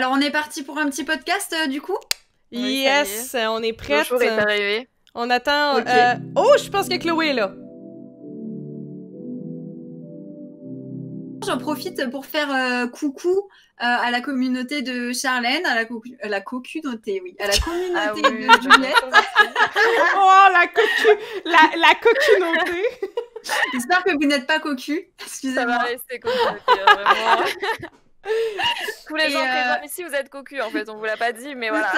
Alors on est parti pour un petit podcast euh, du coup Yes, on est prête. Bonjour est arrivé. On attend. Euh, oh, je pense que Chloé est là. J'en profite pour faire euh, coucou à la communauté de Charlène, à la, cocu... à la oui, à la communauté ah de Juliette. oh, la cocu, la, la J'espère que vous n'êtes pas cocu. Excusez-moi. Ça cocu, hein, vraiment. Tous les gens euh, ici, vous êtes cocu en fait, on vous l'a pas dit, mais voilà.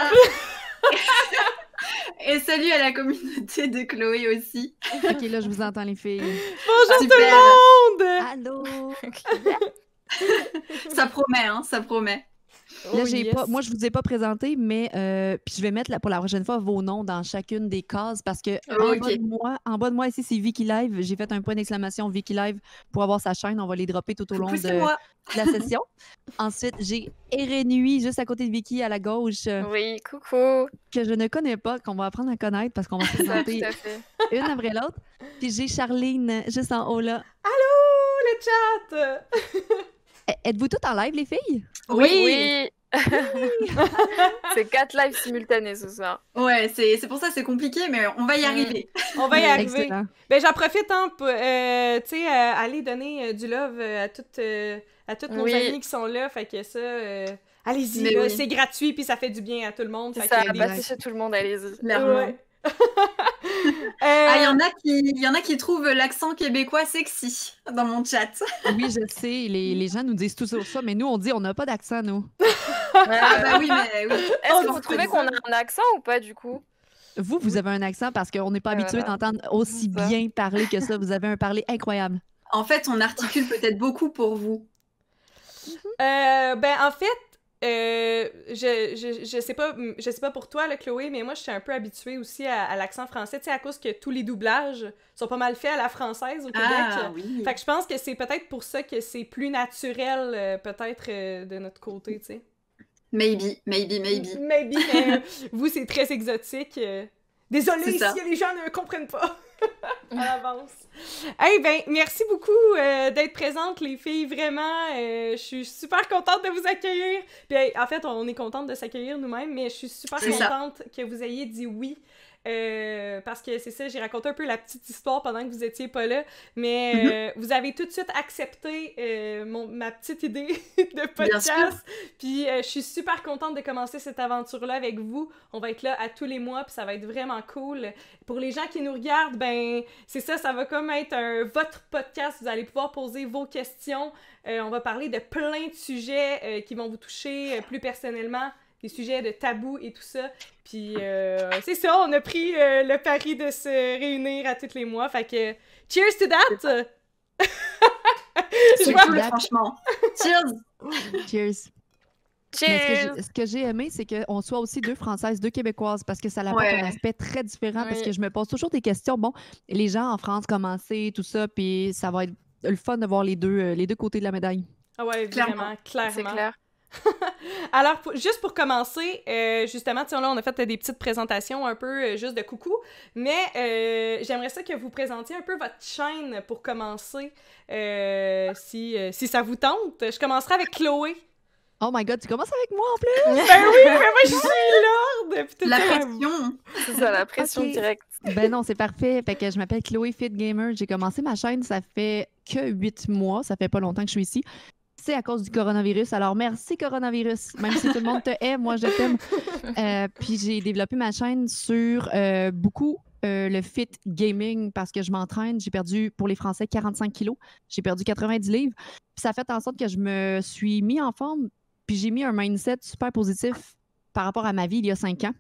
et salut à la communauté de Chloé aussi. ok, là je vous entends les filles. Bonjour ah, tout le monde! Allô! ça promet, hein, ça promet. Là, oh, pas, moi, je vous ai pas présenté, mais euh, puis je vais mettre là, pour la prochaine fois vos noms dans chacune des cases parce que ah, en, bas de moi, en bas de moi, ici, c'est Vicky Live. J'ai fait un point d'exclamation Vicky Live pour avoir sa chaîne. On va les dropper tout au long de, la session. Ensuite, j'ai Erenui, juste à côté de Vicky, à la gauche. Euh, oui, coucou. Que je ne connais pas, qu'on va apprendre à connaître parce qu'on va se présenter une après l'autre. Puis j'ai Charline, juste en haut là. Allô, le chat! E-, êtes-vous toutes en live, les filles? Oui! oui. c'est quatre lives simultanés ce soir. Ouais, c'est pour ça c'est compliqué, mais on va y mm. arriver. on va y arriver. Ben, J'en profite hein, pour euh, euh, aller donner euh, du love à toutes, à toutes nos amies qui sont là. Fait que ça, allez-y, c'est gratuit puis ça fait du bien à tout le monde. ça, chez tout le monde, allez-y. Ah, il y en euh, a qui, y en a qui trouvent l'accent québécois sexy dans mon chat. oui, je sais. Les, les, gens nous disent toujours ça, mais nous, on dit on n'a pas d'accent, nous. Ah, bah oui, mais oui. Est-ce que vous trouvez qu'on a un accent ou pas, du coup? Vous, vous avez un accent parce qu'on n'est pas habitué d'entendre aussi bien parler que ça. Vous avez un parler incroyable. En fait, on articule peut-être beaucoup pour vous. Euh, ben, en fait, euh, je, je, sais pas, je sais pas pour toi, là, Chloé, mais moi, je suis un peu habituée aussi à, l'accent français, tu sais, à cause que tous les doublages sont pas mal faits à la française au Québec. Ah, fait que je pense que c'est peut-être pour ça que c'est plus naturel, euh, peut-être, euh, de notre côté, tu sais. Maybe, maybe, maybe. Maybe, mais vous, c'est très exotique. Désolée si les gens ne comprennent pas à l'avance. ben, merci beaucoup euh, d'être présente, les filles. Vraiment, euh, je suis super contente de vous accueillir. en fait, on est contente de s'accueillir nous-mêmes, mais je suis super contente que vous ayez dit oui euh, parce que c'est ça, j'ai raconté un peu la petite histoire pendant que vous étiez pas là, mais mhm. euh, vous avez tout de suite accepté euh, ma petite idée de podcast. Puis je suis super contente de commencer cette aventure-là avec vous. On va être là à tous les mois, puis ça va être vraiment cool. Pour les gens qui nous regardent, ben c'est ça, ça va comme être un votre podcast. Vous allez pouvoir poser vos questions. on va parler de plein de sujets qui vont vous toucher plus personnellement des sujets de tabou et tout ça. Puis euh, c'est ça, on a pris euh, le pari de se réunir à tous les mois. Fait que cheers to that! C'est cool, franchement. Cheers! Cheers! ce que j'ai aimé, c'est qu'on soit aussi deux Françaises, deux Québécoises, parce que ça apporte ouais. un aspect très différent, parce que je me pose toujours des questions. Bon, les gens en France, comment tout ça, puis ça va être le fun de voir les deux, euh, les deux côtés de la médaille. Ah ouais, clairement clairement. C'est clair. Alors, juste pour commencer, euh, justement, tiens, là, on a fait des petites présentations un peu euh, juste de coucou, mais euh, j'aimerais ça que vous présentiez un peu votre chaîne pour commencer, si, si ça vous tente. Je commencerai avec Chloé. Oh my god, tu commences avec moi en plus? ben oui, mais moi je suis l'ordre! la pression! C'est ça, la pression directe. Ben non, c'est parfait. que je m'appelle Chloé Fit Gamer. J'ai commencé ma chaîne, ça fait que huit mois. Ça fait pas longtemps que je suis ici à cause du coronavirus. Alors merci coronavirus. Même si tout le monde te hait, moi je t'aime. Euh, puis j'ai développé ma chaîne sur euh, beaucoup euh, le fit gaming parce que je m'entraîne. J'ai perdu pour les Français 45 kilos. J'ai perdu 90 livres. Puis ça a fait en sorte que je me suis mis en forme. Puis j'ai mis un mindset super positif par rapport à ma vie il y a cinq ans.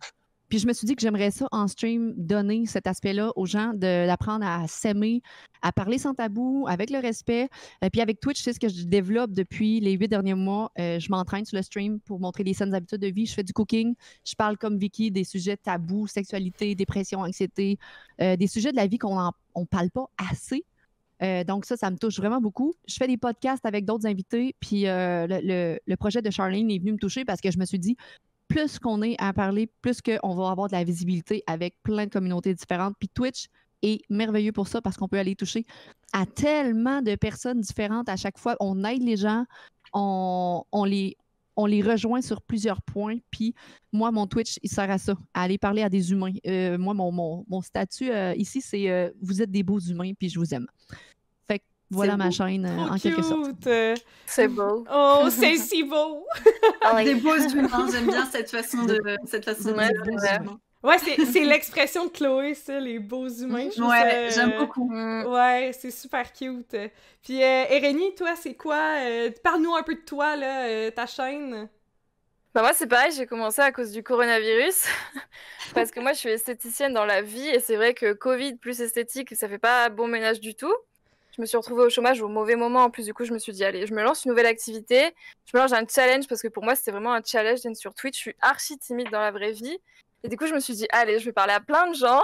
Puis je me suis dit que j'aimerais ça en stream donner cet aspect-là aux gens, de l'apprendre à s'aimer, à parler sans tabou, avec le respect. Et euh, puis avec Twitch, c'est ce que je développe depuis les huit derniers mois. Euh, je m'entraîne sur le stream pour montrer des saines habitudes de vie. Je fais du cooking. Je parle comme Vicky des sujets tabous, sexualité, dépression, anxiété, euh, des sujets de la vie qu'on ne parle pas assez. donc ça, ça me touche vraiment beaucoup. Je fais des podcasts avec d'autres invités, puis le, le, projet de Charlene est venu me toucher parce que je me suis dit, plus qu'on est à parler, plus qu'on va avoir de la visibilité avec plein de communautés différentes. Puis Twitch est merveilleux pour ça parce qu'on peut aller toucher à tellement de personnes différentes à chaque fois. On aide les gens, on, les, on les rejoint sur plusieurs points. Puis moi, mon Twitch, il sert à ça, à aller parler à des humains. Euh, moi, mon, mon, statut euh, ici, c'est euh, vous êtes des beaux humains, puis je vous aime. Voilà ma chaîne euh, en quelque sorte. C'est beau. Oh, c'est si beau. Ah Des beaux humains. J'aime bien cette façon de cette façon c'est l'expression de Chloé, ça, les beaux humains. ouais, j'aime euh, beaucoup. Mm. Ouais, c'est super cute. Puis, euh, toi, c'est quoi? Euh, parle-nous un peu de toi, là, ta chaîne. Bah moi, c'est pareil, j'ai commencé à cause du coronavirus. parce que moi, je suis esthéticienne dans la vie et c'est vrai que Covid plus esthétique, ça fait pas bon ménage du tout je me suis retrouvée au chômage au mauvais moment. En plus, du coup, je me suis dit, allez, je me lance une nouvelle activité. Je me lance un challenge parce que pour moi, c'était vraiment un challenge d'être sur Twitch. Je suis archi timide dans la vraie vie. Et du coup, je me suis dit, allez, je vais parler à plein de gens.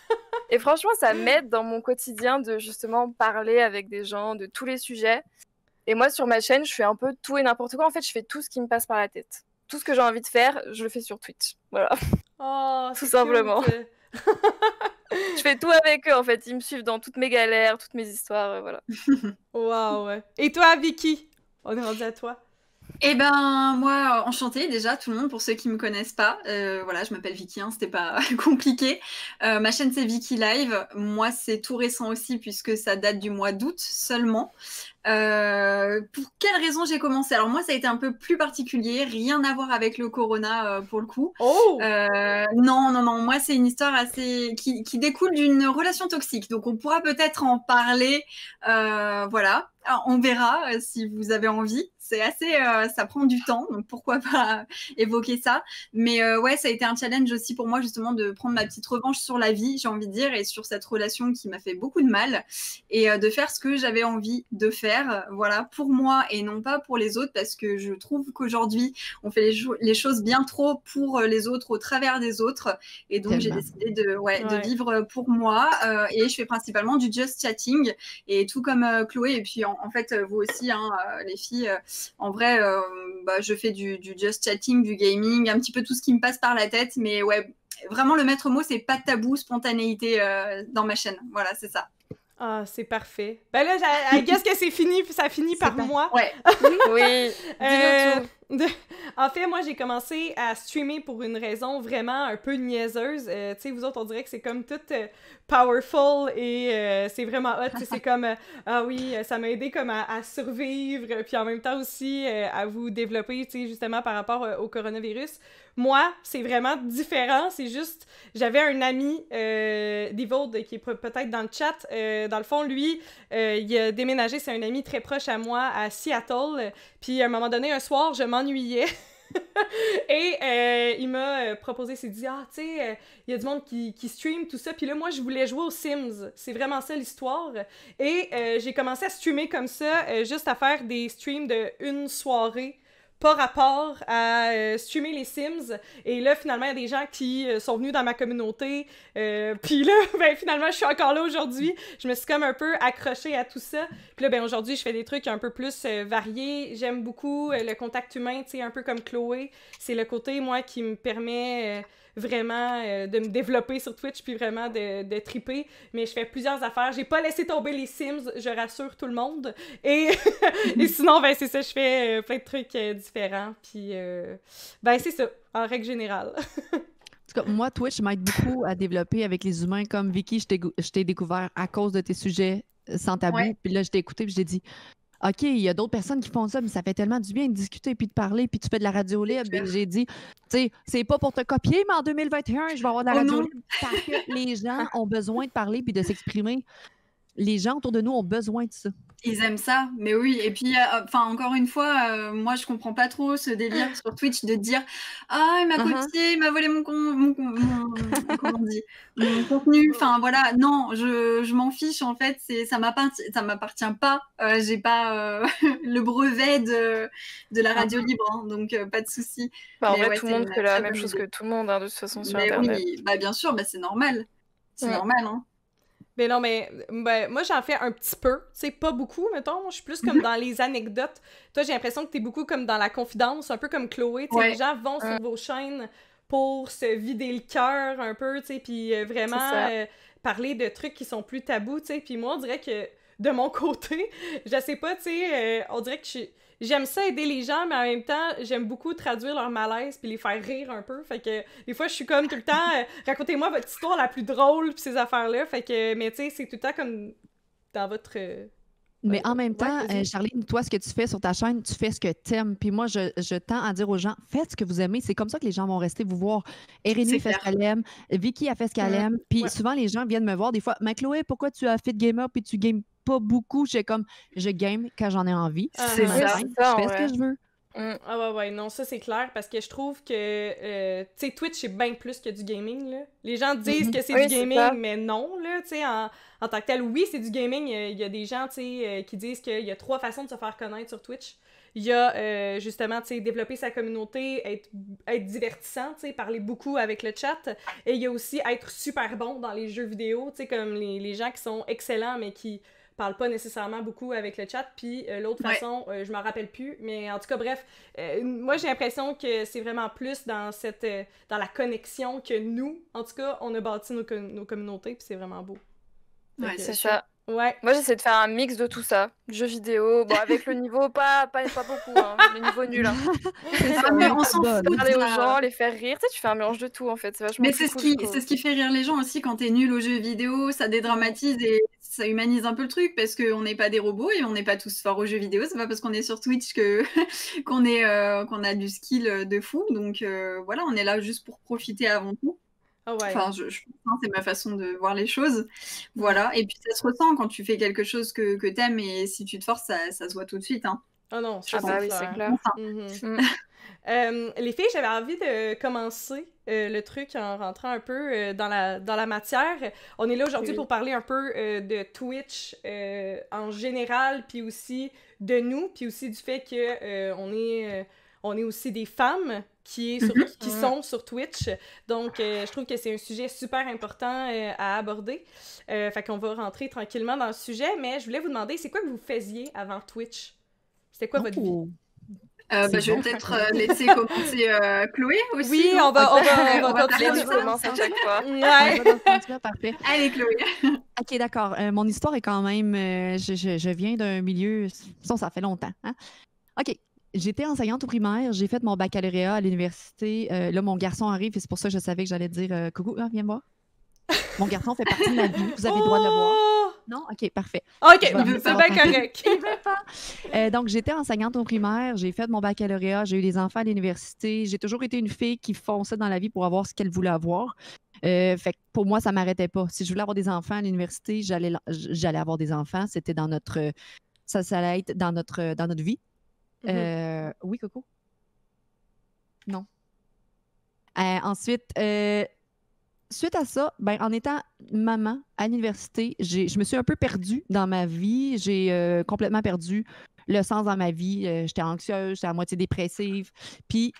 et franchement, ça m'aide dans mon quotidien de justement parler avec des gens de tous les sujets. Et moi, sur ma chaîne, je fais un peu tout et n'importe quoi. En fait, je fais tout ce qui me passe par la tête. Tout ce que j'ai envie de faire, je le fais sur Twitch. Voilà. Oh, tout simplement je fais tout avec eux en fait. Ils me suivent dans toutes mes galères, toutes mes histoires, euh, voilà. Waouh. Ouais. Et toi, Vicky On est rendu à toi. Eh ben, moi, enchantée déjà, tout le monde, pour ceux qui ne me connaissent pas. Euh, voilà, je m'appelle Vicky, hein, c'était pas compliqué. Euh, ma chaîne, c'est Vicky Live. Moi, c'est tout récent aussi, puisque ça date du mois d'août seulement. Euh, pour quelle raison j'ai commencé Alors moi, ça a été un peu plus particulier, rien à voir avec le corona pour le coup. Oh non, non, non. Moi, c'est une histoire assez qui, découle d'une relation toxique. Donc, on pourra peut-être en parler. voilà, ah, on verra si vous avez envie c'est assez, euh, ça prend du temps, donc pourquoi pas évoquer ça. Mais euh, ouais, ça a été un challenge aussi pour moi justement de prendre ma petite revanche sur la vie, j'ai envie de dire, et sur cette relation qui m'a fait beaucoup de mal, et euh, de faire ce que j'avais envie de faire, voilà, pour moi et non pas pour les autres, parce que je trouve qu'aujourd'hui on fait les, choses bien trop pour les autres, au travers des autres, et donc j'ai décidé de, ouais, de vivre pour moi, et je fais principalement du just chatting, et tout comme Chloé, et puis en, fait vous aussi, hein, les filles. En vrai, euh, bah, je fais du, just chatting, du gaming, un petit peu tout ce qui me passe par la tête. Mais ouais, vraiment le maître mot, c'est pas de tabou, spontanéité euh, dans ma chaîne. Voilà, c'est ça. Ah, c'est parfait. Ben là, que c'est fini, ça finit par moi. Ouais. oui. Euh, en fait, moi, j'ai commencé à streamer pour une raison vraiment un peu niaiseuse. Euh, tu sais, vous autres, on dirait que c'est comme tout euh, powerful et euh, c'est vraiment hot. c'est comme, ah oui, ça m'a aidé comme à, survivre, puis en même temps aussi à vous développer, tu sais, justement par rapport au coronavirus. Moi, c'est vraiment différent. C'est juste, j'avais un ami, euh, qui est peut-être dans le chat. dans le fond, lui, il a déménagé. C'est un ami très proche à moi à Seattle. Puis à un moment donné, un soir, je m'ennuyais. et euh, il m'a euh, proposé, c'est dit, ah, tu sais, euh, il y a du monde qui, stream tout ça. Puis là, moi, je voulais jouer aux Sims. C'est vraiment ça l'histoire. Et j'ai commencé à streamer comme ça, juste à faire des streams de une soirée pas rapport à euh, streamer les Sims. Et là, finalement, il y a des gens qui euh, sont venus dans ma communauté. Euh, puis là, ben, finalement, je suis encore là aujourd'hui. Je me suis comme un peu accrochée à tout ça. Puis là, ben, aujourd'hui, je fais des trucs un peu plus variés. J'aime beaucoup le contact humain, tu sais, un peu comme Chloé. C'est le côté, moi, qui me permet vraiment euh, de me développer sur Twitch puis vraiment de, de triper. Mais je fais plusieurs affaires. J'ai pas laissé tomber les Sims, je rassure tout le monde. Et, sinon, ben c'est ça, je fais euh, plein de trucs euh, différents. Puis ben c'est ça, en règle générale. En tout cas, moi, Twitch m'aide beaucoup à développer avec les humains. Comme Vicky, je t'ai découvert à cause de tes sujets sans tabou. Puis là, je t'ai écouté, puis t'ai dit, OK, il y a d'autres personnes qui font ça, mais ça fait tellement du bien de discuter puis de parler, puis tu fais de la radio libre. j'ai dit, tu sais, c'est pas pour te copier, mais en 2021, je vais avoir de la oh radio libre parce que les gens ont besoin de parler puis de s'exprimer. Les gens autour de nous ont besoin de ça. Ils aiment ça, mais oui. Et puis, euh, enfin, encore une fois, euh, moi, je comprends pas trop ce délire sur Twitch de dire Ah, il m'a uh-huh. copié, il m'a volé mon, mon, contenu. Enfin, voilà. Non, je, je m'en fiche, en fait. Ça ne m'appartient pas. Euh, J'ai pas euh, le brevet de, de la radio uh-huh. libre, hein, donc pas de souci. Bah, en fait, tout le monde fait la même chose que tout le monde, de toute façon, sur Internet. Oui, bah, bien sûr, c'est normal. C'est normal, hein mais non, mais ben, moi, j'en fais un petit peu. Tu sais, pas beaucoup, mettons. Je suis plus comme mhm. dans les anecdotes. Toi, j'ai l'impression que tu es beaucoup comme dans la confidence, un peu comme Chloé. Tu les gens vont sur euh. vos chaînes pour se vider le cœur un peu, tu sais, puis euh, vraiment euh, parler de trucs qui sont plus tabous, tu sais. Puis moi, on dirait que de mon côté, je sais pas, tu sais, on dirait que je suis j'aime ça aider les gens, mais en même temps, j'aime beaucoup traduire leur malaise puis les faire rire un peu. Fait que des fois, je suis comme tout le temps, euh, racontez-moi votre histoire la plus drôle puis ces affaires-là. Fait que, mais tu sais, c'est tout le temps comme dans votre. Euh, mais en même temps, charlie euh, Charline, toi, ce que tu fais sur ta chaîne, tu fais ce que tu aimes. Puis moi, je, tends à dire aux gens, faites ce que vous aimez. C'est comme ça que les gens vont rester vous voir. Erénie fait ce qu'elle aime, Vicky a fait ce qu'elle aime. Puis souvent, les gens viennent me voir des fois, mais Chloé, pourquoi tu as fait de gamer puis tu games pas beaucoup. J'ai comme, je game quand j'en ai envie. Ah, c'est ça, je fais ce que je veux. Mm. Ah ouais, ouais, non, ça c'est clair parce que je trouve que, euh, tu sais, Twitch c'est bien plus que du gaming, Les gens disent mhm. que c'est du gaming, mais non, là, tu sais, en, tant que tel, oui, c'est du gaming. Il y, a des gens, tu sais, euh, qui disent qu'il y a trois façons de se faire connaître sur Twitch. Il y a euh, justement, tu sais, développer sa communauté, être, être divertissant, tu sais, parler beaucoup avec le chat. Et il y a aussi être super bon dans les jeux vidéo, tu sais, comme les gens qui sont excellents mais qui parle pas nécessairement beaucoup avec le chat. Puis euh, l'autre façon, euh, je m'en rappelle plus. Mais en tout cas, bref, euh, moi j'ai l'impression que c'est vraiment plus dans cette dans la connexion que nous, en tout cas, on a bâti nos, nos communautés. Puis c'est vraiment beau. ouais, c'est ça. Ouais. Moi, j'essaie de faire un mix de tout ça. Jeux vidéo, bon, avec le niveau, pas, pas, pas beaucoup, hein. le niveau nul. Hein. Ah, ça, mais on s'en fout. Parler aux gens, les faire rire, tu, sais, tu fais un mélange de tout en fait. Vachement mais c'est ce, qui, c'est ce qui fait rire les gens aussi quand t'es nul aux jeux vidéo, ça dédramatise et ça humanise un peu le truc parce qu'on n'est pas des robots et on n'est pas tous forts aux jeux vidéo. C'est pas parce qu'on est sur Twitch que qu'on est euh, qu'on a du skill de fou. Donc euh, voilà, on est là juste pour profiter avant tout. Ah enfin, je, c'est ma façon de voir les choses. Voilà. Et puis ça se ressent quand tu fais quelque chose que, que t'aimes et si tu te forces, ça, ça se voit tout de suite. Hein. Ah non, ah bah oui, c'est clair. Mhm. Mm. Euh, les filles, j'avais envie de commencer euh, le truc en rentrant un peu euh, dans, la, dans la matière. On est là aujourd'hui pour parler un peu de Twitch en général, puis aussi de nous, puis aussi du fait que on est on est aussi des femmes qui, mm-hmm. qui sont sur Twitch. Donc, je trouve que c'est un sujet super important à aborder. Euh, fait qu'on va rentrer tranquillement dans le sujet, mais je voulais vous demander, c'est quoi que vous faisiez avant Twitch? C'était quoi votre oh. vie? Euh, bah, je vais peut-être euh, laisser commencer euh, Chloé aussi. Oui, on va, on va, on va, commencer à chaque fois. Ouais. Parfait. Allez, Chloé. OK, d'accord. mon histoire est quand même. Je, je, viens d'un milieu. Ça, ça fait longtemps. Hein. OK. J'étais enseignante au primaire, j'ai fait mon baccalauréat à l'université. là, mon garçon arrive et c'est pour ça que je savais que j'allais dire coucou, hein, viens voir. Mon garçon fait partie de ma vie, vous avez le droit de le voir. Oh! Non? OK, parfait. OK, c'est bien correct. euh, donc, j'étais enseignante au primaire, j'ai fait mon baccalauréat, j'ai eu des enfants à l'université. J'ai toujours été une fille qui fonçait dans la vie pour avoir ce qu'elle voulait avoir. Euh, fait que pour moi, ça ne m'arrêtait pas. Si je voulais avoir des enfants à l'université, j'allais, avoir des enfants. C'était dans notre. Ça, allait être dans notre, dans notre vie. Mm-hmm. Euh, oui, Coco? Non. Euh, ensuite, suite à ça, ben, en étant maman à l'université, je me suis un peu perdue dans ma vie. J'ai euh, complètement perdu le sens dans ma vie. Euh, j'étais anxieuse, j'étais à moitié dépressive. Puis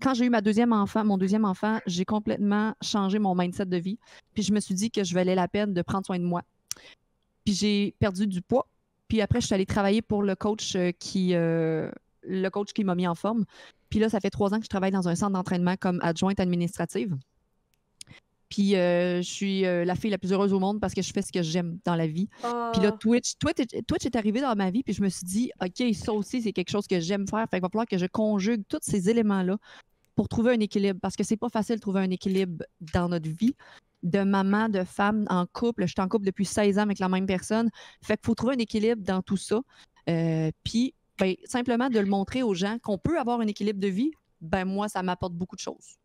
quand j'ai eu ma deuxième enfant, mon deuxième enfant, j'ai complètement changé mon mindset de vie. Puis je me suis dit que je valais la peine de prendre soin de moi. Puis j'ai perdu du poids. Puis après, je suis allée travailler pour le coach euh, qui, le coach qui m'a mis en forme. Puis là, ça fait trois ans que je travaille dans un centre d'entraînement comme adjointe administrative. Puis euh, je suis euh, la fille la plus heureuse au monde parce que je fais ce que j'aime dans la vie. Puis là, ah. Twitch, Twitch, Twitch, est arrivé dans ma vie, puis je me suis dit, OK, ça aussi, c'est quelque chose que j'aime faire. Fait qu'il va falloir que je conjugue tous ces éléments-là pour trouver un équilibre. Parce que c'est pas facile de trouver un équilibre dans notre vie de maman, de femme, en couple. Je suis en couple depuis 16 ans avec la même personne. Fait qu'il faut trouver un équilibre dans tout ça. Euh, puis, ben, simplement de le montrer aux gens qu'on peut avoir un équilibre de vie, ben moi, ça m'apporte beaucoup de choses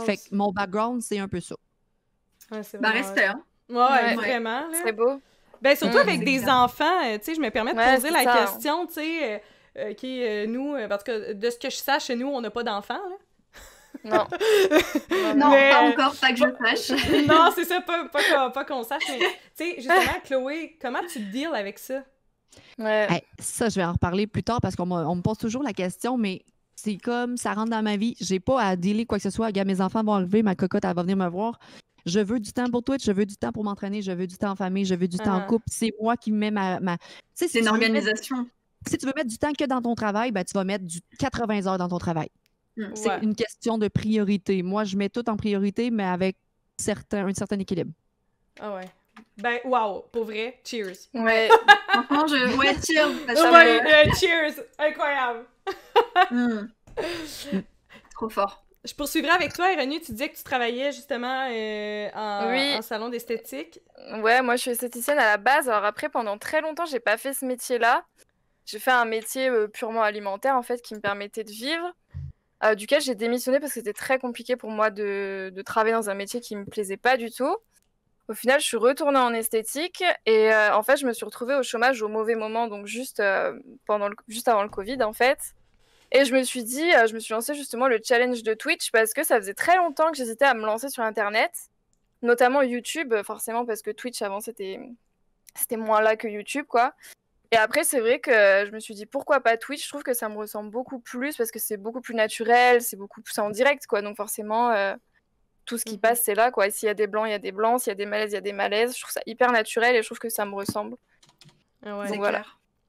fait que mon background, c'est un peu ça. ben, restez Ouais, ouais, vraiment. C'est beau. Ben, surtout mm. avec des enfants, euh, tu sais, je me permets de poser la question, tu sais, euh, euh, qui, nous, parce que de ce que je sache, chez nous, on n'a pas d'enfants, là. Non. non, pas encore, ça que je sache. non, c'est ça, pas, pas, qu'on sache. tu sais, justement, Chloé, comment tu te deals avec ça? Ouais. ça, je vais en reparler plus tard parce qu'on me pose toujours la question, mais c'est comme ça rentre dans ma vie. J'ai pas à dealer quoi que ce soit. Regarde, mes enfants vont enlever, ma cocotte, elle va venir me voir. Je veux du temps pour Twitch, je veux du temps pour m'entraîner, je veux du temps en famille, je veux du temps en ah. couple. C'est moi qui mets ma. C'est une organisation. Si tu veux mettre du temps que dans ton travail, ben, tu vas mettre du 80 heures dans ton travail. Hmm. C'est une question de priorité. Moi, je mets tout en priorité, mais avec certains, un certain équilibre. Ah ouais. Ben, wow, pour vrai, cheers. Ouais, franchement, je. Ouais, cheers. Euh, cheers, incroyable. Hmm. Trop fort. Je poursuivrai avec toi, Irénée. Tu disais que tu travaillais justement euh, en, en, salon d'esthétique. Ouais, moi je suis esthéticienne à la base. Alors après, pendant très longtemps, j'ai pas fait ce métier-là. J'ai fait un métier euh, purement alimentaire en fait qui me permettait de vivre, euh, duquel j'ai démissionné parce que c'était très compliqué pour moi de, de, travailler dans un métier qui me plaisait pas du tout. Au final, je suis retournée en esthétique et euh, en fait, je me suis retrouvée au chômage au mauvais moment, donc juste, euh, pendant juste avant le Covid en fait. Et je me suis dit, euh, je me suis lancée justement le challenge de Twitch parce que ça faisait très longtemps que j'hésitais à me lancer sur Internet, notamment YouTube, forcément parce que Twitch avant c'était c'était moins là que YouTube quoi. Et après, c'est vrai que je me suis dit pourquoi pas Twitch. Je trouve que ça me ressemble beaucoup plus parce que c'est beaucoup plus naturel, c'est beaucoup plus en direct quoi. Donc forcément, tout ce qui mhm. passe, c'est là, quoi. S'il y a des blancs, il y a des blancs. S'il y a des malaises, il y a des malaises. Je trouve ça hyper naturel et je trouve que ça me ressemble. Ah voilà.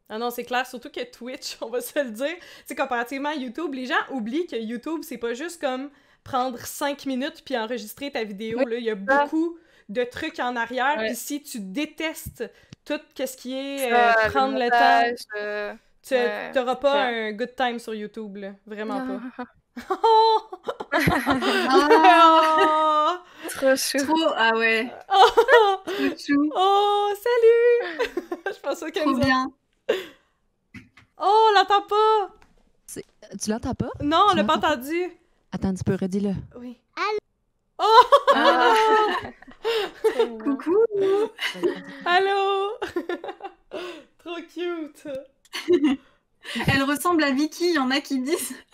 Ah non, c'est clair, surtout que Twitch, on va se le dire, c'est comparativement à YouTube, les gens oublient que YouTube, c'est pas juste comme prendre cinq minutes puis enregistrer ta vidéo. il y a beaucoup de trucs en arrière. Puis si tu détestes tout ce qui est euh, prendre le, temps, euh, tu n'auras pas un good time sur YouTube, là. vraiment pas. Oh! Ah. Trop chou. Trop, ah ouais. Trop chou. oh salut Je pense au me. Trop bien. Oh, on l'entend pas. Tu l'entends pas? Non, on l'a pas entendu. Attends, tu peux redis-le. Oui. Allô? Oh! Ah. Coucou! Allô! Trop cute! Elle ressemble à Vicky, il y en a qui disent.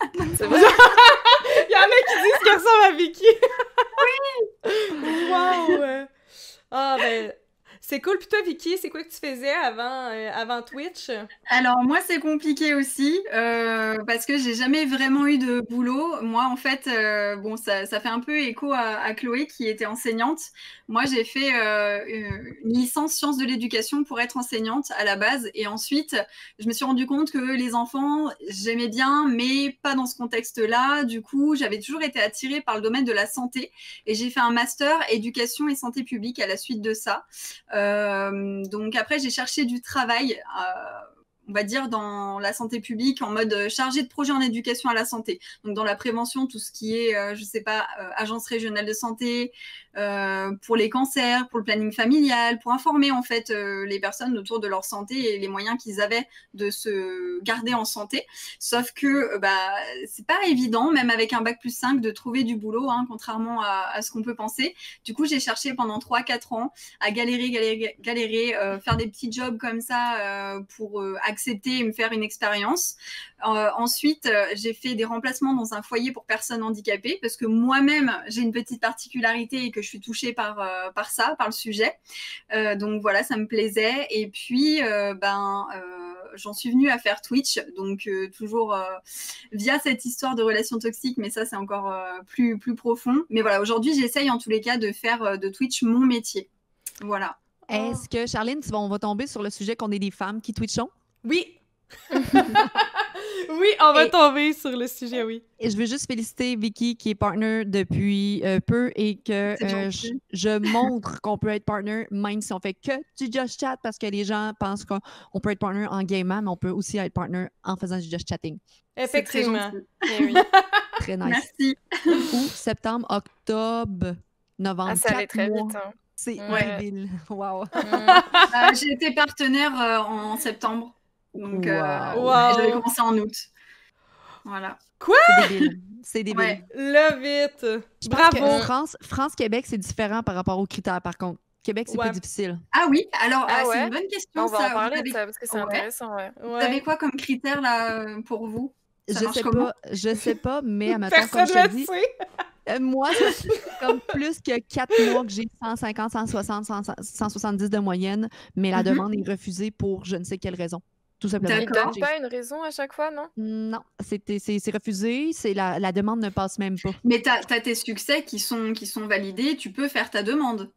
Il y en a qui disent qu'elle ressemble à Vicky. oui. Waouh. Oh, ben c'est cool. Puis toi, Vicky, c'est quoi que tu faisais avant, euh, avant Twitch? Alors, moi, c'est compliqué aussi euh, parce que j'ai jamais vraiment eu de boulot. Moi, en fait, euh, bon, ça, ça, fait un peu écho à, à Chloé qui était enseignante. Moi, j'ai fait une licence sciences de l'éducation pour être enseignante à la base. Et ensuite, je me suis rendu compte que les enfants, j'aimais bien, mais pas dans ce contexte-là. Du coup, j'avais toujours été attirée par le domaine de la santé et j'ai fait un master éducation et santé publique à la suite de ça. Euh, donc après, j'ai cherché du travail euh, on va dire, dans la santé publique en mode euh, chargé de projet en éducation à la santé. Donc, dans la prévention, tout ce qui est, je ne sais pas, agence régionale de santé, euh, pour les cancers, pour le planning familial, pour informer en fait euh, les personnes autour de leur santé et les moyens qu'ils avaient de se garder en santé. Sauf que euh, bah, c'est pas évident, même avec un bac plus 5, de trouver du boulot, hein, contrairement à, ce qu'on peut penser. Du coup, j'ai cherché pendant 3-4 ans à galérer, galérer, galérer, faire des petits jobs comme ça pour accepter et me faire une expérience. Euh, ensuite, euh, j'ai fait des remplacements dans un foyer pour personnes handicapées parce que moi-même, j'ai une petite particularité et que je suis touchée par, euh, par ça, par le sujet. donc voilà, ça me plaisait. Et puis, ben, j'en suis venue à faire Twitch, donc toujours via cette histoire de relations toxiques, mais ça, c'est encore plus, plus profond. Mais voilà, aujourd'hui, j'essaye en tous les cas de faire de Twitch mon métier. Voilà. Est-ce que, Charline, on va tomber sur le sujet qu'on est des femmes qui twitchons? Oui. Oui, on va tomber sur le sujet, oui. Et je veux juste féliciter Vicky qui est partner depuis euh, peu et que euh, je, montre qu'on peut être partner même si on fait que du Just Chat parce que les gens pensent qu'on peut être partner en gaming, mais on peut aussi être partner en faisant du Just Chatting. Effectivement. Eh eh très, nice. Merci. Ou septembre, octobre, novembre. Ah, ça allait très vite. Hein. C'est ouais. Wow. Mm. Euh, j'ai été partenaire en septembre. Donc, euh, j'avais commencé en août. Voilà. Quoi? C'est débile. C'est débile. Love it! Bravo! France, France, Québec, c'est différent par rapport aux critères, par contre. Québec, c'est plus difficile. Ah oui? Alors, ah ah, c'est une bonne question. On va en parler parce que c'est intéressant. Vous avez quoi comme critère là, pour vous? je sais pas, je sais pas, mais à ma tante, comme je te dis, euh, moi, comme plus que 4 mois que j'ai 150, 160, 170 de moyenne, mais la mm-hmm. demande est refusée pour je ne sais quelle raison. Tu simplement. Ils pas une raison à chaque fois, non? Non, c'est refusé, la, la, demande ne passe même pas. Mais tu as, tes succès qui sont, qui sont validés, tu peux faire ta demande.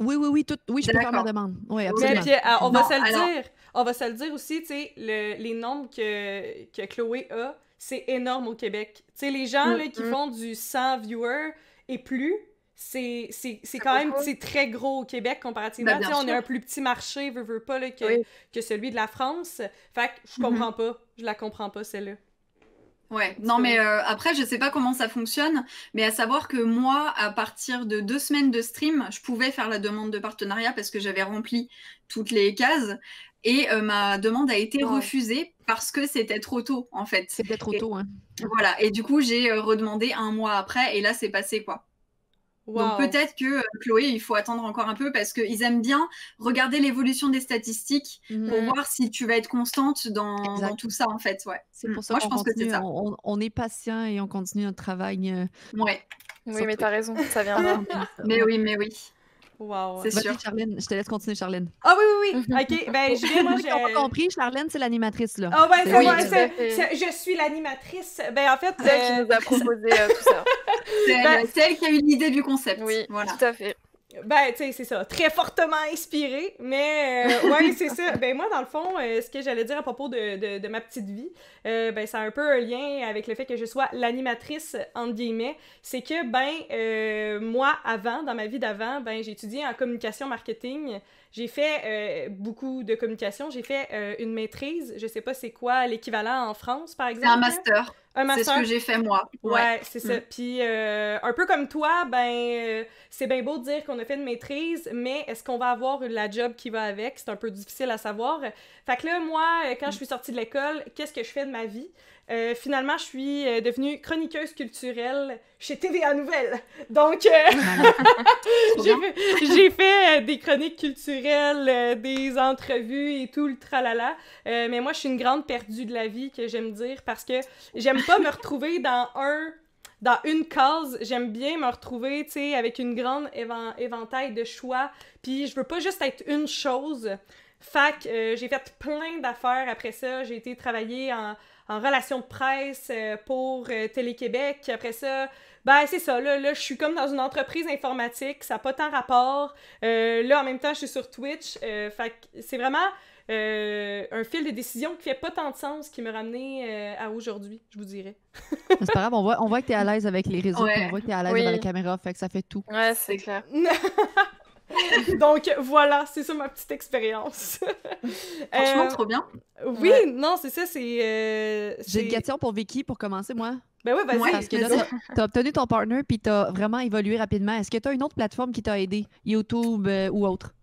Oui, oui, oui, tout, oui je peux faire ma demande. Oui, absolument. Euh, on va se le dire. On va se le dire aussi, tu sais, les nombres que, que Chloé a, c'est énorme au Québec. les gens mm, là, qui mm. font du 100 viewers et plus, c'est quand même c'est très gros au Québec comparativement. Ben, on a un plus petit marché, veux, veux pas, que, celui de la France. Fait que je mm-hmm. comprends pas. Je la comprends pas, celle-là. Ouais, non, mais euh, après, je sais pas comment ça fonctionne, mais à savoir que moi, à partir de deux semaines de stream, je pouvais faire la demande de partenariat parce que j'avais rempli toutes les cases et euh, ma demande a été refusée parce que c'était trop tôt, en fait. C'était trop tôt, hein. Voilà, et du coup, j'ai euh, redemandé un mois après et là, c'est passé, quoi. Donc peut-être que euh, Chloé, il faut attendre encore un peu parce qu'ils aiment bien regarder l'évolution des statistiques mhm. pour voir si tu vas être constante dans, tout ça en fait. Ouais. C'est pour mm. ça. Moi, je pense que c'est ça. On, est patient et on continue notre travail. Euh, ouais. Oui, mais t'as raison, ça viendra. mais oui, mais oui. Wow. C'est sûr. Charlène, je te laisse continuer, Charlène. Ah oui, oui, oui. OK. Ben, je viens moi, compris, Charlène, c'est l'animatrice, là. Ah oh, ben, c'est je suis l'animatrice. Ben, en fait... Euh, euh, ben, c'est elle qui nous a proposé tout ça. C'est elle celle qui a eu l'idée du concept. Oui, voilà. tout à fait. Ben, tu sais, c'est ça. Très fortement inspiré. Mais, euh, ouais, c'est ça. Ben, moi, dans le fond, euh, ce que j'allais dire à propos de, de, de ma petite vie, euh, ben, ça a un peu un lien avec le fait que je sois l'animatrice, entre guillemets. C'est que, ben, moi, avant, dans ma vie d'avant, ben, j'ai étudié en communication marketing. J'ai fait beaucoup de communication. J'ai fait une maîtrise. Je sais pas c'est quoi l'équivalent en France, par exemple. C'est un master. C'est ce que j'ai fait moi. Ouais, c'est ça. Mm. Puis euh, un peu comme toi, ben euh, c'est bien beau de dire qu'on a fait une maîtrise, mais est-ce qu'on va avoir la job qui va avec C'est un peu difficile à savoir. Fait que là, moi, euh, quand je mm. suis sortie de l'école, qu'est-ce que je fais de ma vie euh, finalement, je suis euh, devenue chroniqueuse culturelle chez TVA Nouvelle. Donc, euh, j'ai fait, des chroniques culturelles, des entrevues et tout le tralala. mais moi, je suis une grande perdue de la vie, que j'aime dire, parce que j'aime pas me retrouver dans un dans une case, j'aime bien me retrouver, tu sais, avec une grande éventail de choix. Puis je veux pas juste être une chose. Fac, j'ai fait plein d'affaires après ça. J'ai été travailler en, en relation de presse euh, pour euh, Télé-Québec. Après ça, ben c'est ça, là, je suis comme dans une entreprise informatique, ça n'a pas tant rapport. Euh, là, en même temps, je suis sur Twitch. fait c'est vraiment un fil de décision qui fait pas tant de sens qui me ramenait à aujourd'hui, je vous dirais. c'est pas grave, on voit, on voit que tu es à l'aise avec les réseaux, on voit que tu à l'aise avec la caméra, fait que ça fait tout. Ouais, c'est clair. Donc voilà, c'est ça ma petite expérience. Franchement, euh, trop bien. Oui, non, c'est ça, c'est. Euh, J'ai une question pour Vicky pour commencer, moi. Ben oui, vas-y. parce que là, t'as obtenu ton partner puis t'as vraiment évolué rapidement. Est-ce que t'as une autre plateforme qui t'a aidé, YouTube euh, ou autre?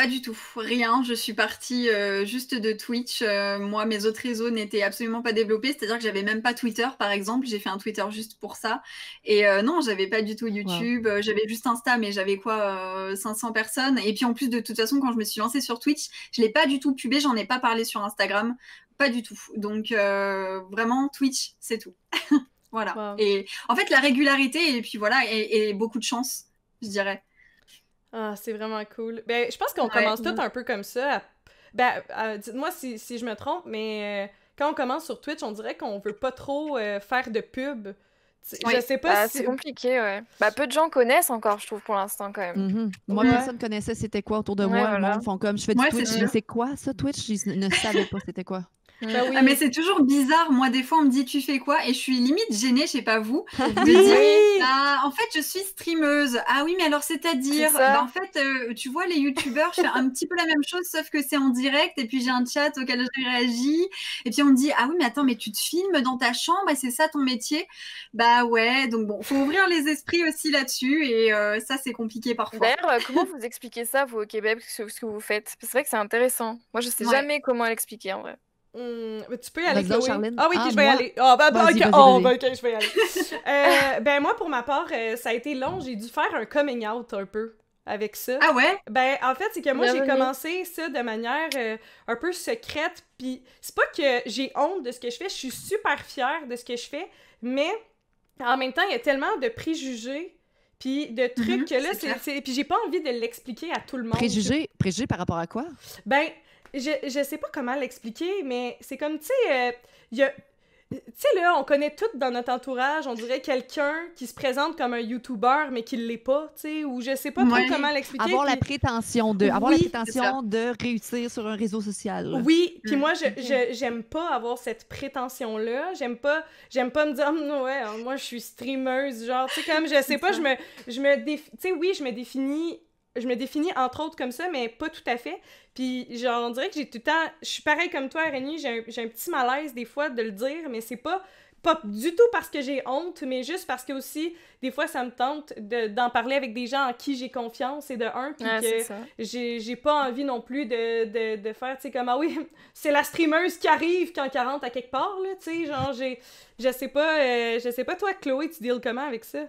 Pas du tout, rien. Je suis partie euh, juste de Twitch. Euh, moi, mes autres réseaux n'étaient absolument pas développés. C'est-à-dire que j'avais même pas Twitter, par exemple. J'ai fait un Twitter juste pour ça. Et euh, non, j'avais pas du tout YouTube. J'avais juste Insta, mais j'avais quoi 500 personnes. Et puis en plus, de toute façon, quand je me suis lancée sur Twitch, je l'ai pas du tout pubé. J'en ai pas parlé sur Instagram, pas du tout. Donc vraiment, Twitch, c'est tout. voilà. Et en fait, la régularité et puis voilà, et, et beaucoup de chance, je dirais. Ah, c'est vraiment cool. Ben, je pense qu'on commence tout mm. un peu comme ça. Ben, euh, dites-moi si, je me trompe, mais euh, quand on commence sur Twitch, on dirait qu'on veut pas trop euh, faire de pub. je sais pas bah, si... C'est compliqué, ouais. Bah, peu de gens connaissent encore, je trouve, pour l'instant, quand même. Mm-hmm. Moi, personne personne connaissait c'était quoi autour de moi. Voilà. font comme, je fais du Twitch, c'est quoi ça, Twitch? Ils ne savaient pas c'était quoi. Bah ah, mais c'est toujours bizarre. Moi, des fois, on me dit tu fais quoi Et je suis limite gênée, je sais pas vous, bah, en fait, je suis streameuse. Ah oui, mais alors c'est-à-dire bah, En fait, euh, tu vois, les youtubeurs, je fais un petit peu la même chose, sauf que c'est en direct. Et puis j'ai un chat auquel j'ai réagi Et puis on me dit ah oui, mais attends, mais tu te filmes dans ta chambre et c'est ça ton métier Bah ouais. Donc bon, faut ouvrir les esprits aussi là-dessus. Et euh, ça, c'est compliqué parfois. D'ailleurs, euh, comment vous expliquez ça vous au Québec ce, que vous faites C'est vrai que c'est intéressant. Moi, je sais jamais comment l'expliquer en vrai. Hum, tu peux y aller, Chloé. Ah oui, ah, je vais y aller. Ah, bah, ah bah, ok, je vais y aller. Euh, ben, moi, pour ma part, euh, ça a été long. J'ai dû faire un coming out un peu avec ça. Ah ouais? Ben, en fait, c'est que moi, j'ai commencé ça de manière euh, un peu secrète. Puis, c'est pas que j'ai honte de ce que je fais. Je suis super fière de ce que je fais. Mais, en même temps, il y a tellement de préjugés puis de trucs mhm, que là, c'est... Puis j'ai pas envie de l'expliquer à tout le monde. Préjugés? Préjugés par rapport à quoi? Ben, je, je sais pas comment l'expliquer, mais c'est comme, tu sais, il euh, y a tu sais, là, on connaît toutes dans notre entourage, on dirait quelqu'un qui se présente comme un YouTuber, mais qui ne l'est pas, tu sais, ou je sais pas trop comment l'expliquer. Avoir la prétention de, la prétention de réussir sur un réseau social. Oui, puis mm. moi, je, j'aime pas avoir cette prétention-là. J'aime pas, j'aime pas me dire, oh, ouais, hein, moi, je suis streameuse, genre, tu sais, comme, je sais pas, je me, je me tu sais, oui, je me définis je me définis entre autres comme ça, mais pas tout à fait. Puis, genre, on dirait que j'ai tout le temps. Je suis pareil comme toi, Rémi, j'ai un, petit malaise des fois de le dire, mais c'est pas pas du tout parce que j'ai honte, mais juste parce que aussi, des fois, ça me tente d'en parler avec des gens en qui j'ai confiance et de un, puis que j'ai, pas envie non plus de, faire, tu sais, comme, ah oui, c'est la streameuse qui arrive quand 40 à quelque part, là, tu sais, genre, j'ai, je sais pas, euh, je sais pas, toi, Chloé, tu deals comment avec ça?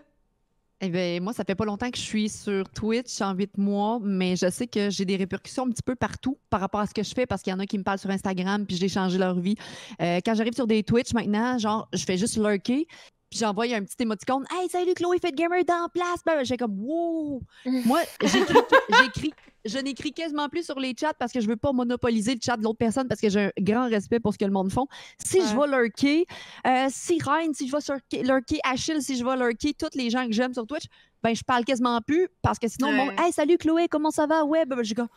Eh bien, moi, ça fait pas longtemps que je suis sur Twitch en de mois, mais je sais que j'ai des répercussions un petit peu partout par rapport à ce que je fais parce qu'il y en a qui me parlent sur Instagram puis j'ai changé leur vie. Euh, quand j'arrive sur des Twitch maintenant, genre, je fais juste lurker, puis j'envoie un petit émoticône. Hey, salut Chloé Gamer dans place. Ben, j'ai comme wow. Moi, j'écris, je n'écris quasiment plus sur les chats parce que je veux pas monopoliser le chat de l'autre personne parce que j'ai un grand respect pour ce que le monde font. Si je vais lurker, euh, si Ryan, si je vais lurker Achille, si je vais lurker toutes les gens que j'aime sur Twitch, ben je parle quasiment plus parce que sinon, le monde, hey, salut Chloé, comment ça va? Ouais, ben, ben j'ai comme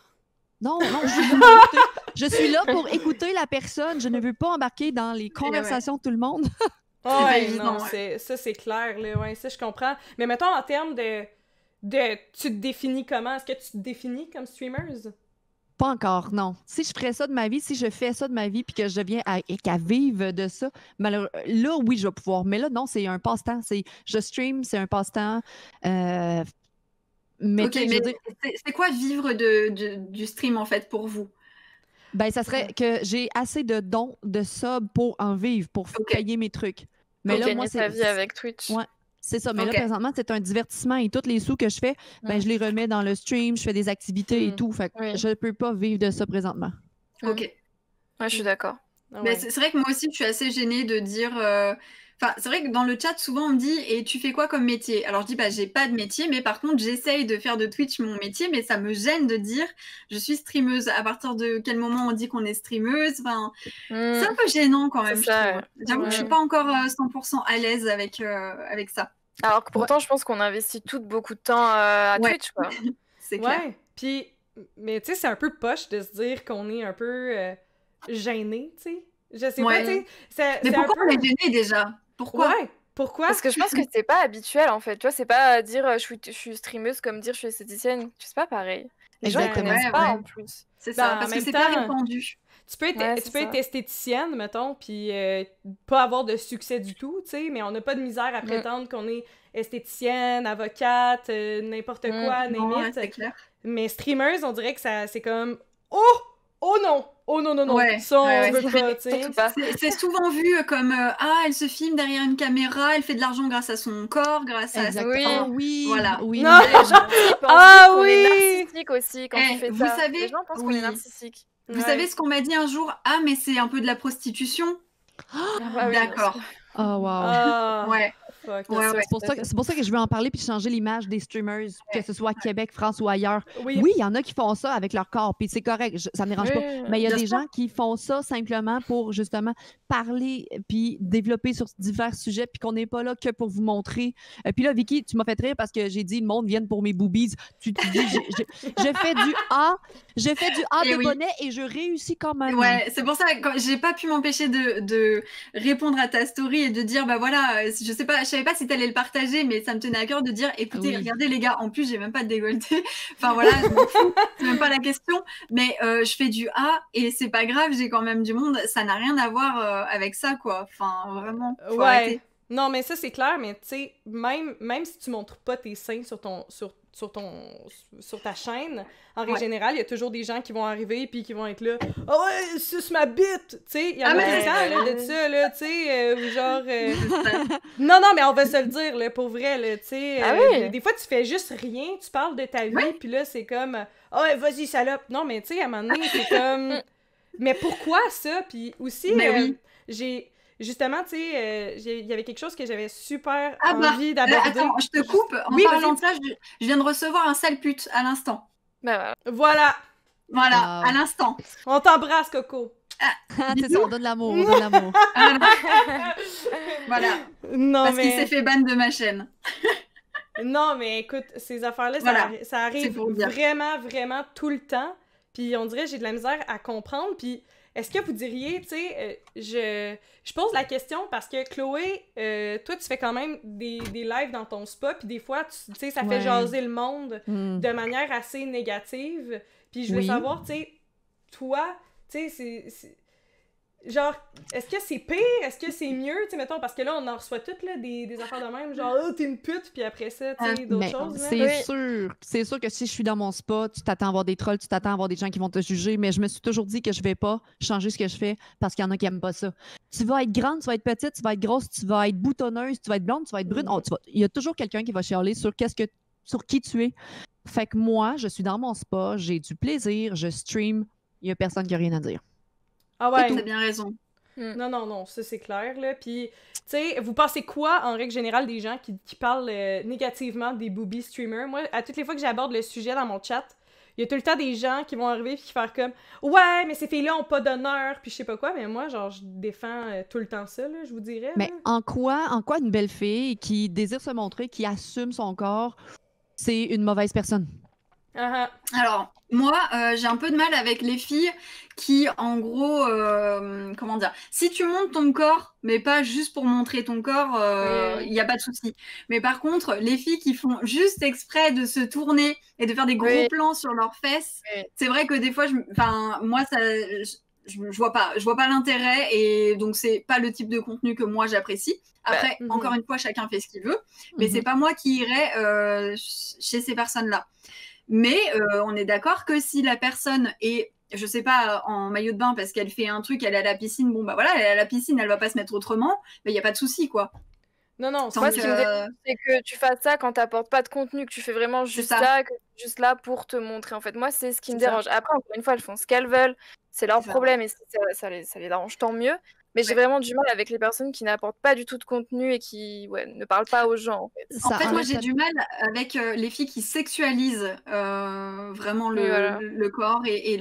non, non, je suis, là pour je suis là pour écouter la personne. Je ne veux pas embarquer dans les eh ben conversations de tout le monde. ouais, non, ça c'est clair, ça je comprends. Mais mettons en termes de, de tu te définis comment? Est-ce que tu te définis comme streamer Pas encore, non. Si je ferais ça de ma vie, si je fais ça de ma vie, puis que je deviens à, et qu'à vivre de ça, là, oui, je vais pouvoir. Mais là, non, c'est un passe-temps. je stream, c'est un passe-temps. Euh, mais, c'est quoi vivre de, du stream, en fait, pour vous? Ben, ça serait que j'ai assez de dons de sub pour en vivre, pour payer mes trucs. Mais là, moi, sa vie avec Twitch. Ouais. C'est ça, mais là, présentement, c'est un divertissement et tous les sous que je fais, ben, je les remets dans le stream, je fais des activités et hmm. tout. Fait je ne peux pas vivre de ça présentement. OK. je suis d'accord. Ah c'est vrai que moi aussi, je suis assez gênée de dire euh, Enfin, c'est vrai que dans le chat, souvent on me dit et tu fais quoi comme métier Alors je dis bah j'ai pas de métier, mais par contre j'essaye de faire de Twitch mon métier, mais ça me gêne de dire je suis streameuse. À partir de quel moment on dit qu'on est streameuse Enfin, hmm. c'est un peu gênant quand même. J'avoue que je suis pas encore 100% euh, à l'aise avec euh, avec ça. Alors que pourtant je pense qu'on investit toutes beaucoup de temps euh, à ouais. Twitch. c'est clair. Puis mais tu sais c'est un peu poche de se dire qu'on est un peu gêné, tu sais. Je sais pas, tu sais. Mais pourquoi on est gêné déjà pourquoi Pourquoi Parce que je pense que c'est pas habituel en fait. Tu vois, c'est pas euh, dire euh, je suis, je streameuse comme dire je suis esthéticienne. sais pas pareil. Les gens ne connaissent pas en plus. C'est bah, ça, parce que c'est pas répandu. Tu peux être, esthéticienne, mettons, puis euh, pas avoir de succès du tout, tu sais, mais on n'a pas de misère à mm. prétendre qu'on est esthéticienne, avocate, n'importe mm. quoi, n'importe non, Mais streameuse, on dirait que ça, c'est comme Oh! Oh non! oh non, non, non, sans, ouais, C'est souvent vu comme euh, ah, elle se filme derrière une caméra, elle fait de l'argent grâce à son corps, grâce à sa... Oui, oui, voilà. oui. Non. Les gens ah oui. Est narcissique aussi quand eh, tu fais vous Savez... Les gens pensent qu'on est narcissique. Vous savez ce qu'on m'a dit un jour Ah, mais c'est un peu de la prostitution. Ah D'accord. Oh, ah, wow. ouais c'est pour, ça que je veux en parler puis changer l'image des streamers, que ce soit Québec, France ou ailleurs. Oui, il y en a qui font ça avec leur corps, puis c'est correct, ça ne me dérange pas. Mais il y a des gens qui font ça simplement pour justement parler puis développer sur divers sujets, puis qu'on n'est pas là que pour vous montrer. et euh, puis là, Vicky, tu m'as fait rire parce que j'ai dit le monde vienne pour mes boobies. Tu te je, fais du A, je fais du A eh de bonnet et je réussis quand même. Ouais, c'est pour ça que j'ai pas pu m'empêcher de, de, répondre à ta story et de dire, bah voilà, je sais pas, savais pas si tu allais le partager, mais ça me tenait à cœur de dire écoutez, regardez les gars, en plus, j'ai même pas de enfin voilà, je m'en fous, c'est même pas la question. Mais euh, je fais du A et c'est pas grave, j'ai quand même du monde. Ça n'a rien à voir euh, avec ça, quoi. Enfin, vraiment. ouais. Non, mais ça, c'est clair, mais tu sais, même, même si tu montres pas tes seins sur ton, sur sur ton sur ta chaîne en règle générale il y a toujours des gens qui vont arriver puis qui vont être là oh ouais ma bite tu sais il y a ah, des gens de ça là tu sais euh, ou genre euh, non non mais on va se le dire là pour vrai là tu sais ah euh, des, fois tu fais juste rien tu parles de ta vie puis là c'est comme oh vas-y salope non mais tu sais à un moment donné c'est comme mais pourquoi ça puis aussi ben j'ai justement, tu sais, euh, il y avait quelque chose que j'avais super ah bah, envie euh, d'aborder. attends, je te coupe. En parlant de ça, je, viens de recevoir un sale pute à l'instant. Bah, voilà. Voilà, à l'instant. On t'embrasse, Coco. Ah, ah, c'est ça, on donne l'amour, on donne l'amour. voilà. Non, Parce mais... qu'il s'est fait ban de ma chaîne. non, mais écoute, ces affaires-là, ça, ça, arrive vraiment, vraiment tout le temps. Puis on dirait j'ai de la misère à comprendre. Puis est-ce que vous diriez, tu sais, euh, je, pose la question parce que Chloé, euh, toi, tu fais quand même des, des lives dans ton spa, puis des fois, tu sais, ça fait jaser le monde hmm. de manière assez négative. Puis je voulais savoir, tu sais, toi, tu sais, c'est genre, est-ce que c'est pire? Est-ce que c'est mieux? Tu sais, mettons, parce que là, on en reçoit toutes, là, des, des affaires de même, genre, oh, t'es une pute, puis après ça, tu sais, euh, d'autres choses. C'est sûr. C'est sûr que si je suis dans mon spa, tu t'attends à voir des trolls, tu t'attends à voir des gens qui vont te juger, mais je me suis toujours dit que je vais pas changer ce que je fais parce qu'il y en a qui aiment pas ça. Tu vas être grande, tu vas être petite, tu vas être grosse, tu vas être boutonneuse, tu vas être blonde, tu vas être brune. Mm. Oh, il y a toujours quelqu'un qui va chialer sur quest que sur qui tu es. Fait que moi, je suis dans mon spa, j'ai du plaisir, je stream, il y a personne qui a rien à dire. Ah ouais. T'as bien raison. Mm. Non, non, non, ça c'est clair. Là. Puis, tu sais, vous pensez quoi en règle générale des gens qui, parlent euh, négativement des booby streamers? Moi, à toutes les fois que j'aborde le sujet dans mon chat, il y a tout le temps des gens qui vont arriver et qui faire comme Ouais, mais ces filles-là ont pas d'honneur, puis je sais pas quoi, mais moi, genre, je défends euh, tout le temps ça, là, je vous dirais. Mais en quoi, en quoi une belle fille qui désire se montrer, qui assume son corps, c'est une mauvaise personne? Uh-huh. Alors, moi, euh, j'ai un peu de mal avec les filles qui, en gros, euh, comment dire, si tu montes ton corps, mais pas juste pour montrer ton corps, euh, il n'y a pas de souci. Mais par contre, les filles qui font juste exprès de se tourner et de faire des gros plans sur leurs fesses, c'est vrai que des fois, je, moi, ça, je, ne vois pas, je vois pas l'intérêt et donc c'est pas le type de contenu que moi j'apprécie. Bah, Après, mhm. encore une fois, chacun fait ce qu'il veut, mais mhm. c'est pas moi qui irais chez ces personnes-là. Mais euh, on est d'accord que si la personne est je sais pas, en maillot de bain parce qu'elle fait un truc, elle est à la piscine, bon bah voilà, elle est à la piscine, elle va pas se mettre autrement, mais il n'y a pas de souci quoi. Non, non, c'est que tu fasses ça quand t'apportes pas de contenu, que tu fais vraiment juste ça. juste là pour te montrer. En fait, moi, c'est ce qui me dérange. Après, encore une fois, elles font ce qu'elles veulent, c'est leur problème et ça, ça, les, ça les dérange tant mieux. Mais j'ai vraiment du mal avec les personnes qui n'apportent pas du tout de contenu et qui ne parlent pas aux gens. en fait, moi, j'ai du mal avec euh, les filles qui sexualisent euh, vraiment le, corps et, mm.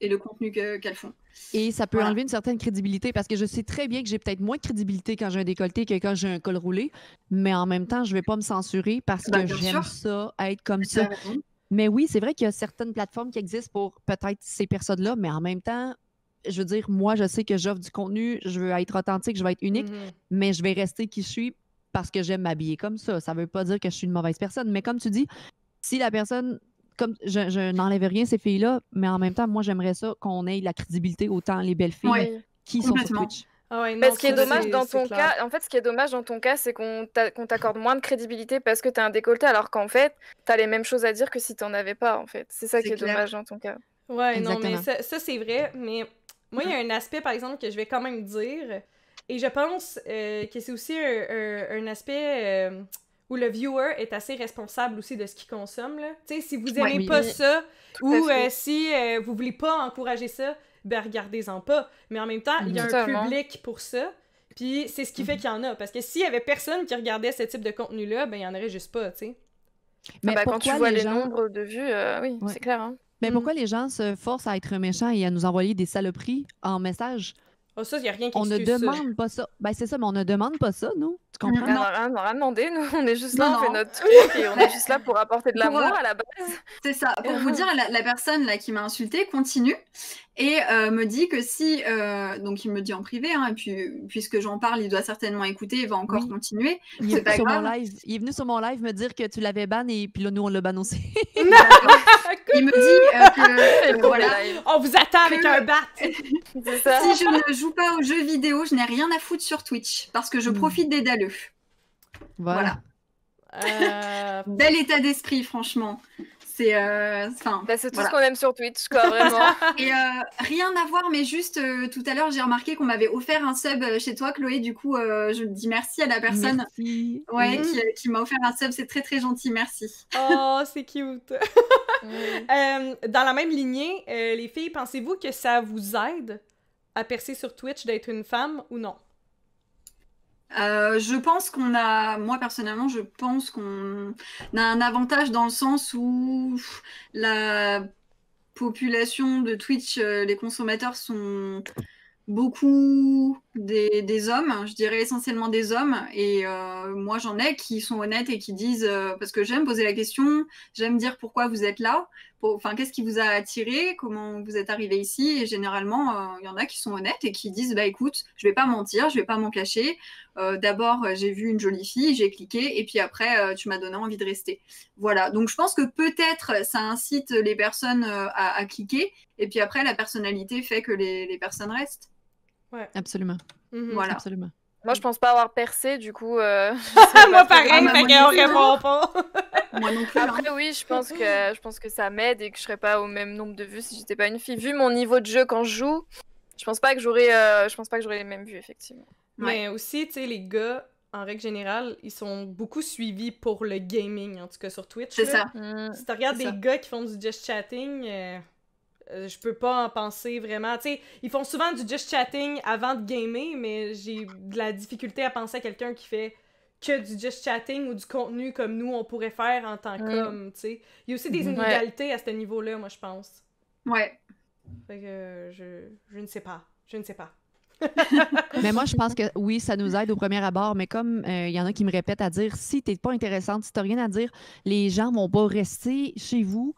le, contenu qu'elles font. Et ça peut enlever une certaine crédibilité parce que je sais très bien que j'ai peut-être moins de crédibilité quand j'ai un décolleté que quand j'ai un col roulé, mais en même temps, je ne vais pas me censurer parce bah, que j'aime ça, être comme ça. Mais oui, c'est vrai qu'il y a certaines plateformes qui existent pour peut-être ces personnes-là, mais en même temps, je veux dire, moi, je sais que j'offre du contenu, je veux être authentique, je veux être unique, mhm. mais je vais rester qui je suis parce que j'aime m'habiller comme ça. Ça veut pas dire que je suis une mauvaise personne, mais comme tu dis, si la personne, comme je, n'enlève rien ces filles-là, mais en même temps, moi, j'aimerais ça qu'on ait la crédibilité autant les belles filles qui sont sur Twitch. Ah ce qui est dommage dans ton cas, en fait, ce qui est dommage dans ton cas, c'est qu'on t'accorde moins de crédibilité parce que as un décolleté, alors qu'en fait, t'as les mêmes choses à dire que si t'en avais pas, en fait. C'est ça qui est dommage dans ton cas. Ouais, non, mais ça, ça c'est vrai, mais moi, il y a un aspect, par exemple, que je vais quand même dire, et je pense euh, que c'est aussi un, aspect euh, où le viewer est assez responsable aussi de ce qu'il consomme. Tu sais, si vous aimez pas ça, ou euh, si vous voulez pas encourager ça, ben regardez-en pas. Mais en même temps, il y a un public pour ça. Puis c'est ce qui fait mhm. qu'il y en a. Parce que s'il y avait personne qui regardait ce type de contenu-là, ben il y en aurait juste pas, tu sais. Mais ah ben, quand tu vois les, nombres de vues, oui, c'est clair. Hein. Mais mm. pourquoi les gens se forcent à être méchants et à nous envoyer des saloperies en message? Oh, ça, a rien qui on ne demande pas ça. Ben, c'est ça, mais on ne demande pas ça, nous. Tu comprends? Non, on rien demandé, nous. On est juste là, on notre truc et on est juste là pour apporter de l'amour euh, à la base. C'est ça. Pour vous dire, la, personne là, qui m'a insulté continue et euh, me dit que si, euh, donc il me dit en privé, hein, puisque j'en parle, il doit certainement écouter, il va encore continuer. Il est, venu sur mon live me dire que tu l'avais ban et puis nous, on l'a ban il me dit euh, que. on vous attend avec un bat. si je ne joue pas aux jeux vidéo, je n'ai rien à foutre sur Twitch parce que je hmm. profite des daleux. voilà. Bel état d'esprit, franchement. Euh, bah, c'est tout ce qu'on aime sur Twitch, et euh, rien à voir, mais juste euh, tout à l'heure, j'ai remarqué qu'on m'avait offert un sub chez toi, Chloé. Du coup, je dis merci à la personne qui, m'a offert un sub. C'est très, très gentil. Merci. Oh, c'est cute. dans la même lignée, les filles, pensez-vous que ça vous aide à percer sur Twitch d'être une femme ou non? Euh, je pense qu'on a, moi personnellement, je pense qu'on a un avantage dans le sens où la population de Twitch, euh, les consommateurs sont beaucoup des, hommes, je dirais essentiellement des hommes, et euh, moi j'en ai qui sont honnêtes et qui disent, parce que j'aime poser la question, j'aime dire pourquoi vous êtes là, Enfin, qu'est-ce qui vous a attiré Comment vous êtes arrivé ici Et généralement, il euh, y en a qui sont honnêtes et qui disent bah écoute, je vais pas mentir, je vais pas m'en cacher. Euh, d'abord, euh, j'ai vu une jolie fille, j'ai cliqué, et puis après, tu m'as donné envie de rester. Voilà. Donc, je pense que peut-être ça incite les personnes à, cliquer, et puis après, la personnalité fait que les, personnes restent. Ouais. Absolument. Mm-hmm. voilà. Absolument. Moi, je pense pas avoir percé, du coup. Euh, ah, moi, pareil, fait qu'on répond pas. moi non plus. Hein. Après, oui, je pense que je pense que ça m'aide et que je serais pas au même nombre de vues si j'étais pas une fille. Vu mon niveau de jeu quand je joue, je pense pas que j'aurais, euh, pense pas que j'aurais les mêmes vues effectivement. Mais aussi, tu sais, les gars, en règle générale, ils sont beaucoup suivis pour le gaming, en tout cas sur Twitch. C'est ça. Mm. si tu regardes des gars qui font du just chatting, euh, euh, je peux pas en penser vraiment. ils font souvent du just chatting avant de gamer, mais j'ai de la difficulté à penser à quelqu'un qui fait que du just chatting ou du contenu comme nous on pourrait faire en tant qu'homme, Il y a aussi des inégalités à ce niveau-là, moi je pense. Ouais. Euh, je, je ne sais pas, je ne sais pas. mais moi, je pense que oui, ça nous aide au premier abord, mais comme euh, il y en a qui me répètent à dire si t'es pas intéressante, si n'as rien à dire, les gens vont pas rester chez vous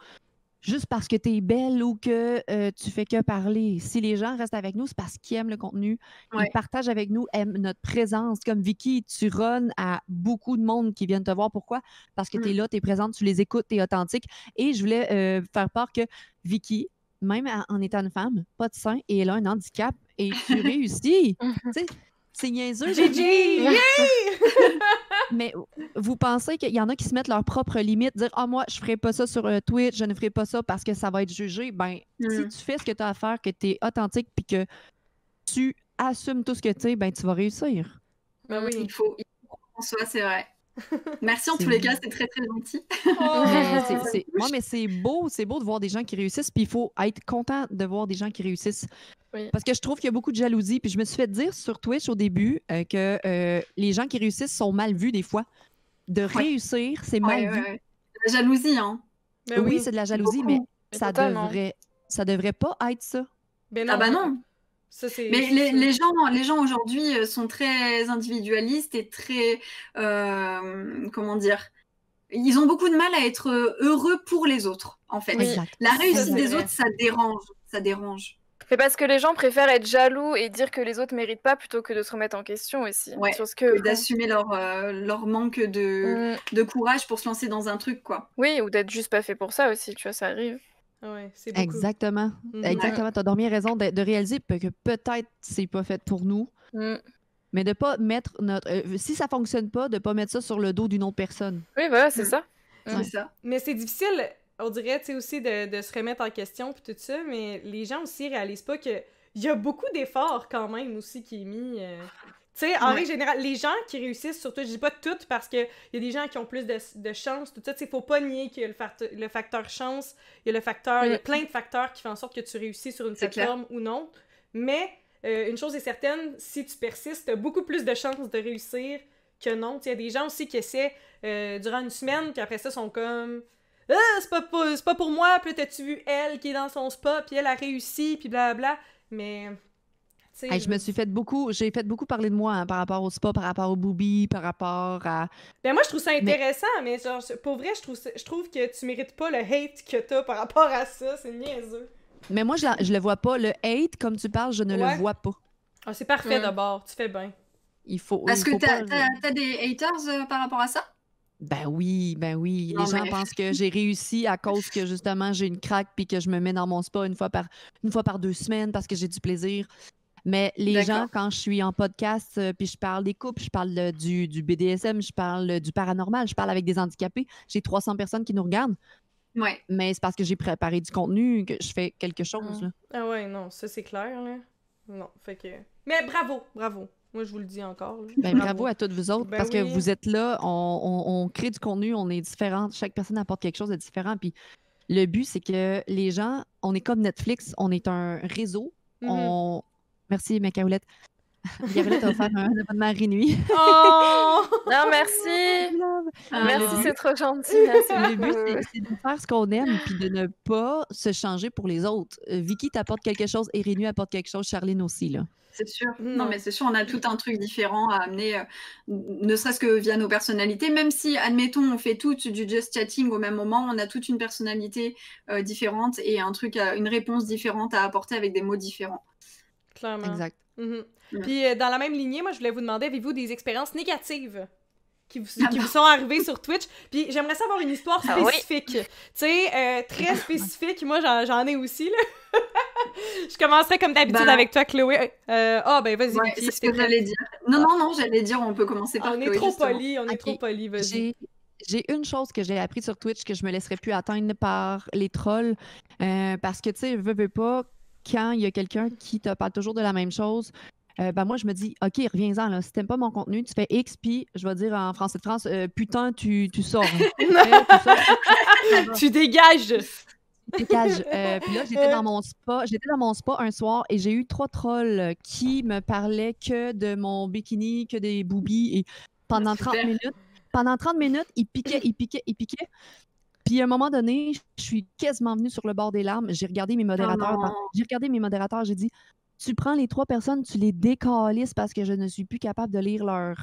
juste parce que tu es belle ou que euh, tu fais que parler. Si les gens restent avec nous, c'est parce qu'ils aiment le contenu, ils partagent avec nous, aiment notre présence. Comme Vicky, tu runs à beaucoup de monde qui viennent te voir. Pourquoi? Parce que tu es mm. là, tu es présente, tu les écoutes, tu es authentique. Et je voulais euh, faire part que Vicky, même en étant une femme, pas de saint, et elle a un handicap et tu réussis. Mm-hmm. c'est niaiseux. Gigi! mais vous pensez qu'il y en a qui se mettent leurs propres limites, dire Ah, moi, je ne ferai pas ça sur euh, Twitch, je ne ferai pas ça parce que ça va être jugé. Ben, si mm. tu fais ce que tu as à faire, que tu es authentique puis que tu assumes tout ce que tu es, ben, tu vas réussir. Ben oui, mm. il faut, il faut c'est vrai. Merci en tous les cas, c'est très très gentil. Oh, moi mais c'est beau, c'est beau de voir des gens qui réussissent, puis il faut être content de voir des gens qui réussissent. Parce que je trouve qu'il y a beaucoup de jalousie, puis je me suis fait dire sur Twitch au début euh, que euh, les gens qui réussissent sont mal vus des fois. De réussir, c'est mal vu. De la jalousie, hein. Ben oui, c'est de la jalousie, mais, ça devrait, ça devrait pas être ça. Ben ah bah non. Mais euh, les, gens, les gens aujourd'hui euh, sont très individualistes et très, euh, comment dire, ils ont beaucoup de mal à être heureux pour les autres, en fait. La réussite des autres, ça dérange, ça dérange. C'est parce que les gens préfèrent être jaloux et dire que les autres méritent pas plutôt que de se remettre en question aussi. Ouais, sur ce que... D'assumer leur, leur manque de, mm. de courage pour se lancer dans un truc, quoi. Oui, ou d'être juste pas fait pour ça aussi, tu vois, ça arrive c'est Exactement. Mm-hmm. Exactement. T'as as dormi raison de, réaliser que peut-être c'est pas fait pour nous. Mm. Mais de pas mettre notre. Euh, si ça fonctionne pas, de pas mettre ça sur le dos d'une autre personne. Oui, voilà, c'est mm. ça. Mm. C'est ça. Mais c'est difficile, on dirait, tu sais, aussi de, se remettre en question puis tout ça, mais les gens aussi réalisent pas que il y a beaucoup d'efforts quand même aussi qui est mis. Euh, en règle générale, les gens qui réussissent, surtout, je dis pas toutes parce qu'il y a des gens qui ont plus de, chance, tout ça, tu faut pas nier qu'il le, facteur, chance, il y a le facteur, il y a plein de facteurs qui font en sorte que tu réussis sur une plateforme ou non. Mais euh, une chose est certaine, si tu persistes, tu as beaucoup plus de chances de réussir que non. Il y a des gens aussi qui essaient euh, durant une semaine, puis après ça, sont comme ah, c'est pas, pour, moi, peut-être tu vu elle qui est dans son spa, puis elle a réussi, puis blabla Mais je me suis fait beaucoup, j'ai fait beaucoup parler de moi hein, par rapport au spa, par rapport au booby par rapport à. Ben moi je trouve ça intéressant, mais, genre, pour vrai, je trouve, je trouve que tu mérites pas le hate que t'as par rapport à ça, c'est niaiseux. Mais moi je, le vois pas, le hate comme tu parles, je ne le vois pas. Ah, c'est parfait d'abord, tu fais bien. Il faut. Est-ce que t'as as des haters euh, par rapport à ça? Ben oui, ben oui. les gens pensent que j'ai réussi à cause que justement j'ai une craque puis que je me mets dans mon spa une fois par une fois par deux semaines parce que j'ai du plaisir. Mais les gens, quand je suis en podcast, euh, puis je parle des couples, je parle euh, du, BDSM, je parle euh, du paranormal, je parle avec des handicapés, j'ai 300 personnes qui nous regardent. Ouais. Mais c'est parce que j'ai préparé du contenu, que je fais quelque ah. chose. Ah ouais, non, ça c'est clair. Là. Non, fait que... Mais bravo, bravo. Moi, je vous le dis encore. Ben, bravo. à toutes vous autres, ben parce que vous êtes là, on, crée du contenu, on est différent, chaque personne apporte quelque chose de différent. Puis le but, c'est que les gens, on est comme Netflix, on est un réseau, mm-hmm. on, Merci, ma caoulette. offert un abonnement à oh! Non, merci! Ah, merci, c'est trop gentil. Le but, c'est de faire ce qu'on aime puis de ne pas se changer pour les autres. Euh, Vicky t'apporte quelque chose et Rénu apporte quelque chose, Charline aussi. là. C'est sûr. Mm. Non, mais c'est sûr, on a tout un truc différent à amener, euh, ne serait-ce que via nos personnalités. Même si, admettons, on fait tout du just chatting au même moment, on a toute une personnalité euh, différente et un truc, une réponse différente à apporter avec des mots différents. Exact. Mhm. Puis euh, dans la même lignée, moi, je voulais vous demander, avez-vous des expériences négatives qui vous, ah qui vous, sont arrivées sur Twitch? Puis j'aimerais savoir une histoire ah spécifique. Tu sais, euh, très spécifique. Moi, j'en ai aussi, je commencerai comme d'habitude ben. avec toi, Chloé. oh, ben vas-y. c'est ce que j'allais dire. Non, non, non, j'allais dire, on peut commencer par on Est trop poli, on est trop poli, vas-y. J'ai une chose que j'ai appris sur Twitch que je me laisserai plus atteindre par les trolls. parce que, tu sais, veux, veux pas, quand il y a quelqu'un qui te parle toujours de la même chose, euh, ben moi, je me dis, OK, reviens-en. Si t'aimes pas mon contenu, tu fais X, puis je vais dire en français de France, euh, putain, tu, sors. tu, dégages. Euh, puis là, j'étais dans mon spa. J'étais dans mon spa un soir et j'ai eu trois trolls qui me parlaient que de mon bikini, que des boobies. Et pendant 30 minutes, pendant 30 minutes, ils piquaient, ils piquaient, ils piquaient. Puis à un moment donné, je suis quasiment venue sur le bord des larmes. J'ai regardé mes oh modérateurs. j'ai regardé mes modérateurs, j'ai dit Tu prends les trois personnes, tu les décalisses parce que je ne suis plus capable de lire leur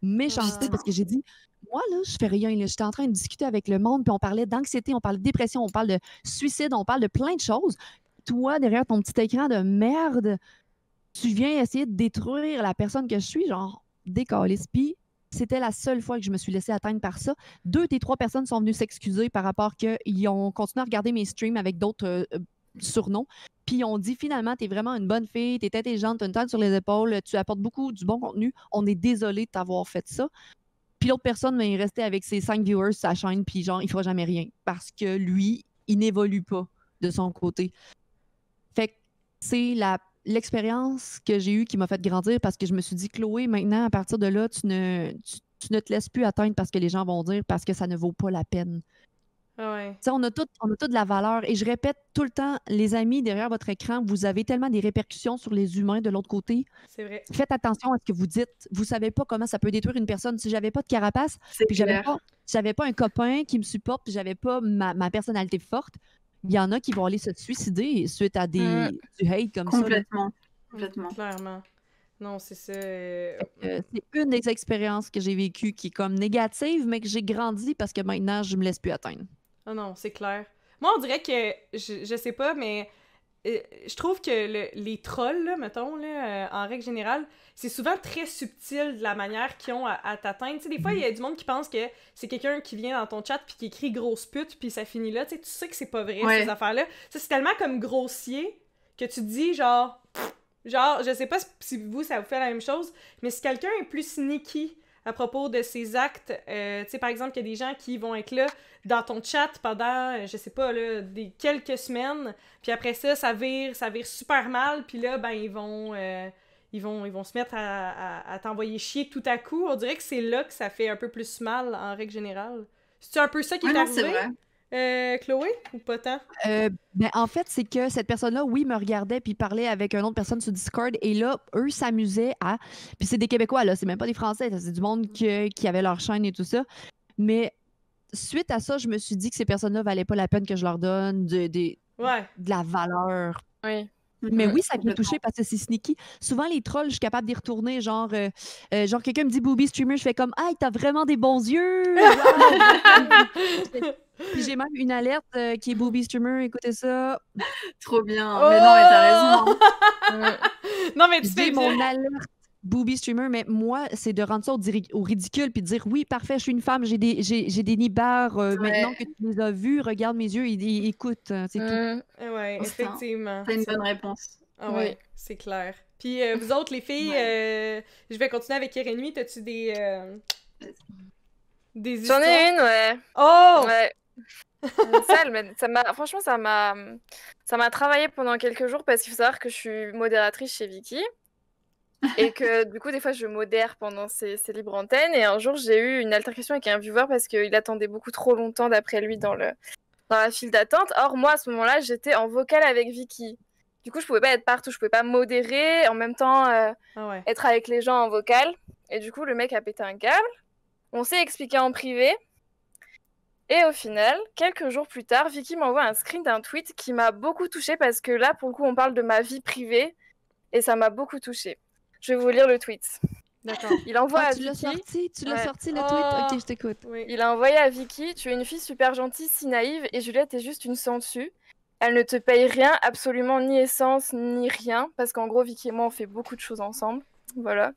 méchanceté. Ah. Parce que j'ai dit Moi, là, je fais rien. J'étais en train de discuter avec le monde, puis on parlait d'anxiété, on parlait de dépression, on parle de suicide, on parle de plein de choses. Toi, derrière ton petit écran de merde, tu viens essayer de détruire la personne que je suis, genre décalisse. Puis c'était la seule fois que je me suis laissé atteindre par ça. Deux des trois personnes sont venues s'excuser par rapport qu'ils ont continué à regarder mes streams avec d'autres euh, euh, surnoms. Puis ils ont dit finalement, tu es vraiment une bonne fille, t'es es intelligente, tu as une tête sur les épaules, tu apportes beaucoup du bon contenu. On est désolé de t'avoir fait ça. Puis l'autre personne, mais ben, il restait avec ses cinq viewers sa chaîne, puis genre, il fera jamais rien. Parce que lui, il n'évolue pas de son côté. Fait que c'est la l'expérience que j'ai eue qui m'a fait grandir parce que je me suis dit, Chloé, maintenant, à partir de là, tu ne, ne te laisses plus atteindre parce que les gens vont dire parce que ça ne vaut pas la peine. Ah on, a tout, on de la valeur. Et je répète tout le temps, les amis, derrière votre écran, vous avez tellement des répercussions sur les humains de l'autre côté. C'est vrai. Faites attention à ce que vous dites. Vous ne savez pas comment ça peut détruire une personne. Si j'avais pas de carapace, puis j'avais pas, j'avais pas un copain qui me supporte, puis j'avais pas ma, ma, personnalité forte, il y en a qui vont aller se suicider suite à des, mm. du hate comme ça. Complètement. Clairement. Non, c'est euh, euh, c'est une des expériences que j'ai vécues qui est comme négative, mais que j'ai grandi parce que maintenant, je me laisse plus atteindre. Ah non, c'est clair. Moi, on dirait que, je, je sais pas, mais euh, je trouve que les trolls, mettons, là, euh, en règle générale, c'est souvent très subtil de la manière qu'ils ont à, t'atteindre. Tu sais, des fois, il y a du monde qui pense que c'est quelqu'un qui vient dans ton chat puis qui écrit grosse pute puis ça finit là. Tu sais, tu sais que c'est pas vrai, ces affaires-là. Ça, c'est tellement comme grossier que tu te dis, genre, genre, je sais pas si vous, ça vous fait la même chose, mais si quelqu'un est plus sneaky à propos de ces actes. Euh, tu sais, par exemple, qu'il y a des gens qui vont être là dans ton chat pendant, euh, je sais pas, là, des quelques semaines, puis après ça, ça vire, ça vire super mal, puis là, ben, ils vont, euh, ils vont, ils vont se mettre à, t'envoyer chier tout à coup. On dirait que c'est là que ça fait un peu plus mal, en règle générale. C'est un peu ça qui est arrivé? Euh, Chloé, ou pas tant? Euh, ben, en fait, c'est que cette personne-là, oui, me regardait puis parlait avec une autre personne sur Discord. Et là, eux s'amusaient à. Puis c'est des Québécois, là, c'est même pas des Français, c'est du monde qui avait leur chaîne et tout ça. Mais suite à ça, je me suis dit que ces personnes-là valaient pas la peine que je leur donne de, de la valeur. Oui. Mais oui, ça peut toucher parce que c'est sneaky. Souvent, les trolls, je suis capable d'y retourner. Genre, euh, genre quelqu'un me dit Boobie Streamer, je fais comme Hey, t'as vraiment des bons yeux! Puis j'ai même une alerte euh, qui est Booby Streamer, écoutez ça. Trop bien. Oh! Mais non, mais t'as raison. Hein. non, mais tu fais mon alerte booby streamer, mais moi, c'est de rendre ça au, ridicule puis de dire oui, parfait, je suis une femme, j'ai des, j'ai, des nibards. Euh, maintenant que tu les as vus, regarde mes yeux, écoute, hein, C'est tout. Mmh. Ah ouais, effectivement. C'est une bonne réponse. Ah ouais, c'est clair. Puis euh, vous autres, les filles, je vais continuer avec Irénui. T'as-tu des. des J'en ai une, ouais. Oh! Ouais ça, franchement, ça m'a, ça m'a travaillé pendant quelques jours parce qu'il faut savoir que je suis modératrice chez Vicky et que du coup, des fois, je modère pendant ces, libres antennes. Et un jour, j'ai eu une altercation avec un viewer parce qu'il attendait beaucoup trop longtemps d'après lui dans le dans la file d'attente. Or, moi, à ce moment-là, j'étais en vocal avec Vicky. Du coup, je pouvais pas être partout, je pouvais pas modérer, en même temps euh, ah être avec les gens en vocal. Et du coup, le mec a pété un câble. On s'est expliqué en privé. Et au final, quelques jours plus tard, Vicky m'envoie un screen d'un tweet qui m'a beaucoup touchée parce que là, pour le coup, on parle de ma vie privée et ça m'a beaucoup touchée. Je vais vous lire le tweet. D'accord. Il envoie ah, à Vicky. Sorti, tu l'as sorti le oh. tweet. Ok, je t'écoute. Il a envoyé à Vicky Tu es une fille super gentille, si naïve, et Juliette est juste une sangsue. Elle ne te paye rien, absolument ni essence, ni rien, parce qu'en gros, Vicky et moi, on fait beaucoup de choses ensemble. Voilà.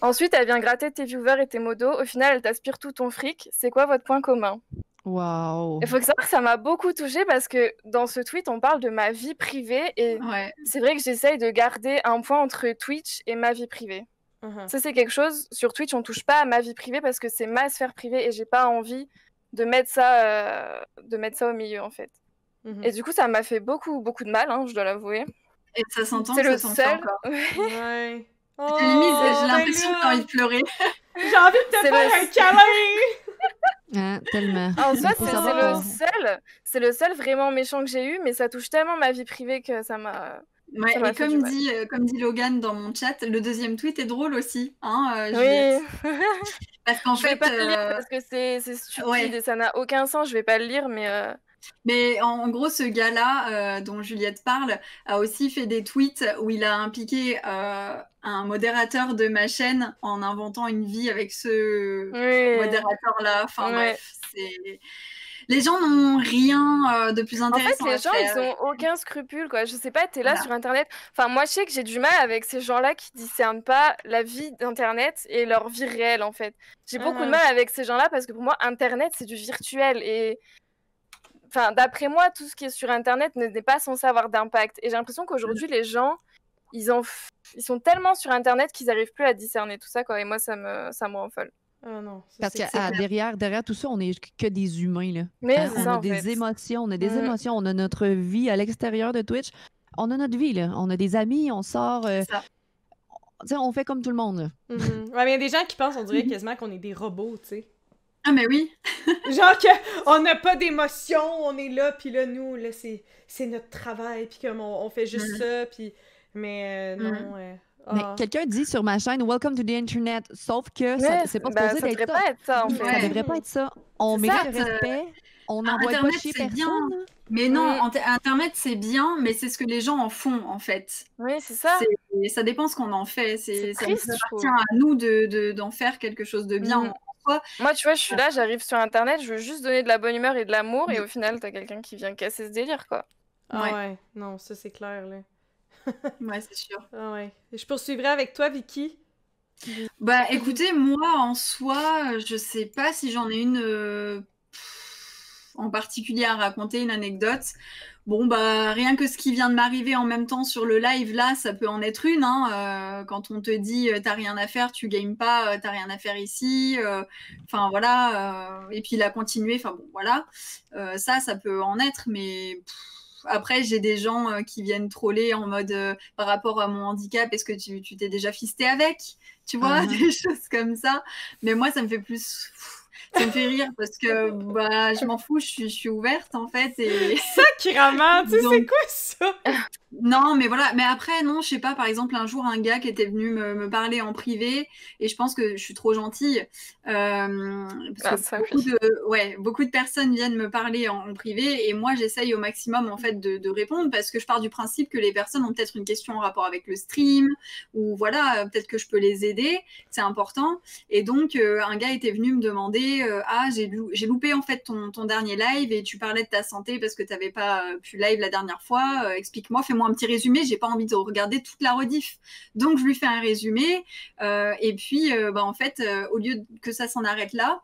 Ensuite, elle vient gratter tes viewers et tes modos. Au final, elle t'aspire tout ton fric. C'est quoi votre point commun Waouh. Il faut que ça, m'a beaucoup touchée parce que dans ce tweet, on parle de ma vie privée et c'est vrai que j'essaye de garder un point entre Twitch et ma vie privée. Uh-huh. Ça, c'est quelque chose. Sur Twitch, on touche pas à ma vie privée parce que c'est ma sphère privée et j'ai pas envie de mettre ça, euh, de mettre ça au milieu en fait. Uh-huh. Et du coup, ça m'a fait beaucoup, beaucoup de mal, hein, je dois l'avouer. Et ça s'entend. C'est le seul. ouais. j'ai oh, l'impression que t'as envie de pleurer. J'ai envie de te faire un câlin. Hein, tellement. En ah, soi, c'est le seul, c'est le seul vraiment méchant que j'ai eu, mais ça touche tellement ma vie privée que ça m'a. et comme dit, euh, comme dit Logan dans mon chat, le deuxième tweet est drôle aussi. Hein, euh, oui. parce vais pas le lire euh, parce que c'est stupide et ça n'a aucun sens. Je vais pas le lire, mais mais en, gros, ce gars-là, euh, dont Juliette parle, a aussi fait des tweets où il a impliqué euh, un modérateur de ma chaîne en inventant une vie avec ce modérateur-là. Enfin bref, c'est les gens n'ont rien euh, de plus intéressant. En fait, les gens, ils n'ont aucun scrupule, quoi. Je sais pas, tu es là sur Internet. Enfin, moi, je sais que j'ai du mal avec ces gens-là qui discernent pas la vie d'Internet et leur vie réelle, en fait. J'ai beaucoup de mal avec ces gens-là parce que pour moi, Internet, c'est du virtuel. Et enfin, d'après moi, tout ce qui est sur Internet n'est pas censé avoir d'impact. Et j'ai l'impression qu'aujourd'hui, les gens, ils, ils sont tellement sur Internet qu'ils n'arrivent plus à discerner tout ça, Et moi, ça me, ça me rend folle. Ah non, Parce que ah, derrière, derrière tout ça, on n'est que des humains. Là. Mais hein, on, a des émotions, on a des mm. émotions, on a notre vie à l'extérieur de Twitch. On a notre vie, là. on a des amis, on sort. Euh, on fait comme tout le monde. Mm-hmm. Ouais, mais il y a des gens qui pensent, on dirait quasiment qu'on est des robots, tu ah, mais oui! Genre qu'on n'a pas d'émotion, on est là, puis là, nous, là, c'est, c'est notre travail, puis comme on, fait juste mm-hmm. ça, puis... Mais euh, non... Mm-hmm. Euh, mais ah. quelqu'un dit sur ma chaîne « Welcome to the Internet », sauf que ça, c'est pas ben, supposé ben, d'être ça. Devrait être ça, ça devrait pas être ça. On mérite le respect, on ah, n'envoie pas chier personne. Bien. Mais non, Internet, c'est bien, mais c'est ce que les gens en font, en fait. Oui, c'est ça. Ça dépend ce qu'on en fait. C'est, ça appartient à nous de, d'en faire quelque chose de bien. Mm. Moi, tu vois, je suis euh. là, j'arrive sur Internet, je veux juste donner de la bonne humeur et de l'amour, et mm. au final, t'as quelqu'un qui vient casser ce délire, quoi. Ah ouais, non, ça c'est clair, là. ouais, c'est sûr. Ah je poursuivrai avec toi, Vicky. Bah écoutez, moi en soi, je sais pas si j'en ai une. Euh, en particulier à raconter une anecdote, bon bah rien que ce qui vient de m'arriver en même temps sur le live là, ça peut en être une. Hein. Euh, quand on te dit euh, t'as rien à faire, tu games pas, euh, t'as rien à faire ici. Enfin voilà. et puis il a continué. Enfin bon voilà. ça, ça peut en être, mais. après, j'ai des gens qui viennent troller en mode par rapport à mon handicap, est-ce que tu t'es déjà fisté avec Tu vois, ah. des choses comme ça. Mais moi, ça me fait plus ça me fait rire parce que bah, je m'en fous, je suis, ouverte en fait. Et... ramène, tu sais, c'est quoi ça Non, mais voilà. Mais après, non, je sais pas. Par exemple, un jour, un gars qui était venu me, parler en privé, et je pense que je suis trop gentille euh, parce ah, que beaucoup de, ouais, beaucoup de personnes viennent me parler en, privé, et moi, j'essaye au maximum en fait de, répondre parce que je pars du principe que les personnes ont peut-être une question en rapport avec le stream ou voilà, euh, peut-être que je peux les aider. C'est important. Et donc, euh, un gars était venu me demander euh, ah j'ai loupé en fait ton, dernier live et tu parlais de ta santé parce que tu n'avais pas euh, pu live la dernière fois. Euh, explique-moi, fais-moi un petit résumé. J'ai pas envie de regarder toute la rediff. Donc je lui fais un résumé et puis bah, en fait au lieu que ça s'en arrête là,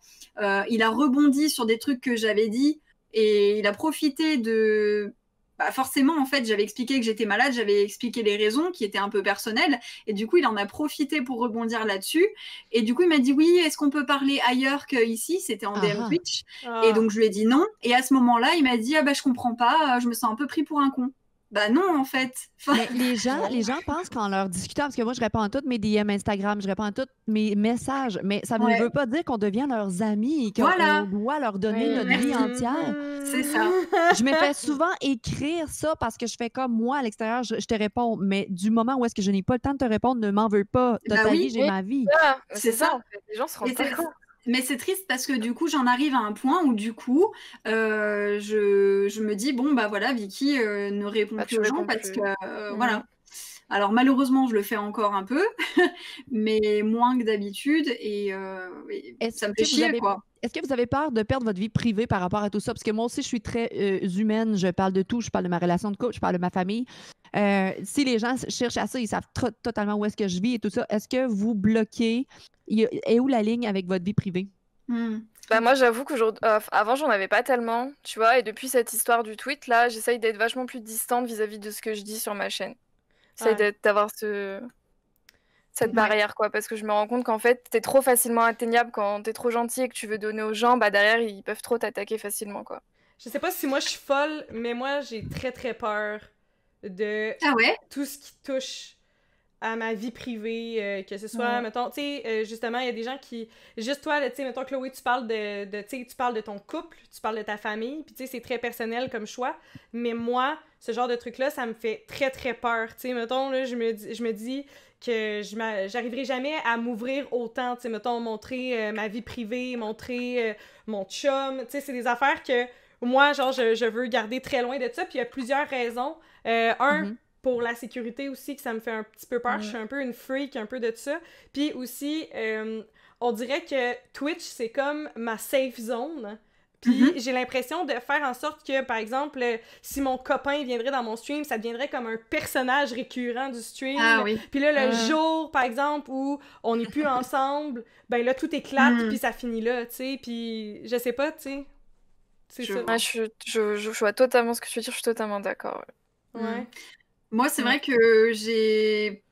il a rebondi sur des trucs que j'avais dit et il a profité de bah, forcément, en fait, j'avais expliqué que j'étais malade, j'avais expliqué les raisons qui étaient un peu personnelles. Et du coup, il en a profité pour rebondir là-dessus. Et du coup, il m'a dit Oui, est-ce qu'on peut parler ailleurs qu'ici C'était en DM Twitch. Ah. Ah. Et donc, je lui ai dit non. Et à ce moment-là, il m'a dit Ah, bah, je comprends pas, euh, je me sens un peu pris pour un con. Ben non, en fait. les gens, les gens pensent qu'en leur discutant, parce que moi, je réponds à toutes mes DM Instagram, je réponds à tous mes messages, mais ça ne veut pas dire qu'on devient leurs amis et qu'on doit leur donner notre vie entière. C'est ça. Je me fais souvent écrire ça parce que je fais comme moi à l'extérieur, je, te réponds, mais du moment où est-ce que je n'ai pas le temps de te répondre, ne m'en veux pas. T'as ben j'ai ma vie. C'est ça. Les gens se rendent mais c'est triste parce que du coup, j'en arrive à un point où du coup, euh, je, me dis bon bah voilà, Vicky euh, ne bah, répond plus aux gens parce que euh, mmh. voilà, alors malheureusement, je le fais encore un peu, mais moins que d'habitude et, euh, ça me fait chier, quoi. Est-ce que vous avez peur de perdre votre vie privée par rapport à tout ça? Parce que moi aussi, je suis très euh, humaine, je parle de tout, je parle de ma relation de couple, je parle de ma famille. Euh, si les gens cherchent à ça, ils savent totalement où est-ce que je vis et tout ça. Est-ce que vous bloquez? Et où la ligne avec votre vie privée? Hmm. Bah, moi j'avoue qu'avant, j'en avais pas tellement, tu vois, et depuis cette histoire du tweet là, j'essaye d'être vachement plus distante vis à -vis de ce que je dis sur ma chaîne d'avoir cette barrière, quoi, parce que je me rends compte qu'en fait, t'es trop facilement atteignable quand t'es trop gentil et que tu veux donner aux gens, bah derrière, ils peuvent trop t'attaquer facilement, quoi. Je sais pas si moi je suis folle, mais moi j'ai très très peur de ah tout ce qui touche à ma vie privée, euh, que ce soit, mettons, tu sais, euh, justement, il y a des gens qui, juste toi, tu sais, mettons, Chloé, tu parles de, de tu parles de ton couple, tu parles de ta famille, puis tu sais, c'est très personnel comme choix, mais moi, ce genre de truc-là, ça me fait très, très peur. Tu sais, mettons, là, je me, dis je me dis que je j'arriverai jamais à m'ouvrir autant. Tu sais, mettons, montrer euh, ma vie privée, montrer euh, mon chum. Tu sais, c'est des affaires que moi, genre, je, veux garder très loin de ça. Puis il y a plusieurs raisons. Euh, un, mhm. pour la sécurité aussi, que ça me fait un petit peu peur. Je suis un peu une freak, un peu de ça. Puis aussi, on dirait que Twitch, c'est comme ma safe zone puis mm-hmm. j'ai l'impression de faire en sorte que, par exemple, si mon copain viendrait dans mon stream, ça deviendrait comme un personnage récurrent du stream. Ah, oui. Puis là, le ah. jour, par exemple, où on n'est plus ensemble, ben là, tout éclate, mm. puis ça finit là, tu sais. Puis je sais pas, tu sais. C'est je... ça. Ah, je, vois totalement ce que tu veux dire, je suis totalement d'accord. Ouais. Mm. Moi, c'est vrai que j'ai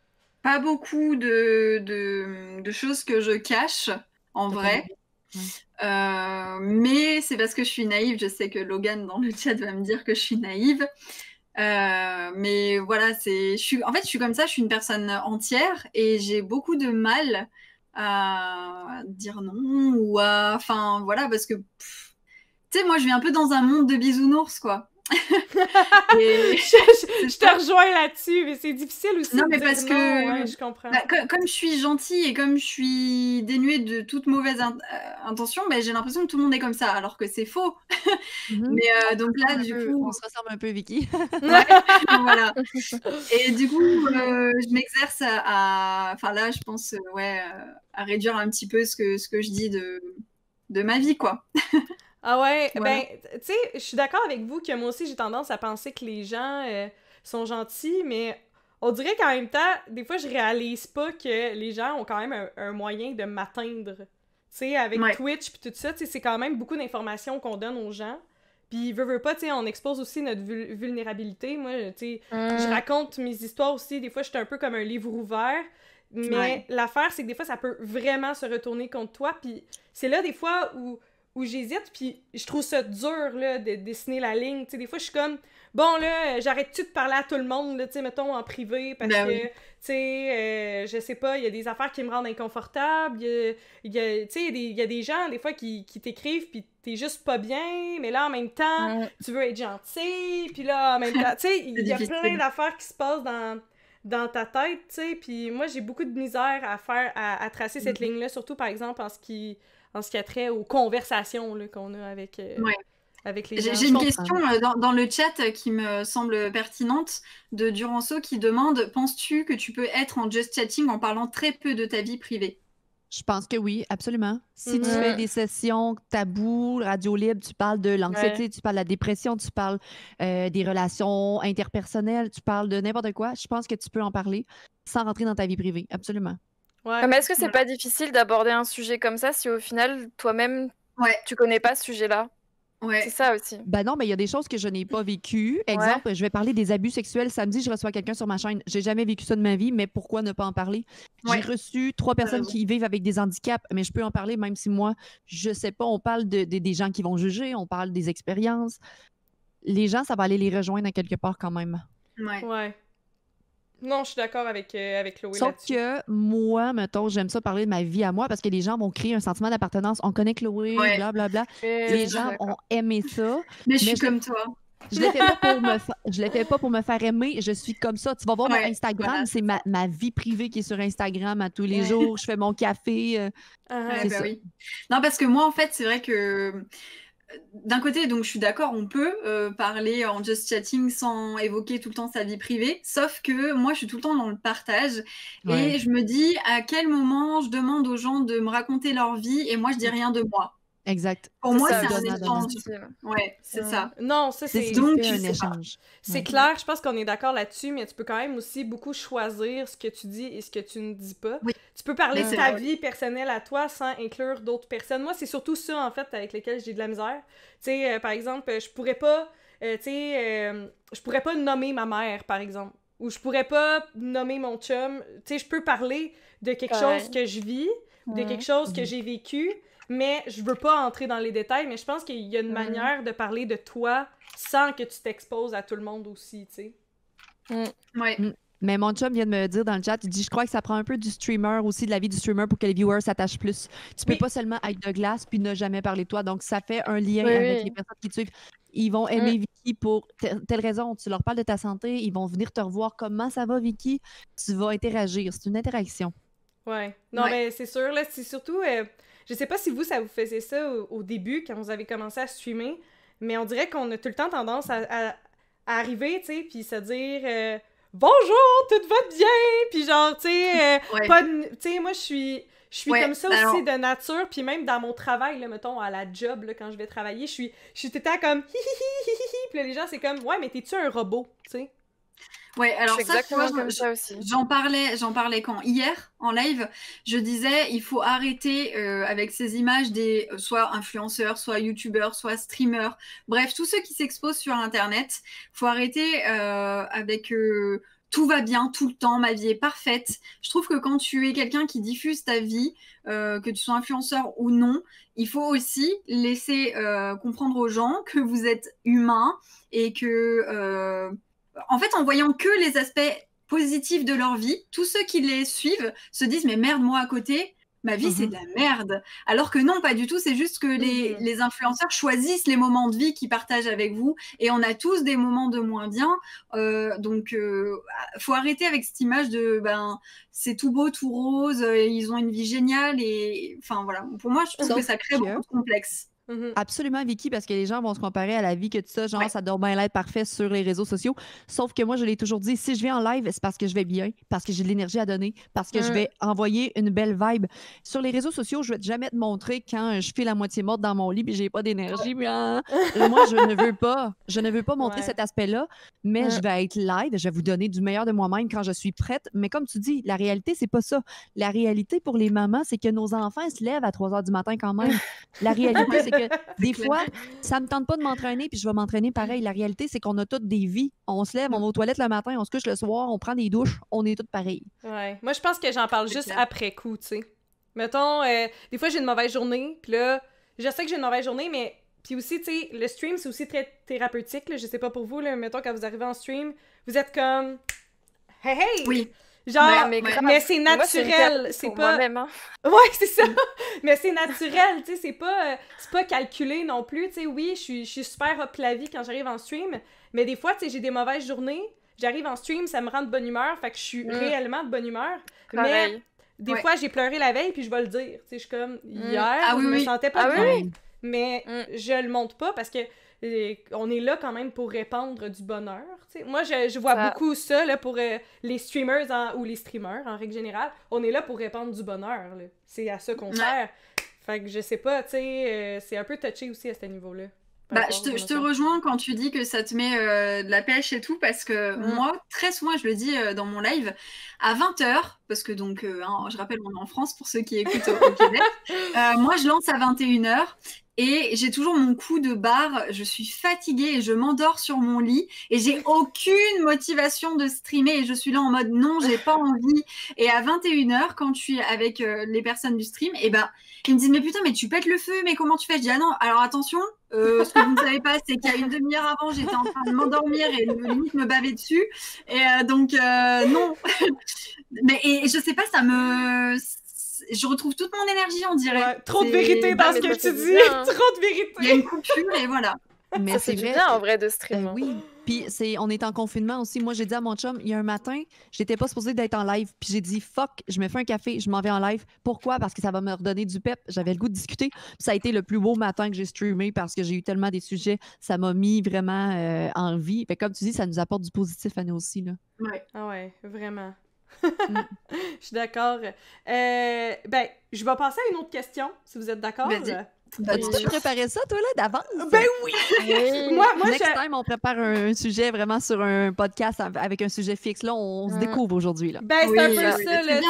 pas beaucoup de, de, choses que je cache, en vrai. Euh, c'est parce que je suis naïve. Je sais que Logan dans le chat va me dire que je suis naïve. Euh, mais voilà, c'est, je suis, en fait, je suis comme ça, je suis une personne entière et j'ai beaucoup de mal à dire non ou à, enfin, voilà, parce que, tu sais, moi, je vis un peu dans un monde de bisounours, quoi. je, te rejoins là-dessus, mais c'est difficile aussi. Non, mais parce que bah, comme, je suis gentille et comme je suis dénuée de toute mauvaise euh, intention, mais bah, j'ai l'impression que tout le monde est comme ça, alors que c'est faux. Mm-hmm. mais euh, donc là, du coup, on se ressemble un peu, Vicky. voilà. Et du coup, euh, je m'exerce à, enfin là, je pense, ouais, à réduire un petit peu ce que ce que je dis de de ma vie, quoi. Ah ouais, ben, tu sais, je suis d'accord avec vous que moi aussi j'ai tendance à penser que les gens euh, sont gentils, mais on dirait qu'en même temps, des fois je réalise pas que les gens ont quand même un, moyen de m'atteindre. Tu sais, avec Twitch puis tout ça, c'est quand même beaucoup d'informations qu'on donne aux gens. Puis, veut, veut pas, tu sais, on expose aussi notre vulnérabilité. Moi, tu sais, je mmh. raconte mes histoires aussi. Des fois, je suis un peu comme un livre ouvert. Mais l'affaire, c'est que des fois, ça peut vraiment se retourner contre toi. Puis, c'est là, des fois, où où j'hésite, puis je trouve ça dur, là, de dessiner la ligne. des fois, je suis comme, bon, là, j'arrête-tu de parler à tout le monde, tu sais, mettons, en privé, parce ben que, tu sais, euh, je sais pas, il y a des affaires qui me rendent inconfortable, il y a, il y des gens, des fois, qui, t'écrivent, puis t'es juste pas bien, mais là, en même temps, tu veux être gentil, puis là, en même temps, tu sais, il y a plein d'affaires qui se passent dans dans ta tête, tu sais, puis moi, j'ai beaucoup de misère à faire, à, tracer cette mm. ligne-là, surtout, par exemple, en ce qui en ce qui a trait aux conversations qu'on a avec, euh, avec les gens. J'ai une hein. question euh, dans, le chat euh, qui me semble pertinente de Duranceau qui demande Penses-tu que tu peux être en just chatting en parlant très peu de ta vie privée je pense que oui, absolument. Si tu fais des sessions tabou, radio libre, tu parles de l'anxiété, tu parles de la dépression, tu parles des relations interpersonnelles, tu parles de n'importe quoi, je pense que tu peux en parler sans rentrer dans ta vie privée, absolument. Ah, mais est-ce que c'est mm. pas difficile d'aborder un sujet comme ça si au final, toi-même, ouais. tu connais pas ce sujet-là Ouais. C'est ça aussi. Ben non, mais il y a des choses que je n'ai pas vécues. Exemple, je vais parler des abus sexuels. Samedi, je reçois quelqu'un sur ma chaîne. J'ai jamais vécu ça de ma vie, mais pourquoi ne pas en parler? J'ai reçu trois personnes euh, qui vivent avec des handicaps, mais je peux en parler même si moi, je sais pas. On parle des gens qui vont juger, on parle des expériences. Les gens, ça va aller les rejoindre à quelque part quand même. Ouais. Non, je suis d'accord avec, euh, avec Chloé. Sauf que moi, mettons, j'aime ça parler de ma vie à moi parce que les gens vont créer un sentiment d'appartenance. On connaît Chloé, blablabla. Bla, bla. les gens ont aimé ça. mais, je suis comme toi. Je ne pas pour je l'ai fait pas pour me faire aimer, je suis comme ça. Tu vas voir mon Instagram, c'est ma, vie privée qui est sur Instagram à tous les jours, je fais mon café. Euh, ah, ah ben oui. Non parce que moi en fait, c'est vrai que d'un côté, donc je suis d'accord, on peut euh, parler en just chatting sans évoquer tout le temps sa vie privée, sauf que moi je suis tout le temps dans le partage et je me dis à quel moment je demande aux gens de me raconter leur vie et moi je dis mm. rien de moi. Exact. Pour moi, c'est un échange. Ouais, c'est ça. Non, ça, c'est donc un échange. C'est clair, je pense qu'on est d'accord là-dessus, mais tu peux quand même aussi beaucoup choisir ce que tu dis et ce que tu ne dis pas. Tu peux parler ben, de ta vie personnelle à toi sans inclure d'autres personnes. Moi, c'est surtout ça, en fait, avec lesquels j'ai de la misère. Tu sais, euh, par exemple, je pourrais pas, euh, tu sais, euh, je pourrais pas nommer ma mère, par exemple. Ou je pourrais pas nommer mon chum. Tu sais, je peux parler de quelque chose que je vis, de quelque chose que j'ai vécu, mais je veux pas entrer dans les détails, mais je pense qu'il y a une mm-hmm. manière de parler de toi sans que tu t'exposes à tout le monde aussi, tu sais. Mm. Mm. Mais mon chum vient de me dire dans le chat, il dit je crois que ça prend un peu du streamer aussi, de la vie du streamer pour que les viewers s'attachent plus. Tu peux pas seulement être de glace puis ne jamais parler de toi. Donc ça fait un lien avec les personnes qui te suivent. Ils vont aimer mm. Vicky pour telle raison. Tu leur parles de ta santé, ils vont venir te revoir. Comment ça va, Vicky Tu vas interagir. C'est une interaction. Ouais. Non, mais c'est sûr, là, c'est surtout. Euh, je sais pas si vous, ça vous faisait ça au, début, quand vous avez commencé à streamer, mais on dirait qu'on a tout le temps tendance à, arriver, tu sais, puis se dire euh, Bonjour, tout va bien! » Puis genre, euh, tu sais, moi, je suis... Je suis comme ça ben aussi de nature, puis même dans mon travail, là, mettons, à la job, quand je vais travailler, je suis, je suis tout le temps comme hi hi hi hi puis là, les gens, c'est comme « Ouais, mais t'es-tu un robot? » Tu sais. Ouais, alors ça, j'en parlais, j'en parlais quand hier en live, je disais il faut arrêter euh, avec ces images des euh, soit influenceurs, soit youtubeurs, soit streamers, bref tous ceux qui s'exposent sur internet, faut arrêter euh, avec tout va bien tout le temps, ma vie est parfaite. Je trouve que quand tu es quelqu'un qui diffuse ta vie, que tu sois influenceur ou non, il faut aussi laisser comprendre aux gens que vous êtes humain et que en fait, en voyant que les aspects positifs de leur vie, tous ceux qui les suivent se disent mais merde, moi à côté, ma vie, c'est de la mhm. merde. Alors que non, pas du tout. C'est juste que mhm. les, influenceurs choisissent les moments de vie qu'ils partagent avec vous. Et on a tous des moments de moins bien. Euh, donc, euh, ah, faut arrêter avec cette image de ben, c'est tout beau, tout rose, ils ont une vie géniale. Et enfin, voilà. Pour moi, je trouve que ça crée beaucoup de complexe. Mm-hmm. Absolument, Vicky, parce que les gens vont se comparer à la vie que tu as, genre, ça doit bien être parfait sur les réseaux sociaux. Sauf que moi, je l'ai toujours dit, si je vais en live, c'est parce que je vais bien, parce que j'ai de l'énergie à donner, parce que je vais mm-hmm. envoyer une belle vibe. Sur les réseaux sociaux, je vais jamais te montrer quand je fais la moitié morte dans mon lit et j'ai pas d'énergie. Ouais. Hein. moi, je ne veux pas. Je ne veux pas montrer cet aspect-là, mais mm. je vais être live, je vais vous donner du meilleur de moi-même quand je suis prête. Mais comme tu dis, la réalité, c'est pas ça. La réalité pour les mamans, c'est que nos enfants se lèvent à 3 heures du matin quand même. La réalité, c'est des fois, ça me tente pas de m'entraîner, puis je vais m'entraîner pareil. La réalité, c'est qu'on a toutes des vies. On se lève, on va aux toilettes le matin, on se couche le soir, on prend des douches, on est toutes pareilles. Ouais. Moi, je pense que j'en parle juste après coup, tu sais. Mettons, euh, des fois, j'ai une mauvaise journée, puis là, je sais que j'ai une mauvaise journée, mais. Puis aussi, tu sais, le stream, c'est aussi très thérapeutique. Là. Je sais pas pour vous, là, mettons, quand vous arrivez en stream, vous êtes comme. Hey, hey! Oui. Genre, mais, c'est naturel, c'est pas. Hein. Ouais, c'est ça. Mm. mais c'est naturel, tu sais, c'est pas, euh, pas calculé non plus. Tu sais, oui, je suis super hop la vie quand j'arrive en stream, mais des fois, tu sais, j'ai des mauvaises journées. J'arrive en stream, ça me rend de bonne humeur, fait que je suis mm. réellement de bonne humeur. Mais des fois, j'ai pleuré la veille, puis je vais le dire. Tu sais, je suis comme mm. hier, ah je me sentais pas ah bien, mais je le montre pas parce que euh, on est là quand même pour répandre du bonheur. Moi, je, vois beaucoup ça là, pour euh, les streamers ou les streamers en règle générale. On est là pour répandre du bonheur. C'est à ce qu'on sert. Fait que je sais pas, euh, c'est un peu touché aussi à ce niveau-là. Bah, je, te, rejoins quand tu dis que ça te met de la pêche et tout, parce que mm. moi, très souvent, je le dis dans mon live, à 20h, parce que donc, hein, je rappelle, on est en France pour ceux qui écoutent au Québec, moi, je lance à 21h et j'ai toujours mon coup de barre. Je suis fatiguée et je m'endors sur mon lit et j'ai aucune motivation de streamer et je suis là en mode non, j'ai pas envie. Et à 21h, quand je suis avec euh, les personnes du stream, et eh ben, ils me disent mais putain, mais tu pètes le feu, mais comment tu fais Je dis ah non, alors attention, euh, ce que vous ne savez pas, c'est qu'il y a une demi-heure avant, j'étais en train de m'endormir et le limite me bavait dessus. Et euh, donc, non. Mais et, et, je sais pas, ça me je retrouve toute mon énergie, on dirait. trop de vérité dans ce que tu dis, hein. trop de vérité. Il y a une coupure et voilà. Mais c'est bien en vrai de streamer. Ben hein. oui. Puis c'est, on est en confinement aussi. Moi, j'ai dit à mon chum, il y a un matin, j'étais pas supposée d'être en live. Puis j'ai dit, fuck, je me fais un café, je m'en vais en live. Pourquoi? Parce que ça va me redonner du pep. J'avais le goût de discuter. Puis ça a été le plus beau matin que j'ai streamé parce que j'ai eu tellement des sujets. Ça m'a mis vraiment euh, en vie. comme tu dis, ça nous apporte du positif à nous aussi. Oui, ah vraiment. Mm. Je suis d'accord. Euh, ben, je vais passer à une autre question, si vous êtes d'accord. As-tu préparé ça, toi, là, d'avance? Ben oui! moi, moi, Next time, on prépare un, sujet vraiment sur un podcast avec un sujet fixe. Là, on se mm. découvre aujourd'hui. Ben, c'est un peu euh, ça. Là,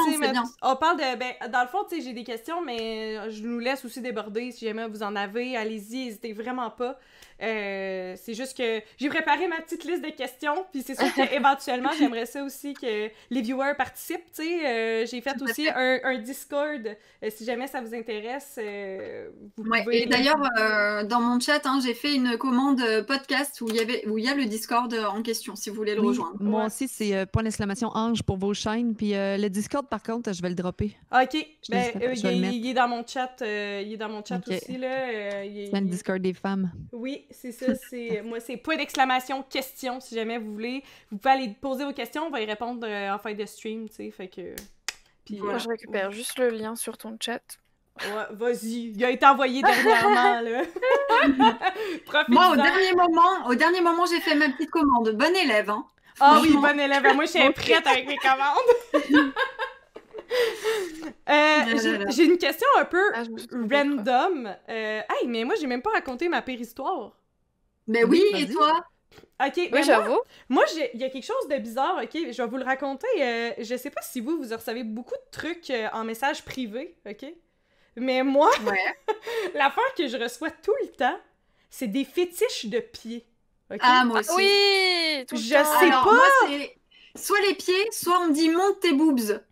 on parle de... Ben, dans le fond, j'ai des questions, mais je nous laisse aussi déborder. Si jamais vous en avez, allez-y, n'hésitez vraiment pas. Euh, c'est juste que j'ai préparé ma petite liste de questions, puis c'est sûr qu'éventuellement, j'aimerais ça aussi que les viewers participent, tu euh, j'ai fait aussi un, Discord, euh, si jamais ça vous intéresse. Et d'ailleurs, dans mon chat, hein, j'ai fait une commande podcast où il y a le Discord en question, si vous voulez le rejoindre. Moi aussi, c'est point d'exclamation ange pour vos chaînes, puis le Discord, par contre, je vais le dropper. OK, ben, il, est dans mon chat, il est dans mon chat aussi, là. Il le Discord des femmes. Oui, c'est ça, c'est euh, moi, c'est point d'exclamation question si jamais vous voulez. Vous pouvez aller poser vos questions, on va y répondre euh, en fin de stream, tu sais, fait que. Puis, moi, euh, je récupère juste le lien sur ton chat. Ouais, vas-y, il a été envoyé dernièrement là. moi, au dernier moment, au dernier moment, j'ai fait ma petite commande. Bon élève, hein. Ah oui, bon élève. Moi, je suis prête avec mes commandes. j'ai une question un peu ah, random. hey, mais moi, j'ai même pas raconté ma père histoire mais oui, et toi? OK, oui, j'avoue. Moi, il y a quelque chose de bizarre, OK? Je vais vous le raconter. Euh, je sais pas si vous, vous recevez beaucoup de trucs euh, en message privé, OK? Mais moi, la l'affaire que je reçois tout le temps, c'est des fétiches de pieds. ok Ah, moi ah aussi. Oui! je sais pas. soit les pieds, soit on dit monte tes boobs.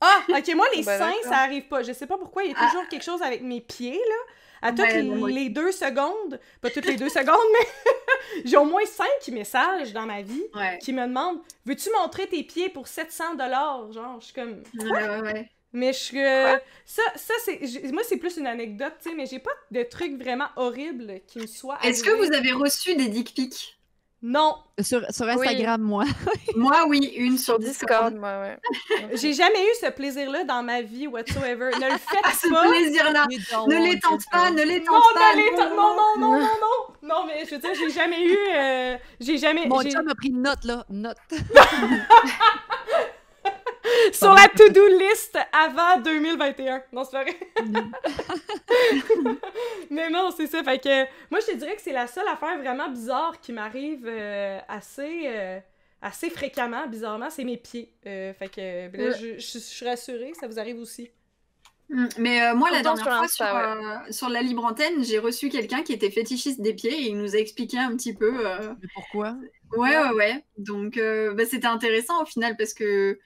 Ah, ok, moi les ben, seins, ça arrive pas. Je sais pas pourquoi, il y a ah. toujours quelque chose avec mes pieds, là à toutes ben, les, deux secondes, pas toutes les deux secondes, mais j'ai au moins cinq messages dans ma vie qui me demandent Veux-tu montrer tes pieds pour 700 dollars Genre, je suis comme. Ouais, mais je ça ça c'est moi c'est plus une anecdote tu sais mais j'ai pas de trucs vraiment horribles qui me soient... Est-ce que vous avez reçu des dick pics non. Sur, sur Instagram, moi. moi, oui, une sur Discord. moi, ouais. J'ai jamais eu ce plaisir-là dans ma vie, whatsoever. Ne le faites ah, pas. ce plaisir-là. Ne l'étendez pas, ne l'étendez pas. Non, non, non, non, non, non. mais je veux dire, j'ai jamais eu. Euh, j'ai jamais. Mon chum a pris une note, là. Note. sur la to-do list avant 2021. Non, c'est vrai. Mm. Mais non, c'est ça. que moi, je te dirais que c'est la seule affaire vraiment bizarre qui m'arrive euh, assez. Euh, assez fréquemment, bizarrement, c'est mes pieds. Euh, fait que ben je, suis rassurée, ça vous arrive aussi. Mm. Mais moi, la dernière fois, sur, la libre antenne, j'ai reçu quelqu'un qui était fétichiste des pieds et il nous a expliqué un petit peu. Pourquoi ouais, ouais, ouais, Donc, bah, c'était intéressant au final parce que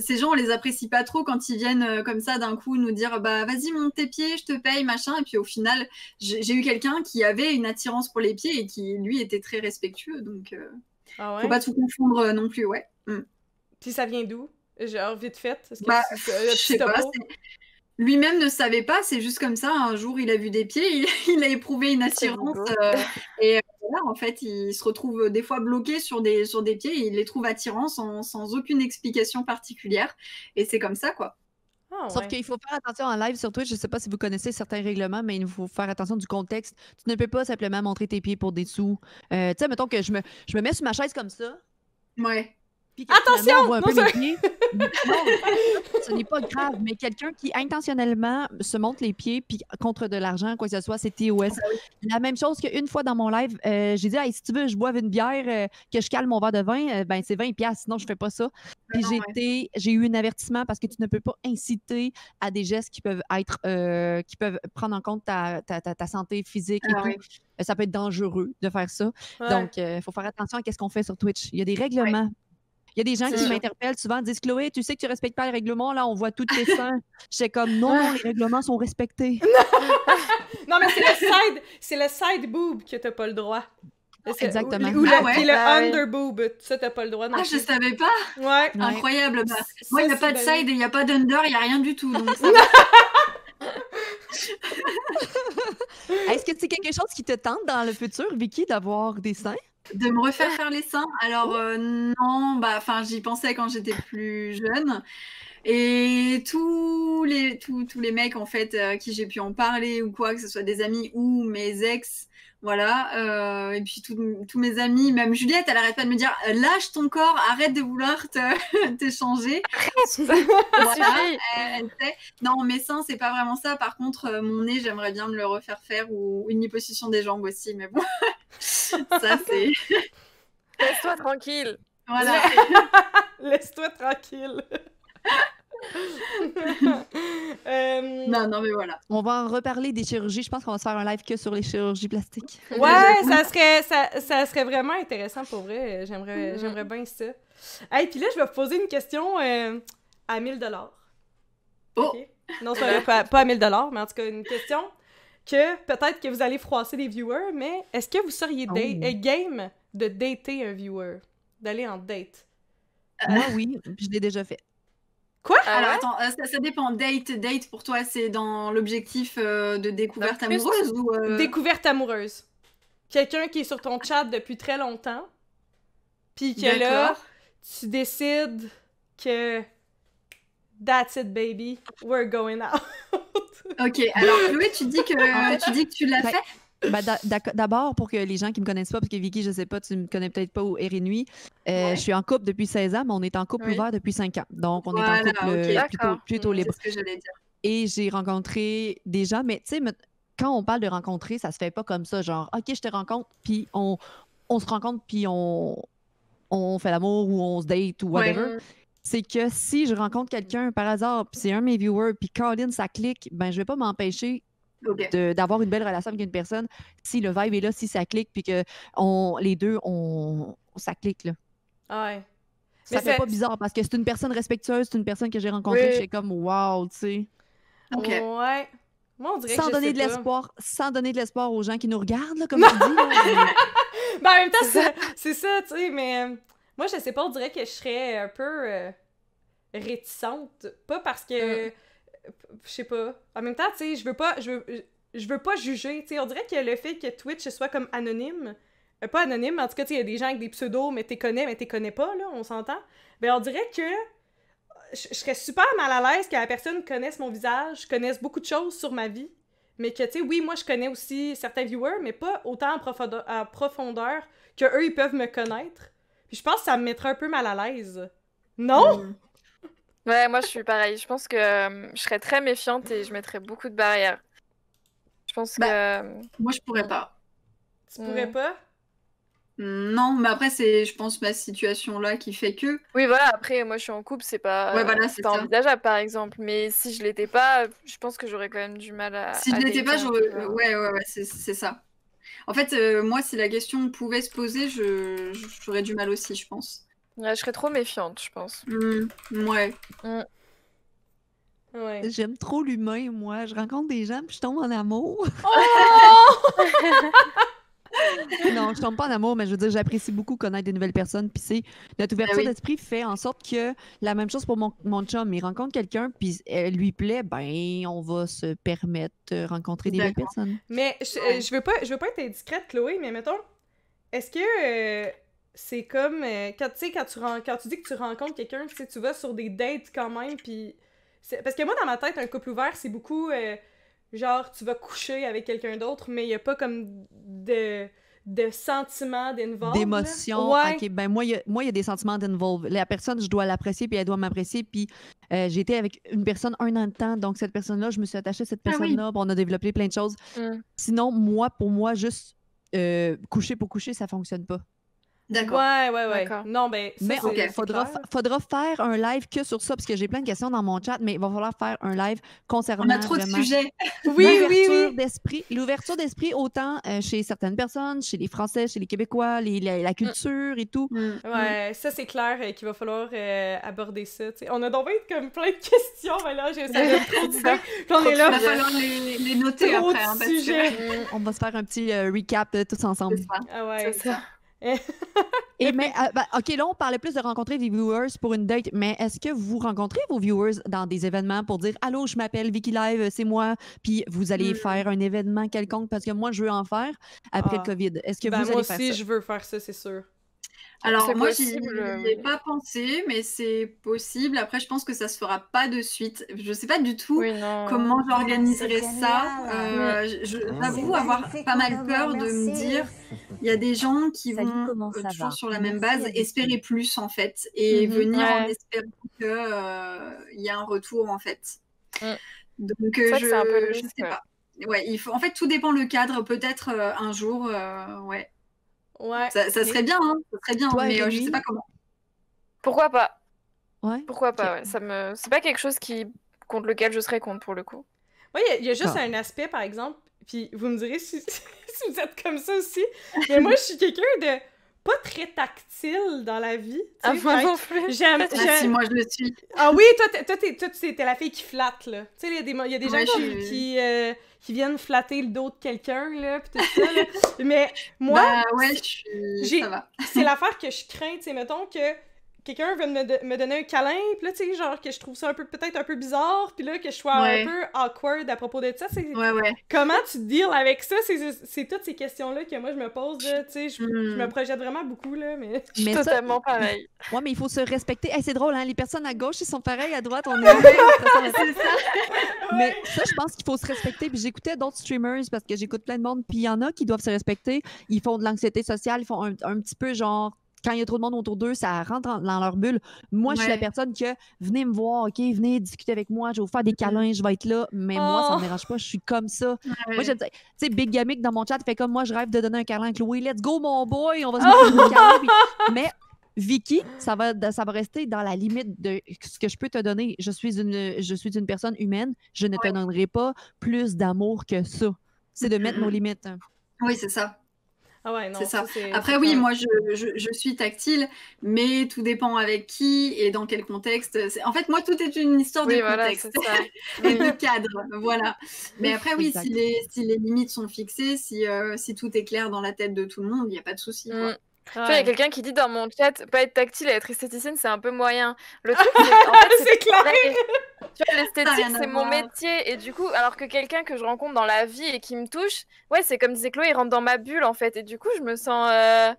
ces gens, on les apprécie pas trop quand ils viennent euh, comme ça d'un coup nous dire bah vas-y monte tes pieds, je te paye machin. Et puis au final, j'ai eu quelqu'un qui avait une attirance pour les pieds et qui lui était très respectueux. Donc euh, ah faut pas tout confondre euh, non plus, ouais. Mm. Puis ça vient d'où Genre vite fait. est bah, sais pas lui-même ne savait pas, c'est juste comme ça. Un jour, il a vu des pieds, il, a éprouvé une attirance. Euh, et euh, là, en fait, il se retrouve euh, des fois bloqué sur des, sur des pieds il les trouve attirants sans, sans aucune explication particulière. Et c'est comme ça, quoi. Ah, Sauf qu'il faut faire attention en live sur Twitch. Je ne sais pas si vous connaissez certains règlements, mais il faut faire attention du contexte. Tu ne peux pas simplement montrer tes pieds pour des sous. tu sais, mettons que je me, je me mets sur ma chaise comme ça. Ouais. Attention! peu pieds. ce n'est pas grave, mais quelqu'un qui intentionnellement se monte les pieds puis contre de l'argent, quoi que ce soit, c'est TOS. Ah, ben La même chose qu'une fois dans mon live, euh, j'ai dit si tu veux, je boive une bière, euh, que je cale mon verre de vin, euh, ben c'est 20 sinon je ne fais pas ça. Ben puis j'ai eu un avertissement parce que tu ne peux pas inciter à des gestes qui peuvent être, qui peuvent prendre en compte ta, santé physique ah ça peut être dangereux de faire ça. Donc, il faut faire attention à ce qu'on fait sur Twitch. Il y a des règlements. Il y a des gens qui m'interpellent souvent, disent Chloé, tu sais que tu respectes pas les règlements, là, on voit toutes tes seins. J'étais comme non, les règlements sont respectés. non, mais c'est le side, c'est le side boob que t'as pas le droit. Ah, exactement. Et ah le, ah under boob, underboob, ça, t'as pas le droit. Non ah, je savais pas. Ouais. Incroyable. Bah. moi, il n'y a pas de side, il n'y a pas d'under, il n'y a rien du tout. Est-ce que c'est quelque chose qui te tente dans le futur, Vicky, d'avoir des seins? De me refaire faire les seins Alors euh, non, bah enfin j'y pensais quand j'étais plus jeune. Et tous les, tous, les mecs en fait euh, qui j'ai pu en parler ou quoi, que ce soit des amis ou mes ex, voilà. Euh, et puis tous mes amis, même Juliette, elle arrête pas de me dire lâche ton corps, arrête de vouloir te, non, mes seins, c'est pas vraiment ça. Par contre, euh, mon nez, j'aimerais bien me le refaire faire ou une position des jambes aussi, mais bon, ça c'est. Laisse-toi tranquille. Voilà. Laisse-toi tranquille. Euh, non, non, mais voilà. On va en reparler des chirurgies. Je pense qu'on va se faire un live que sur les chirurgies plastiques. Ouais, ça serait, ça, serait vraiment intéressant pour vrai. J'aimerais, mm-hmm. j'aimerais bien ça. Et puis là, je vais vous poser une question euh, à 1000 dollars. Oh! Non, ça, pas, à 1000 dollars, mais en tout cas, une question que peut-être que vous allez froisser les viewers, mais est-ce que vous seriez oh. euh, game de dater un viewer? D'aller en date? Moi, oui, je l'ai déjà fait. Quoi ah Alors attends, euh, ça, dépend. Date, date pour toi, c'est dans l'objectif euh, de découverte amoureuse ou euh, Découverte amoureuse. Quelqu'un qui est sur ton chat depuis très longtemps, puis que là, tu décides que That's it, baby. We're going out. ok, alors Louis, tu dis que, tu, dis que tu l'as fait. Ben, d'abord, pour que les gens qui me connaissent pas, parce que Vicky, je sais pas, tu me connais peut-être pas ou euh, Air je suis en couple depuis 16 ans, mais on est en couple ouvert depuis 5 ans. Donc, on est en couple euh, plutôt, plutôt mm, libre. C'est ce que Et j'ai rencontré des gens, mais tu sais, quand on parle de rencontrer, ça se fait pas comme ça, genre, OK, je te rencontre, puis on, on se rencontre, puis on, on fait l'amour ou on se date ou whatever. c'est que si je rencontre quelqu'un par hasard, puis c'est un de mes viewers, puis Caroline ça clique, ben je vais pas m'empêcher d'avoir une belle relation avec une personne si le vibe est là, si ça clique, puis que on, les deux, on, ça clique. Là. Ça fait pas bizarre parce que c'est une personne respectueuse, c'est une personne que j'ai rencontrée, oui. comme wow, tu sais. sans donner de l'espoir, sans donner de l'espoir aux gens qui nous regardent, comme on dit. Ben, en même temps, c'est ça, tu sais, mais euh, moi, je sais pas, on dirait que je serais un peu euh, réticente. Pas parce que. Euh je sais pas. En même temps, tu sais, je veux pas, je veux, pas juger. Tu sais, on dirait que le fait que Twitch soit comme anonyme, euh, pas anonyme, mais en tout cas, tu sais, il y a des gens avec des pseudos, mais t'es connais, mais t'es connais pas, là, on s'entend. mais ben, on dirait que je, serais super mal à l'aise que la personne connaisse mon visage, connaisse beaucoup de choses sur ma vie, mais que, tu sais, oui, moi, je connais aussi certains viewers, mais pas autant en profondeur, qu'eux, que eux, ils peuvent me connaître. Puis je pense que ça me mettrait un peu mal à l'aise. Non! Mm. Ouais, moi je suis pareil. Je pense que euh, je serais très méfiante et je mettrais beaucoup de barrières. Je pense bah, que. Moi je pourrais pas. Tu pourrais hmm. pas Non, mais après c'est, je pense, ma situation là qui fait que. Oui, voilà. Après, moi je suis en couple, c'est pas, ouais, envisageable par exemple. Mais si je l'étais pas, je pense que j'aurais quand même du mal à. Si je l'étais pas, j'aurais. Hein. Ouais, ouais, ouais, c'est, ça. En fait, euh, moi, si la question pouvait se poser, je... j'aurais du mal aussi, je pense je serais trop méfiante, je pense. Mmh, mmh. ouais. J'aime trop l'humain, moi. Je rencontre des gens, puis je tombe en amour. Oh! non, je tombe pas en amour, mais je veux dire, j'apprécie beaucoup connaître des nouvelles personnes. Puis c'est notre ben ouverture d'esprit fait en sorte que la même chose pour mon, chum. Il rencontre quelqu'un, puis elle lui plaît, ben on va se permettre de rencontrer des nouvelles personnes. Mais euh, je, veux pas, je veux pas être indiscrète, Chloé, mais mettons, est-ce que euh, c'est comme euh, quand tu sais quand tu dis que tu rencontres quelqu'un tu tu vas sur des dates quand même puis parce que moi dans ma tête un couple ouvert c'est beaucoup euh, genre tu vas coucher avec quelqu'un d'autre mais il y a pas comme de de sentiments d'involve. D'émotions. Ouais. ben moi, il y, a des sentiments d'involve. La personne, je dois l'apprécier, puis elle doit m'apprécier. Puis euh, j'ai été avec une personne un an de temps, donc cette personne-là, je me suis attachée à cette ah personne-là, on a développé plein de choses. Hum. Sinon, moi, pour moi, juste coucher pour coucher, ça fonctionne pas. D'accord. Ouais, ouais, ouais. Non, ben, mais il faudra, faudra faire un live que sur ça, parce que j'ai plein de questions dans mon chat, mais il va falloir faire un live concernant. On a trop de sujets. oui, oui, d'esprit. L'ouverture d'esprit, autant euh, chez certaines personnes, chez les Français, chez les Québécois, la, culture et tout. Mm. Ouais, ça, c'est clair euh, qu'il va falloir euh, aborder ça. On a donc comme plein de questions, mais là, j'ai trop de on est là, il va falloir les, noter hein, On va se faire un petit recap tous ensemble. Ah ouais. C'est ça. Et mais, euh, ben, OK, là, on parlait plus de rencontrer des viewers pour une date, mais est-ce que vous rencontrez vos viewers dans des événements pour dire Allô, je m'appelle Vicky Live, euh, c'est moi, puis vous allez hmm. faire un événement quelconque parce que moi, je veux en faire après ah. le COVID? Est-ce que ben, vous allez moi aussi, je veux faire ça, c'est sûr. Alors moi, j'y euh, ai pas pensé, mais c'est possible. Après, je pense que ça se fera pas de suite. Je sais pas du tout comment j'organiserai ça. Euh, ah, j'avoue avoir pas mal peur de me dire, il y a des gens qui vont euh, toujours sur la même base, espérer plus en fait, et mhm, venir en espérant qu'il y a un retour en fait. Mm. Donc je, sais pas. Ouais, En fait, tout dépend le cadre. Peut-être un jour, ouais. Ouais. Hein, ça, serait bien, ça serait bien, mais euh, je sais pas comment. Pourquoi pas Ouais. Pourquoi pas ouais. Ça me, c'est pas quelque chose qui contre lequel je serais contre pour le coup. Oui, il y, a juste ah. un aspect, par exemple, puis vous me direz si, vous êtes comme ça aussi, mais moi je suis quelqu'un de pas très tactile dans la vie. Ah, moi J'aime. Ah, si, moi je le suis. Ah oui, toi, t'es, toi, la fille qui flatte, là. Tu sais, il y a des, y a des gens qui, euh, qui viennent flatter le dos de quelqu'un, là, pis tout ça, là. Mais moi... Bah ouais, C'est l'affaire que je crains, tu sais, mettons que quelqu'un veut me, donner un câlin, puis là, tu sais, genre que je trouve ça un peu peut-être un peu bizarre, puis là que je sois un peu awkward à propos de ça. Comment tu deals avec ça? C'est, toutes ces questions-là que moi je me pose, tu sais, je, me hmm. projette vraiment beaucoup, là, mais, je suis totalement pareil. Ouais, mais il faut se respecter. c'est drôle, hein? les personnes à gauche, ils sont pareils, à droite, on est... mais ça, je pense qu'il faut se respecter, puis j'écoutais d'autres streamers parce que j'écoute plein de monde, puis il y en a qui doivent se respecter, ils font de l'anxiété sociale, ils font un petit peu genre quand il y a trop de monde autour d'eux, ça rentre dans leur bulle. Moi, je suis la personne que venez me voir, OK, venez discuter avec moi, je vais vous faire des mm-hmm. câlins, je vais être là, mais moi, ça ne me oh! dérange pas, je suis comme ça. Moi, je tu sais, Big Gamic dans mon chat fait comme moi, je rêve de donner un câlin à Louis. let's go, mon boy, on va se mettre oh! câlin. Mais Vicky, ça va, ça va rester dans la limite de ce que je peux te donner. Je suis une, je suis une personne humaine. Je ne te donnerai pas plus d'amour que ça. C'est de mettre nos mm-hmm. limites. Oui, c'est ça. Ah ouais, non. C'est ça. Après, oui, moi, je, je, suis tactile, mais tout dépend avec qui et dans quel contexte. En fait, moi, tout est une histoire de contexte et de cadre. Voilà. Mais après, oui, si les, si les, limites sont fixées, si, euh, si tout est clair dans la tête de tout le monde, il n'y a pas de souci. Mm il y a quelqu'un qui dit dans mon chat, pas être tactile et être esthéticienne, c'est un peu moyen. Le truc, c'est en c'est clair. l'esthétique, c'est mon métier. Et du coup, alors que quelqu'un que je rencontre dans la vie et qui me touche, ouais, c'est comme disait Chloé, il rentre dans ma bulle, en fait. Et du coup, je me sens. Euh,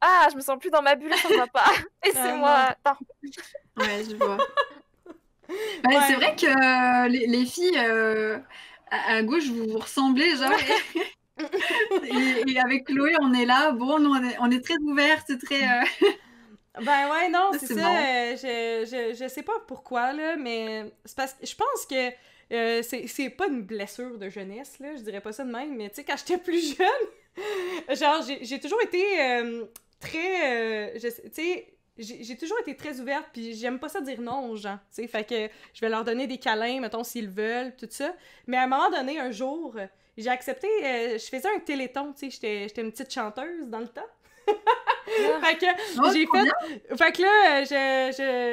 ah, je me sens plus dans ma bulle, ça va pas. Et c'est moi. Ouais, je vois. Bah, c'est vrai que euh, les, filles, euh, à, gauche, vous vous ressemblez, genre et, avec Chloé, on est là. Bon, nous, on est, très ouverte, très. Euh, ben ouais, non, c'est ça. Euh, je, je, je, sais pas pourquoi, là, mais c'est parce que je pense que euh, c'est pas une blessure de jeunesse, là, je dirais pas ça de même, mais tu sais, quand j'étais plus jeune, genre, j'ai toujours été très. tu sais, j'ai toujours été très ouverte, puis j'aime pas ça dire non aux gens, tu sais. Fait que je vais leur donner des câlins, mettons, s'ils veulent, tout ça. Mais à un moment donné, un jour, j'ai accepté, euh, je faisais un téléthon, tu sais, j'étais une petite chanteuse dans le temps. Ah. fait que oh, j'ai fait. Fait que là,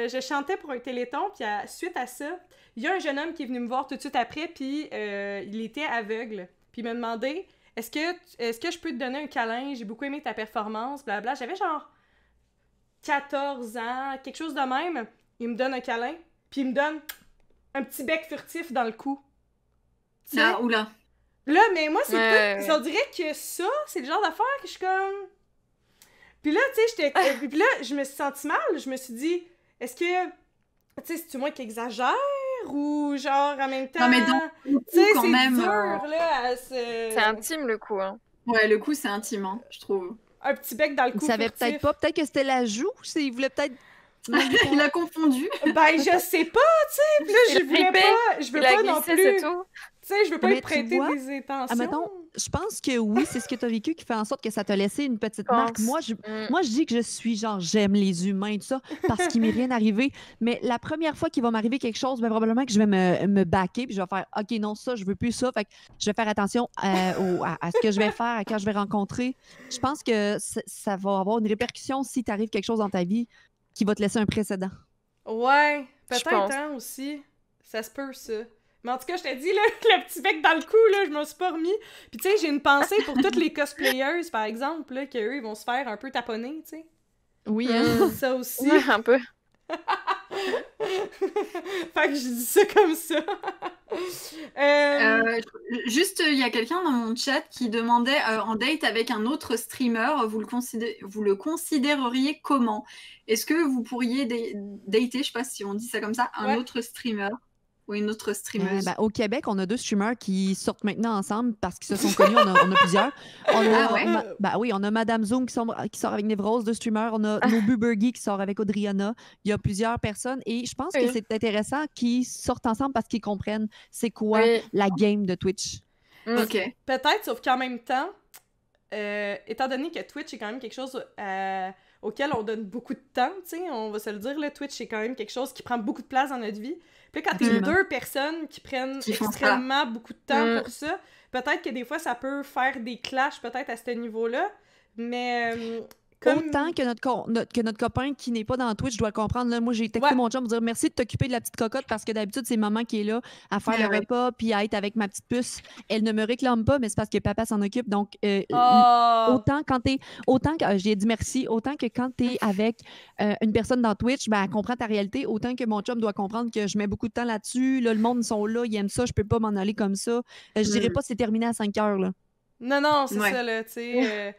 je, chantais pour un téléthon, puis suite à ça, il y a un jeune homme qui est venu me voir tout de suite après, puis euh, il était aveugle. Puis il m'a demandé Est-ce que, est ce que je peux te donner un câlin J'ai beaucoup aimé ta performance, blabla. J'avais genre 14 ans, quelque chose de même. Il me donne un câlin, puis il me donne un petit bec furtif dans le cou. Ah, ou là Là, mais moi, c'est ça dirait que ça, c'est le genre d'affaire que je suis comme. Puis là, tu sais, j'étais. Ah. Puis là, je me suis sentie mal. Je me suis dit, est-ce que. Tu sais, c'est-tu moi qui exagère ou genre en même temps. Non, mais donc, tu sais, c'est même, dur, euh, là. C'est intime le coup, hein. Ouais, le coup, c'est intime, hein, je trouve. Un petit bec dans le cou. Il savait peut-être pas. Peut-être que c'était la joue. Il voulait peut-être il a confondu. Ben, je sais pas, tu sais. Puis là, je voulais pas, je veux pas non plus sais, je veux pas ah, je pense que oui, c'est ce que tu as vécu qui fait en sorte que ça t'a laissé une petite marque. Moi je, mm. moi, je dis que je suis genre, j'aime les humains et tout ça, parce qu'il m'est rien arrivé. Mais la première fois qu'il va m'arriver quelque chose, ben, probablement que je vais me, me baquer, puis je vais faire, OK, non, ça, je veux plus ça. je vais faire attention euh, à, ce que je vais faire, à quand je vais rencontrer. Je pense que ça va avoir une répercussion si arrives quelque chose dans ta vie qui va te laisser un précédent. Ouais, peut-être temps hein, aussi. Ça se peut, ça. Mais en tout cas, je t'ai dit là, le petit bec dans le cou, là, je m'en suis pas remis. Puis tu sais, j'ai une pensée pour toutes les cosplayers, par exemple, qu'eux, ils vont se faire un peu taponner, tu sais. Oui, euh, hein. ça aussi. un peu. fait que je dis ça comme ça. Euh, euh, juste, il y a quelqu'un dans mon chat qui demandait en date avec un autre streamer, vous le, vous le considéreriez comment Est-ce que vous pourriez dater, je sais pas si on dit ça comme ça, un autre streamer oui, une autre streameuse? Ben, au Québec, on a deux streamers qui sortent maintenant ensemble parce qu'ils se sont connus. on, a, a, plusieurs. On ah ben oui, on a Madame Zoom qui, sort avec Névrose, deux streamers. On a ah. Nobu qui sort avec Audriana. Il y a plusieurs personnes et je pense que c'est intéressant qu'ils sortent ensemble parce qu'ils comprennent c'est quoi la game de Twitch. Mm, OK. Peut-être, sauf qu'en même temps, euh, étant donné que Twitch est quand même quelque chose. Euh, auquel on donne beaucoup de temps, tu sais, on va se le dire, le Twitch, c'est quand même quelque chose qui prend beaucoup de place dans notre vie. Puis quand t'es deux personnes qui prennent extrêmement beaucoup de temps pour mm. ça, peut-être que des fois, ça peut faire des clashs, peut-être, à ce niveau-là, mais... Euh, Autant que notre, que notre copain qui n'est pas dans Twitch doit comprendre. Là, moi, j'ai texté mon chum pour dire merci de t'occuper de la petite cocotte parce que d'habitude, c'est maman qui est là à faire ben le repas puis à être avec ma petite puce. Elle ne me réclame pas, mais c'est parce que papa s'en occupe. Donc, euh, oh! autant quand t'es. Autant que. Ah, j'ai dit merci. Autant que quand t'es avec euh, une personne dans Twitch, ben, elle comprend ta réalité. Autant que mon chum doit comprendre que je mets beaucoup de temps là-dessus. le monde, sont là, ils aiment ça, je peux pas m'en aller comme ça. Euh, je dirais mm. pas c'est terminé à 5 heures. Là. Non, non, c'est ça, là, tu sais. Euh,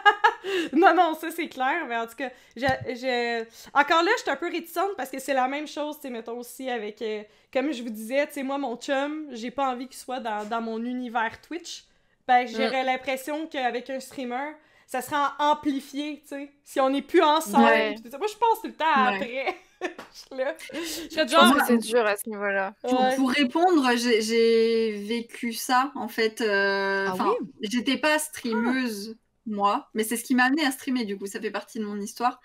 non, non, ça, c'est clair, mais en tout cas, j'ai... Encore là, je suis un peu réticente parce que c'est la même chose, tu sais, mettons aussi avec... Euh, comme je vous disais, tu sais, moi, mon chum, j'ai pas envie qu'il soit dans, mon univers Twitch. Ben, j'aurais l'impression qu'avec un streamer, ça sera amplifié, tu sais, si on n'est plus ensemble. moi, je pense tout le temps après. je suis c'est dur à ce niveau-là. Pour, répondre, j'ai vécu ça, en fait. Euh, ah J'étais pas streameuse, ah. moi, mais c'est ce qui m'a amené à streamer, du coup, ça fait partie de mon histoire.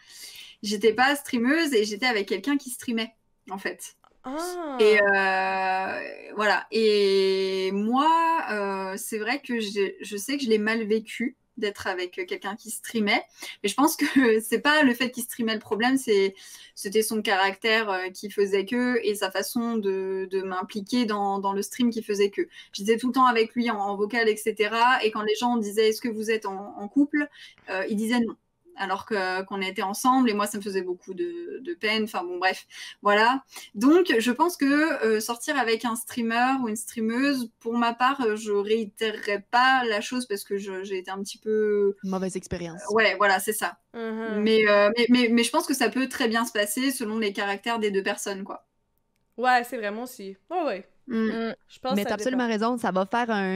J'étais pas streameuse et j'étais avec quelqu'un qui streamait, en fait. Ah. Et euh, voilà. Et moi, euh, c'est vrai que je sais que je l'ai mal vécu d'être avec euh, quelqu'un qui streamait. mais je pense que c'est pas le fait qu'il streamait le problème, c'est c'était son caractère euh, qui faisait que et sa façon de, de m'impliquer dans, dans, le stream qui faisait que. Je disais tout le temps avec lui en, vocal, etc. Et quand les gens disaient est-ce que vous êtes en, couple, euh, il disait non alors que qu'on était ensemble et moi ça me faisait beaucoup de, peine. Enfin bon bref, voilà. Donc je pense que euh, sortir avec un streamer ou une streameuse, pour ma part, euh, je réitérerai pas la chose parce que j'ai été un petit peu mauvaise expérience. Ouais, voilà, c'est ça. Mm-hmm. Euh, mais, mais, je pense que ça peut très bien se passer selon les caractères des deux personnes quoi. Ouais, c'est vraiment si. Ouais, ouais. Mm. Mm. mais tu as absolument raison. Ça va faire un.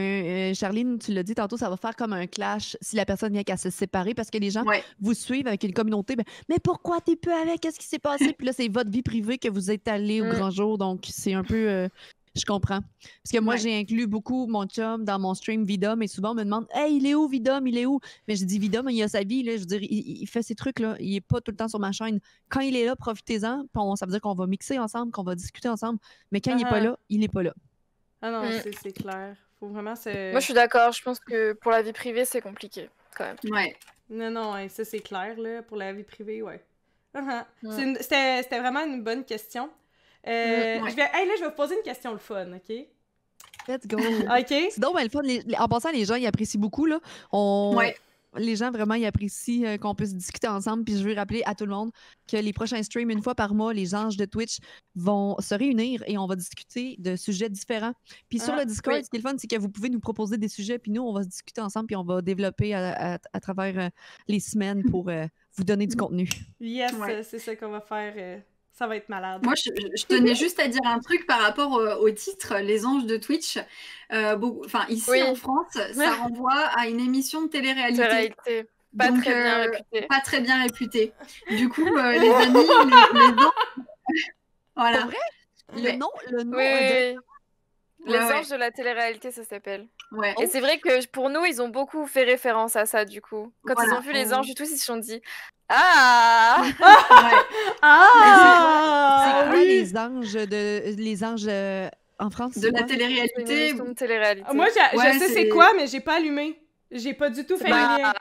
Euh, Charline, tu l'as dit tantôt, ça va faire comme un clash si la personne vient qu'à se séparer parce que les gens vous suivent avec une communauté. Ben, mais pourquoi t'es peu avec? Qu'est-ce qui s'est passé? Puis là, c'est votre vie privée que vous êtes allé au mm. grand jour. Donc, c'est un peu. Euh, je comprends. Parce que moi, j'ai inclus beaucoup mon chum dans mon stream Vidom et souvent on me demande Hey, il est où Vidom Il est où Mais je dis Vidom, il a sa vie. Je veux dire, il, fait ses trucs. Là. Il n'est pas tout le temps sur ma chaîne. Quand il est là, profitez-en. Ça veut dire qu'on va mixer ensemble, qu'on va discuter ensemble. Mais quand il n'est pas là, il n'est pas là. Ah non, mm. c'est clair. Moi, je suis d'accord. Je pense que pour la vie privée, c'est compliqué quand même. Ouais. Non, non, ça c'est clair. Pour la vie privée, ouais. C'était vraiment une bonne question. Euh, mm, je vais... là, je vais vous poser une question le fun, OK? Let's go. OK. C'est donc ben, le fun. En passant, les gens, ils apprécient beaucoup. Là. On... Ouais. Les gens, vraiment, ils apprécient euh, qu'on puisse discuter ensemble. Puis je veux rappeler à tout le monde que les prochains streams, une fois par mois, les anges de Twitch vont se réunir et on va discuter de sujets différents. Puis sur ah, le Discord, ce qui est le fun, c'est que vous pouvez nous proposer des sujets, puis nous, on va se discuter ensemble, puis on va développer à, travers euh, les semaines pour vous donner du mm. contenu. Yes, c'est ça qu'on va faire va être malade. Moi, je, tenais juste à dire un truc par rapport euh, au, titre, Les anges de Twitch. Euh, ici en France, ça renvoie à une émission de télé-réalité. Pas, très bien euh, réputée. pas très bien réputée. Du coup, euh, les amis, les, voilà. Vrai le, nom, le les anges de la télé-réalité, ça s'appelle. Ouais. Et c'est vrai que pour nous, ils ont beaucoup fait référence à ça, du coup. Quand ils ont vu les mmh. anges du tout, ils se sont dit Ah Ah C'est quoi les anges de les anges euh, en France De la télé-réalité. Télé Moi, je sais c'est quoi, mais j'ai pas allumé. J'ai pas du tout fait bah, lien.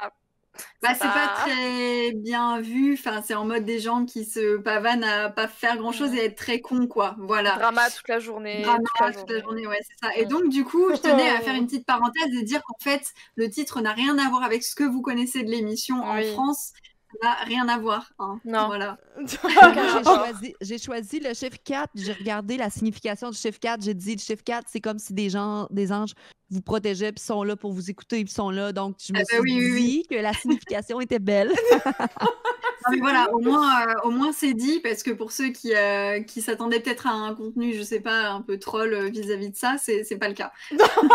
Bah, c'est pas... très bien vu. Enfin, c'est en mode des gens qui se pavanent à pas faire grand chose mm. et être très con, quoi. Voilà. Drama toute la journée. Drama toute la journée, ouais, c'est ça. Et mm. donc, du coup, je tenais à faire une petite parenthèse et dire qu'en fait, le titre n'a rien à voir avec ce que vous connaissez de l'émission en France n'a rien à voir. Hein. Non. j'ai choisi, le chiffre 4, j'ai regardé la signification du chiffre 4, j'ai dit le chiffre 4, c'est comme si des gens, des anges vous protégeaient, puis sont là pour vous écouter, puis sont là. Donc, je ah me ben suis dit que la signification était belle. Ah, voilà, au moins, euh, au moins c'est dit, parce que pour ceux qui, euh, qui s'attendaient peut-être à un contenu, je sais pas, un peu troll euh, vis-à-vis de ça, c'est pas le cas. non, ah, non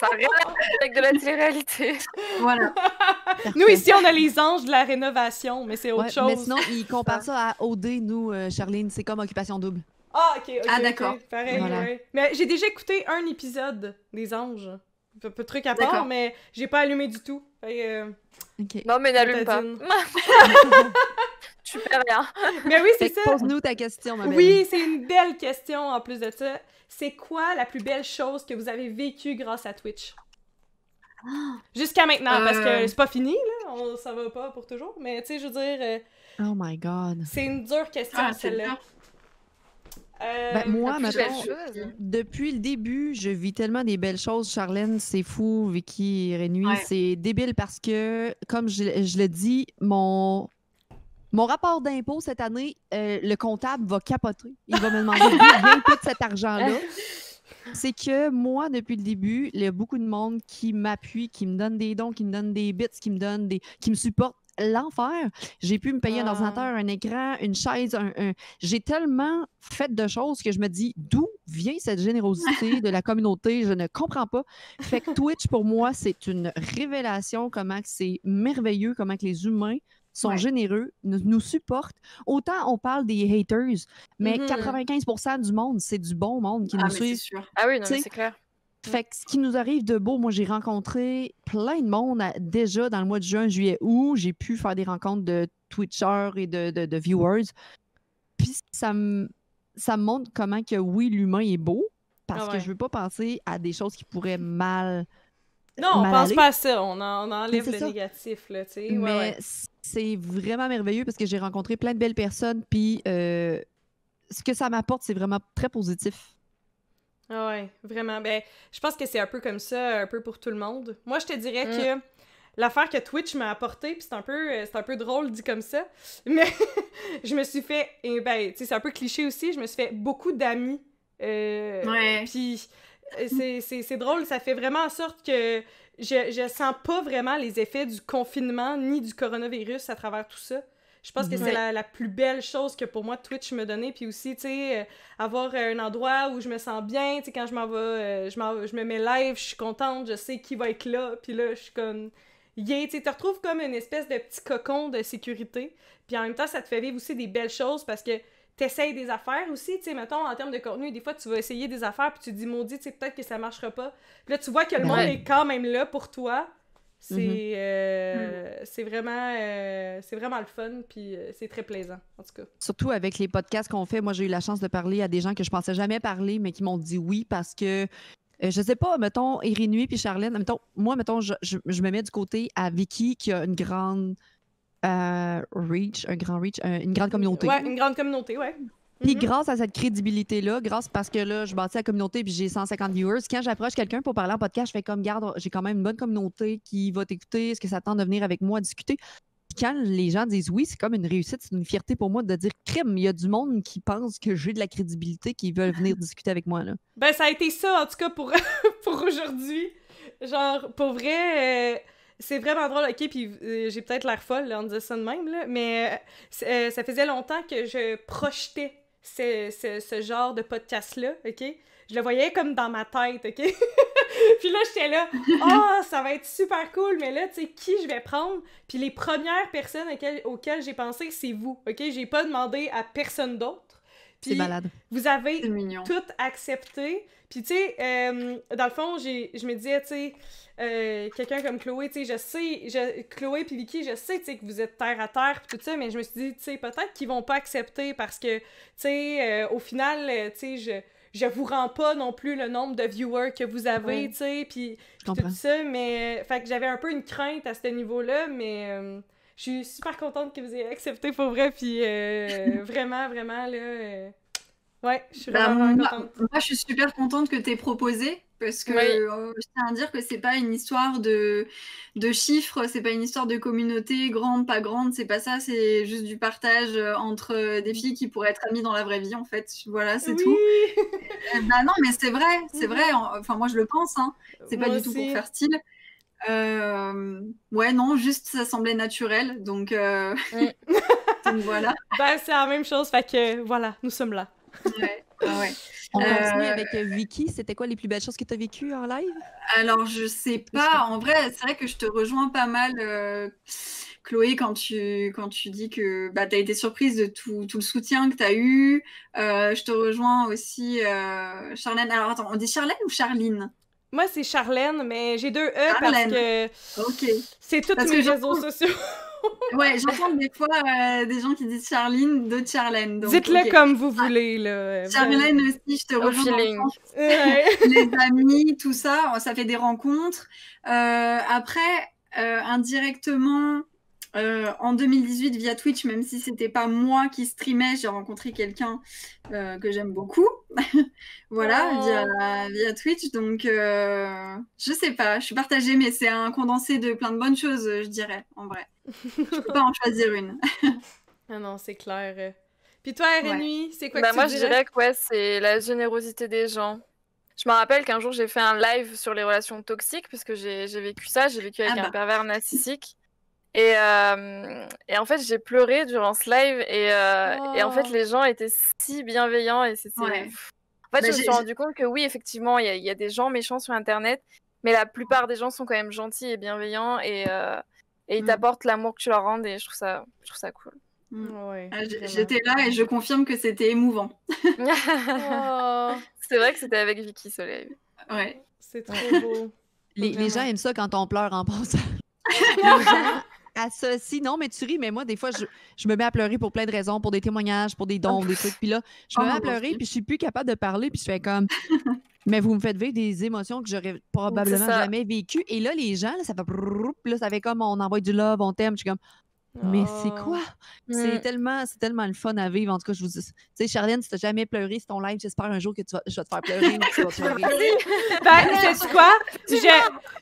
Ça n'a avec de la télé-réalité. voilà. nous, ici, on a les anges de la rénovation, mais c'est autre ouais, chose. Mais sinon, ils comparent ça à OD, nous, euh, Charline, c'est comme occupation double. Ah, ok, Ah, d'accord. pareil, Mais j'ai déjà écouté un épisode des anges. Un peu, de truc à part, mais j'ai pas allumé du tout. Euh... Non, mais n'allume pas. tu fais rien. Mais oui, c'est ça. Pose-nous ta question, ma Oui, c'est une belle question en plus de ça. C'est quoi la plus belle chose que vous avez vécue grâce à Twitch? Jusqu'à maintenant, parce que euh. c'est pas fini, là. On, ça va pas pour toujours. Mais tu sais, je veux dire. Euh, oh my god. C'est une dure question, ah, celle-là. Euh, ben, moi, maintenant, depuis le début, je vis tellement des belles choses. Charlène, c'est fou. Vicky, Rénuit, c'est débile parce que, comme je, je le dis, mon, mon rapport d'impôt cette année, euh, le comptable va capoter. Il va me demander d'où de cet argent-là. C'est que moi, depuis le début, il y a beaucoup de monde qui m'appuie, qui me donne des dons, qui me donne des bits, qui me donne des. qui me supporte l'enfer. J'ai pu me payer un ah. ordinateur, un écran, une chaise. Un, J'ai tellement fait de choses que je me dis d'où vient cette générosité de la communauté. Je ne comprends pas. Fait que Twitch, pour moi, c'est une révélation comment c'est merveilleux, comment que les humains sont généreux, nous, supportent. Autant on parle des haters, mais 95 mm-hmm. du monde, c'est du bon monde qui ah, nous suit. Ah oui, c'est clair. Mm. Fait ce qui nous arrive de beau, moi, j'ai rencontré plein de monde déjà dans le mois de juin, juillet, août. J'ai pu faire des rencontres de Twitchers et de, viewers. Puis ça me ça montre comment que oui, l'humain est beau, parce ah que je veux pas penser à des choses qui pourraient mal. Non, on pense pas à ça. On, on enlève le négatif, là, Mais c'est vraiment merveilleux parce que j'ai rencontré plein de belles personnes, puis euh, ce que ça m'apporte, c'est vraiment très positif ah ouais, vraiment. Ben, je pense que c'est un peu comme ça, un peu pour tout le monde. Moi, je te dirais mm. que l'affaire que Twitch m'a apportée, puis c'est un peu euh, c'est un peu drôle dit comme ça, mais je me suis fait ben c'est un peu cliché aussi, je me suis fait beaucoup d'amis. Euh, puis euh, c'est drôle, ça fait vraiment en sorte que je je sens pas vraiment les effets du confinement ni du coronavirus à travers tout ça. Je pense que c'est la, plus belle chose que pour moi Twitch me donnait. Puis aussi, tu sais, euh, avoir euh, un endroit où je me sens bien. Tu sais, quand je m'en vais, euh, je, je, me mets live, je suis contente, je sais qui va être là. Puis là, je suis comme. Yeah, tu te retrouves comme une espèce de petit cocon de sécurité. Puis en même temps, ça te fait vivre aussi des belles choses parce que tu t'essayes des affaires aussi, tu sais, mettons, en termes de contenu, des fois, tu vas essayer des affaires, puis tu te dis, maudit, tu sais, peut-être que ça marchera pas. Puis là, tu vois que le monde est quand même là pour toi, Mm-hmm. Mm. Euh, c'est vraiment, euh, c'est vraiment le fun, puis euh, c'est très plaisant, en tout cas. Surtout avec les podcasts qu'on fait, moi, j'ai eu la chance de parler à des gens que je pensais jamais parler, mais qui m'ont dit oui parce que je sais pas, mettons, Irinui puis Charlène, mettons, moi, mettons, je, je, me mets du côté à Vicky qui a une grande reach, un grand reach, une grande communauté. Ouais, une grande communauté, ouais. Puis mhm. grâce à cette crédibilité-là, grâce parce que là, je bâtis la communauté puis j'ai 150 viewers, quand j'approche quelqu'un pour parler en podcast, je fais comme, garde, j'ai quand même une bonne communauté qui va t'écouter, est-ce que ça tente de venir avec moi discuter? Puis quand les gens disent oui, c'est comme une réussite, c'est une fierté pour moi de dire, crème, il y a du monde qui pense que j'ai de la crédibilité, qui veulent venir discuter avec moi. Là. Ben, ça a été ça, en tout cas, pour, pour aujourd'hui. Genre, pour vrai... Euh, c'est vraiment drôle, ok, puis euh, j'ai peut-être l'air folle on en disant ça de même, là, mais euh, ça faisait longtemps que je projetais ce, ce, genre de podcast-là, OK? Je le voyais comme dans ma tête, OK? puis là, j'étais là, oh, ça va être super cool, mais là, tu sais, qui je vais prendre? Puis les premières personnes auxquelles, j'ai pensé, c'est vous, OK? J'ai pas demandé à personne d'autre. Puis vous avez tout accepté. Puis, tu sais, euh, dans le fond, je me disais, tu sais, euh, quelqu'un comme Chloé, tu sais, je sais, Chloé puis Vicky, je sais, tu sais, que vous êtes terre à terre puis tout ça, mais je me suis dit, tu sais, peut-être qu'ils vont pas accepter parce que, tu sais, euh, au final, tu sais, je je vous rends pas non plus le nombre de viewers que vous avez, tu sais, puis tout ça, mais fait que j'avais un peu une crainte à ce niveau-là, mais je suis super contente que vous ayez accepté pour vrai, puis vraiment, vraiment là, Ouais, je suis bah, moi, je suis super contente que tu aies proposé parce que euh, je tiens à dire que c'est pas une histoire de, de chiffres, c'est pas une histoire de communauté grande, pas grande, c'est pas ça, c'est juste du partage euh, entre euh, des filles qui pourraient être amies dans la vraie vie en fait. Voilà, c'est tout. bah non, mais c'est vrai, c'est mhm. vrai. Enfin, moi je le pense, hein. c'est pas du tout pour faire style. ouais, non, juste ça semblait naturel, donc, voilà. bah, c'est la même chose, fait que voilà, nous sommes là. Ouais. On continue euh, avec euh, Vicky. C'était quoi les plus belles choses que tu as vécues en live? Alors, je sais pas. En vrai, c'est vrai que je te rejoins pas mal, euh, Chloé, quand tu, quand tu dis que bah, tu as été surprise de tout, tout le soutien que tu as eu. je te rejoins aussi, Charlène. Alors, attends, on dit Charlène ou Charline? Moi, c'est Charlène, mais j'ai deux E parce que c'est toutes mes réseaux sociaux. ouais, j'entends des fois euh, des gens qui disent Charline, de Charlene Dites-le comme vous ah, voulez. Là, Charlène aussi, je te rejoins. Dans le Les amis, tout ça, ça fait des rencontres. Euh, après, euh, indirectement, euh, en 2018 via Twitch, même si c'était pas moi qui streamais, j'ai rencontré quelqu'un euh, que j'aime beaucoup, voilà, oh. via, Twitch. Donc, euh, je sais pas, je suis partagée, mais c'est un condensé de plein de bonnes choses, je dirais, en vrai. je peux pas en choisir une. ah non, c'est clair. Puis toi, Rémi, c'est quoi bah Moi, je dirais que ouais, c'est la générosité des gens. Je me rappelle qu'un jour, j'ai fait un live sur les relations toxiques, parce que j'ai vécu ça, j'ai vécu avec ah un bah. pervers narcissique. Euh, et, en fait, j'ai pleuré durant ce live et, euh, en fait, oh. les gens étaient si bienveillants et c'était. En fait, bah, je me suis rendu compte que oui, effectivement, il y, a des gens méchants sur Internet, mais la plupart des gens sont quand même gentils et bienveillants et, euh, ils mm. t'apportent l'amour que tu leur rends et je trouve ça, je trouve ça cool. Mm. Ah ah, j'étais là et je confirme que c'était émouvant. Oh. C'est vrai que c'était avec Vicky Soleil. Ouais. C'est trop beau. Les, les gens aiment ça quand on pleure en pensant. ceci, Non, mais tu ris, mais moi, des fois, je, me mets à pleurer pour plein de raisons, pour des témoignages, pour des dons, des trucs. Puis là, je me mets à oh, pleurer, puis je suis plus capable de parler, puis je fais comme. Mais vous me faites vivre des émotions que j'aurais probablement jamais vécues. Et là, les gens, là, ça fait. Là, ça fait comme on envoie du love, on t'aime. Je suis comme, mais c'est oh. quoi? C'est mmh. tellement, c'est tellement le fun à vivre. En tout cas, je vous dis. Tu sais, Charlène, si t'as jamais pleuré, c'est ton live. J'espère un jour que tu vas, je vais te faire pleurer tu vas pleurer. ben, sais quoi? Je,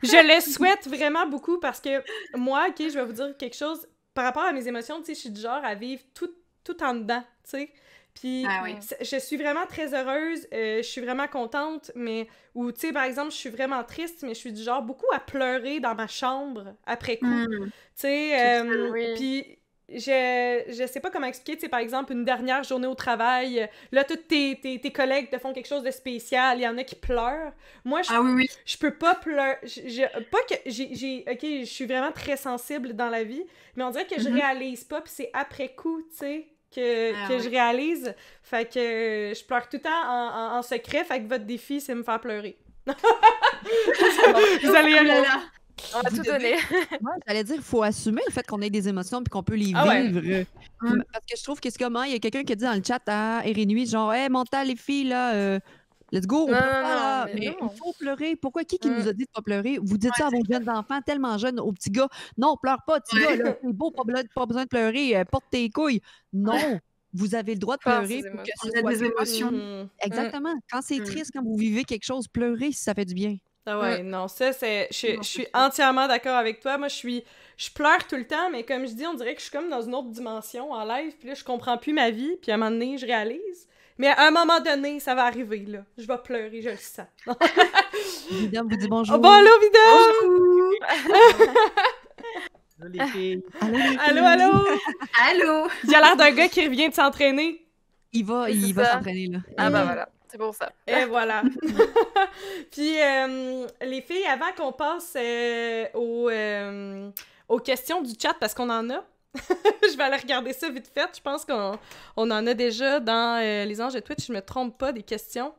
je, le souhaite vraiment beaucoup parce que moi, OK, je vais vous dire quelque chose. Par rapport à mes émotions, tu sais, je suis du genre à vivre tout, tout en dedans, tu sais. Puis ah je suis vraiment très heureuse, euh, je suis vraiment contente, mais ou tu sais par exemple, je suis vraiment triste, mais je suis du genre beaucoup à pleurer dans ma chambre après coup. Hmm. Tu sais euh, puis je, je sais pas comment expliquer, tu sais, par exemple, une dernière journée au travail, là, tous tes, tes, collègues te font quelque chose de spécial, il y en a qui pleurent. Moi, je, ah je peux pas pleurer. Je, pas que j'ai, ok, je suis vraiment très sensible dans la vie, mais on dirait que je mm-hmm. réalise pas, puis c'est après coup, tu sais que, ah que je réalise. Fait que je pleure tout le temps en, secret. Fait que votre défi, c'est me faire pleurer. vous oh allez y là On va tout donner. Moi, j'allais dire, il faut assumer le fait qu'on ait des émotions puis qu'on peut les ah vivre. Ouais. Hum. Parce que je trouve que c'est comment, hein, il y a quelqu'un qui a dit dans le chat à ah, genre, hé, hey, mental, les filles, là, euh, Let's go. Non, pas, non, il faut pleurer. Pourquoi qui, qui mmh. nous a dit de pas pleurer? Vous dites ça à vos jeunes enfants, tellement jeunes, aux petits gars. Non, pleure pas, petit gars. C'est beau, pas, besoin de pleurer. Euh, porte tes couilles. Non. vous avez le droit de pleurer pour que soit des émotions. Mmh. Exactement. Quand c'est mmh. triste, quand vous vivez quelque chose, pleurez si ça fait du bien. Ah ouais, non, ça c'est je, suis entièrement d'accord avec toi. Moi je suis je pleure tout le temps mais comme je dis, on dirait que je suis comme dans une autre dimension en live, puis là je comprends plus ma vie, puis à un moment donné, je réalise mais à un moment donné, ça va arriver, là. Je vais pleurer, je le sens. Vidame vous dit bonjour. Oh, bon, allô, Allô, Allô, allô, allô! Il a l'air d'un gars qui revient de s'entraîner. Il va, il va s'entraîner, là. Ah, ben voilà. C'est pour ça. Et voilà. Puis, euh, les filles, avant qu'on passe euh, euh, aux questions du chat, parce qu'on en a, je vais aller regarder ça vite fait. Je pense qu'on on en a déjà dans euh, Les Anges de Twitch, je me trompe pas, des questions.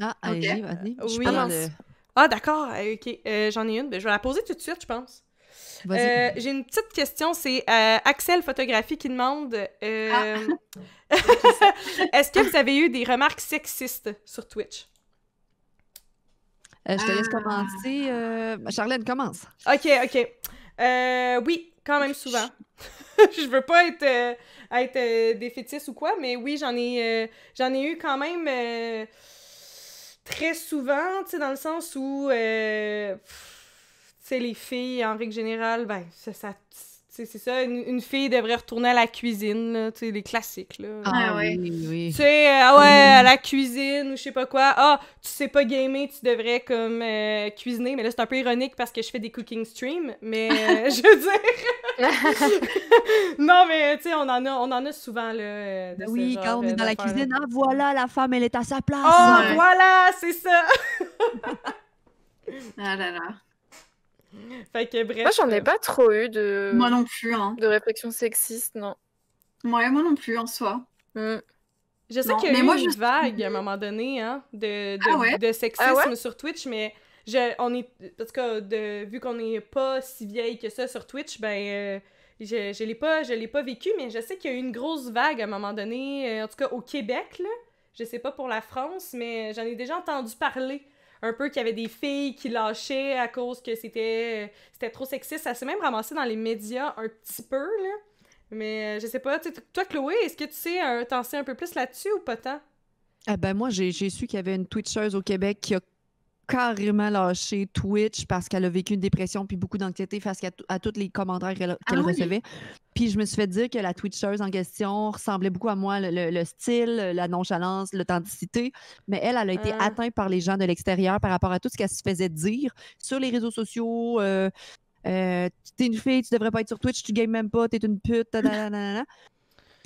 Ah, allez, vas-y. Ah, d'accord, euh, euh, J'en ai une, je vais la poser tout de suite, je pense. J'ai une petite question, c'est Axel Photographie qui demande ah. Est-ce que vous avez eu des remarques sexistes sur Twitch? je te laisse ah. commencer. Charlène, commence. OK, OK. oui, quand même souvent. je veux pas être, euh, être euh, ou quoi, mais oui, j'en ai, euh, j'en ai eu quand même très souvent, tu sais, dans le sens où, tu sais, les filles, en règle générale, ben, ça c'est ça, une, fille devrait retourner à la cuisine, là, les classiques. Là. Ah, ah ouais. Oui, Tu sais, euh, ah ouais, à la cuisine ou je sais pas quoi. Ah, tu sais pas gamer, tu devrais comme euh, cuisiner. Mais là, c'est un peu ironique parce que je fais des cooking streams, mais euh, je veux dire. non, mais tu sais, on, en a, on en a souvent. Là, oui, quand on est dans la cuisine, ah voilà, la femme, elle est à sa place. Oh, voilà, c'est ça. ah là là. Fait que bref. Moi, j'en ai euh, pas trop eu de. Moi non plus, hein. De réflexion sexiste, non. Ouais, moi non plus, en soi. Mm. Je sais qu'il y a eu une vague à un moment donné, hein, de, de, ah de sexisme ah sur Twitch, mais. Je, on est, parce que de, vu qu'on n'est pas si vieille que ça sur Twitch, ben. Euh, je, je l'ai pas je l'ai pas vécu mais je sais qu'il y a eu une grosse vague à un moment donné euh, en tout cas au Québec là je sais pas pour la France mais j'en ai déjà entendu parler un peu qu'il y avait des filles qui lâchaient à cause que c'était euh, c'était trop sexiste. Ça s'est même ramassé dans les médias un petit peu, là. Mais euh, je sais pas, toi, Chloé, est-ce que tu sais, euh, t'en sais un peu plus là-dessus ou pas tant? Ah ben moi, j'ai su qu'il y avait une Twitcheuse au Québec qui a carrément lâché Twitch parce qu'elle a vécu une dépression puis beaucoup d'anxiété face à, tous les commentaires qu'elle ah recevait. Puis je me suis fait dire que la Twitcheuse en question ressemblait beaucoup à moi, le, style, la nonchalance, l'authenticité. Mais elle, elle a été ah. atteinte par les gens de l'extérieur par rapport à tout ce qu'elle se faisait dire sur les réseaux sociaux. Euh, euh, tu es une fille, tu devrais pas être sur Twitch, tu gagnes même pas, es une pute,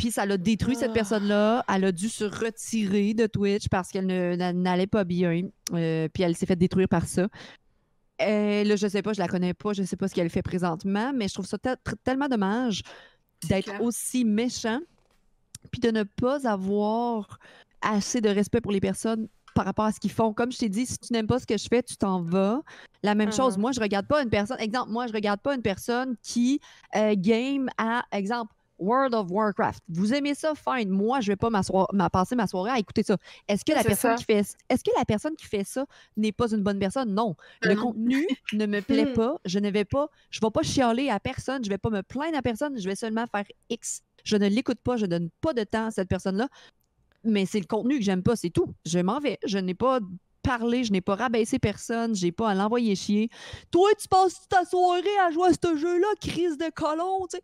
puis ça l'a détruit, cette ah. personne-là. Elle a dû se retirer de Twitch parce qu'elle n'allait pas bien. Euh, puis elle s'est fait détruire par ça. Et euh, là, je sais pas, je la connais pas, je sais pas ce qu'elle fait présentement, mais je trouve ça tellement dommage d'être aussi méchant puis de ne pas avoir assez de respect pour les personnes par rapport à ce qu'ils font. Comme je t'ai dit, si tu n'aimes pas ce que je fais, tu t'en vas. La même chose, ah. moi, je regarde pas une personne. Exemple, moi, je regarde pas une personne qui euh, game à, exemple, World of Warcraft. Vous aimez ça? Fine. Moi, je vais pas m'a passer ma soirée à écouter ça. Est-ce que, la personne qui fait, est-ce que la personne qui fait ça n'est pas une bonne personne? Non. Le hein? contenu ne me plaît hmm. pas. Je ne vais pas, je vais pas chialer à personne. Je ne vais pas me plaindre à personne. Je vais seulement faire X. Je ne l'écoute pas. Je ne donne pas de temps à cette personne-là. Mais c'est le contenu que j'aime pas. C'est tout. Je m'en vais. Je n'ai pas parler je n'ai pas rabaissé personne, j'ai pas à l'envoyer chier. Toi, tu passes toute ta soirée à jouer à ce jeu-là, crise de colon, tu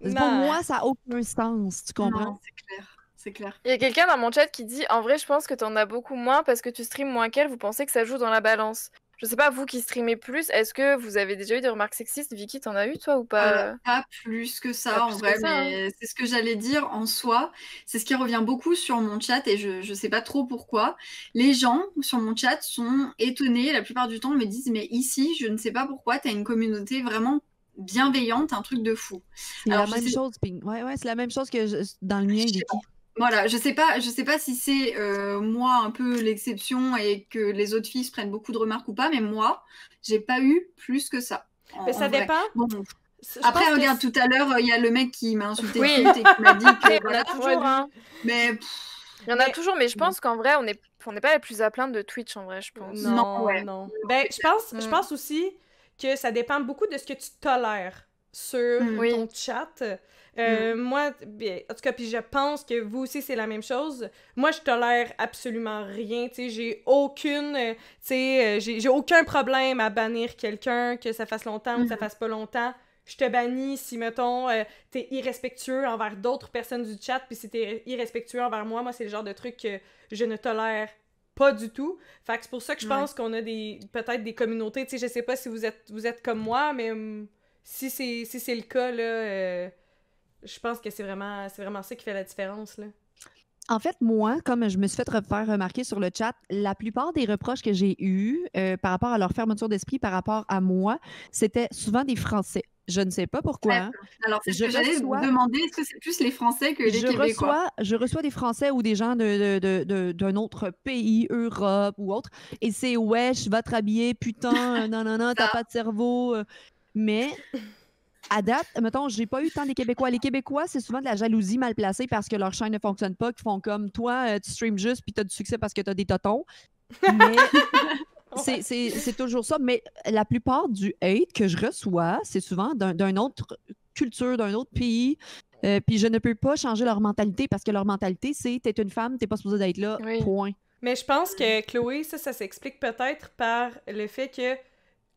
sais. Pour moi, ça n'a aucun sens, tu comprends? c'est clair. C'est clair. Il y a quelqu'un dans mon chat qui dit En vrai, je pense que tu en as beaucoup moins parce que tu streams moins qu'elle, vous pensez que ça joue dans la balance. Je sais pas, vous qui streamez plus, est-ce que vous avez déjà eu des remarques sexistes Vicky, t'en as eu toi ou pas Pas plus que ça en vrai, hein. mais c'est ce que j'allais dire en soi. C'est ce qui revient beaucoup sur mon chat et je, je sais pas trop pourquoi. Les gens sur mon chat sont étonnés la plupart du temps, ils me disent Mais ici, je ne sais pas pourquoi, t'as une communauté vraiment bienveillante, un truc de fou. C'est la, même chose que dans le mien, voilà, je sais pas, je sais pas si c'est euh, moi un peu l'exception et que les autres filles prennent beaucoup de remarques ou pas, mais moi, j'ai pas eu plus que ça. mais ça dépend. Après, regarde, tout à l'heure, il y a le mec qui m'a insulté et qui m'a dit que. voilà, toujours, hein. Mais. il y en a toujours, mais je pense qu'en vrai, on n'est on pas les plus à plaindre de Twitch, en vrai, je pense. Non, non. Ben, je pense, je mm. pense aussi que ça dépend beaucoup de ce que tu tolères sur mm. ton chat. Euh, mm. Moi, en tout cas, puis je pense que vous aussi, c'est la même chose. Moi, je tolère absolument rien. Tu sais, j'ai aucune, euh, tu sais, euh, j'ai aucun problème à bannir quelqu'un, que ça fasse longtemps ou que ça mm. fasse pas longtemps. Je te bannis si, mettons, t'es irrespectueux envers d'autres personnes du chat, puis si t'es irrespectueux envers moi, moi, c'est le genre de truc que je ne tolère pas du tout. Fait que c'est pour ça que je pense qu'on a des peut-être des communautés, tu sais, je sais pas si vous êtes vous êtes comme moi, mais si c'est si c'est le cas là, euh, je pense que c'est vraiment c'est vraiment ça qui fait la différence En fait, moi, comme je me suis fait faire remarquer sur le chat, la plupart des reproches que j'ai eus euh, par rapport à leur fermeture d'esprit, par rapport à moi, c'était souvent des Français. Je ne sais pas pourquoi. Alors, c'est ce que j'allais vous demander. Est-ce que c'est plus les Français que les je Reçois, je reçois des Français ou des gens d'un de, autre pays, Europe ou autre, et c'est « Wesh, va te habiller, putain, non, non, non, t'as pas de cerveau. Euh, » Mais à date, mettons, j'ai pas eu tant des Québécois. Les Québécois, c'est souvent de la jalousie mal placée parce que leur chaîne ne fonctionne pas, qu'ils font comme toi, euh, tu streams juste puis tu as du succès parce que tu as des totons. Mais c'est toujours ça. Mais la plupart du hate que je reçois, c'est souvent d'une autre culture, d'un autre pays. Euh, puis je ne peux pas changer leur mentalité parce que leur mentalité, c'est t'es une femme, t'es pas supposée d'être là, point. Mais je pense que Chloé, ça, ça s'explique peut-être par le fait que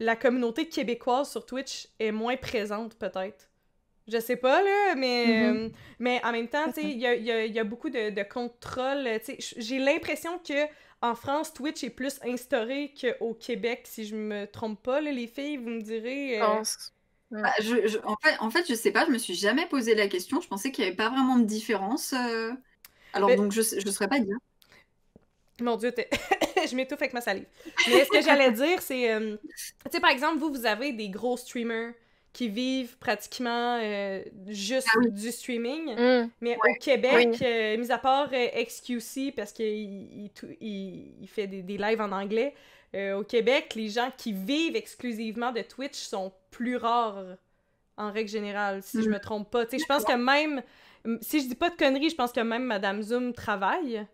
la communauté québécoise sur Twitch est moins présente, peut-être. Je sais pas, là, mais, mm-hmm. euh, mais en même temps, il y a, beaucoup de, de contrôle. J'ai l'impression que en France, Twitch est plus instauré qu'au Québec, si je me trompe pas, les filles, vous me direz. Euh. je, bah, en, fait, je sais pas, je me suis jamais posé la question. Je pensais qu'il y avait pas vraiment de différence. Euh. Alors, ben donc, je ne serais pas bien. Mon Dieu, je m'étouffe avec ma salive. Mais ce que j'allais dire, c'est. Euh, tu sais, par exemple, vous, vous avez des gros streamers qui vivent pratiquement euh, juste ah du streaming. Mm. Mais au Québec, euh, mis à part XQC, parce qu'il il, fait des, lives en anglais, au Québec, les gens qui vivent exclusivement de Twitch sont plus rares en règle générale, si je je mm. me trompe pas. Tu sais, je pense que même. Si je dis pas de conneries, je pense que même Madame Zoom travaille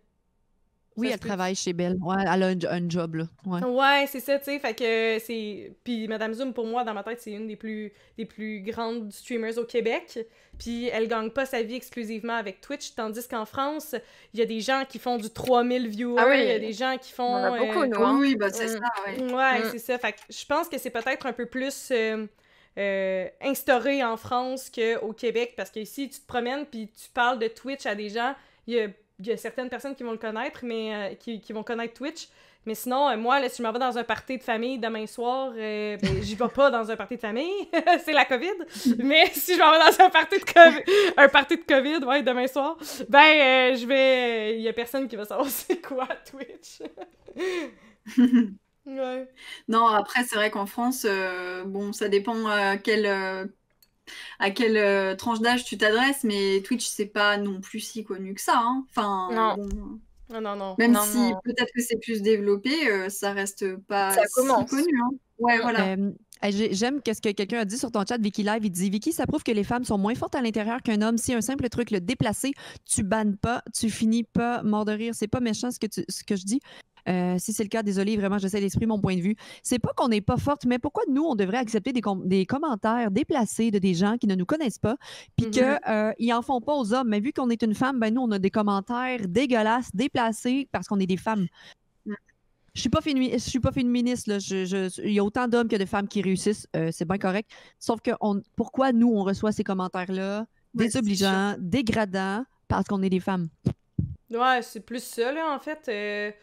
oui, elle travaille chez Belle. elle a un, job, là. Ouais, c'est ça, tu sais. Fait que c'est. Puis Madame Zoom, pour moi, dans ma tête, c'est une des plus, des plus grandes streamers au Québec. Puis elle gagne pas sa vie exclusivement avec Twitch, tandis qu'en France, il y a des gens qui font du 3000 viewers. Ah il y a des gens qui font. Oui, c'est ça, ouais. Mm. c'est ça. Fait que je pense que c'est peut-être un peu plus. Euh, euh, instauré en France qu'au Québec, parce que ici, tu te promènes puis tu parles de Twitch à des gens, il y a il y a certaines personnes qui vont le connaître, mais euh, qui, vont connaître Twitch. Mais sinon, euh, moi, si je m'en vais dans un party de famille demain soir, euh, ben, j'y vais pas dans un party de famille, c'est la COVID. Mais si je m'en vais dans un party de COVID, un party de COVID demain soir, ben, je vais. Il y a personne qui va savoir c'est quoi Twitch. Non, après, c'est vrai qu'en France, bon, ça dépend quel à quelle euh, tranche d'âge tu t'adresses, mais Twitch, c'est pas non plus si connu que ça. Hein. Enfin, non. non. non, Même si peut-être que c'est plus développé, euh, ça reste pas si connu. Hein. Ouais, voilà. Euh, j'aime ce que quelqu'un a dit sur ton chat, Vicky Live. Il dit Vicky, ça prouve que les femmes sont moins fortes à l'intérieur qu'un homme. Si un simple truc le déplacer, tu bannes pas, tu finis pas mort de rire. C'est pas méchant ce que, tu, ce que je dis. Euh, si c'est le cas, désolé, vraiment, j'essaie d'exprimer mon point de vue. C'est pas qu'on n'est pas forte, mais pourquoi nous, on devrait accepter des, commentaires déplacés de des gens qui ne nous connaissent pas, puis qu'ils mm-hmm. euh, n'en font pas aux hommes. Mais vu qu'on est une femme, ben nous, on a des commentaires dégueulasses, déplacés, parce qu'on est des femmes. Je suis pas suis pas féministe là. Je, il y a autant d'hommes que de femmes qui réussissent, euh, c'est bien correct. Sauf que pourquoi nous on reçoit ces commentaires là, désobligeants, dégradants, parce qu'on est des femmes. Ouais, c'est plus ça là en fait.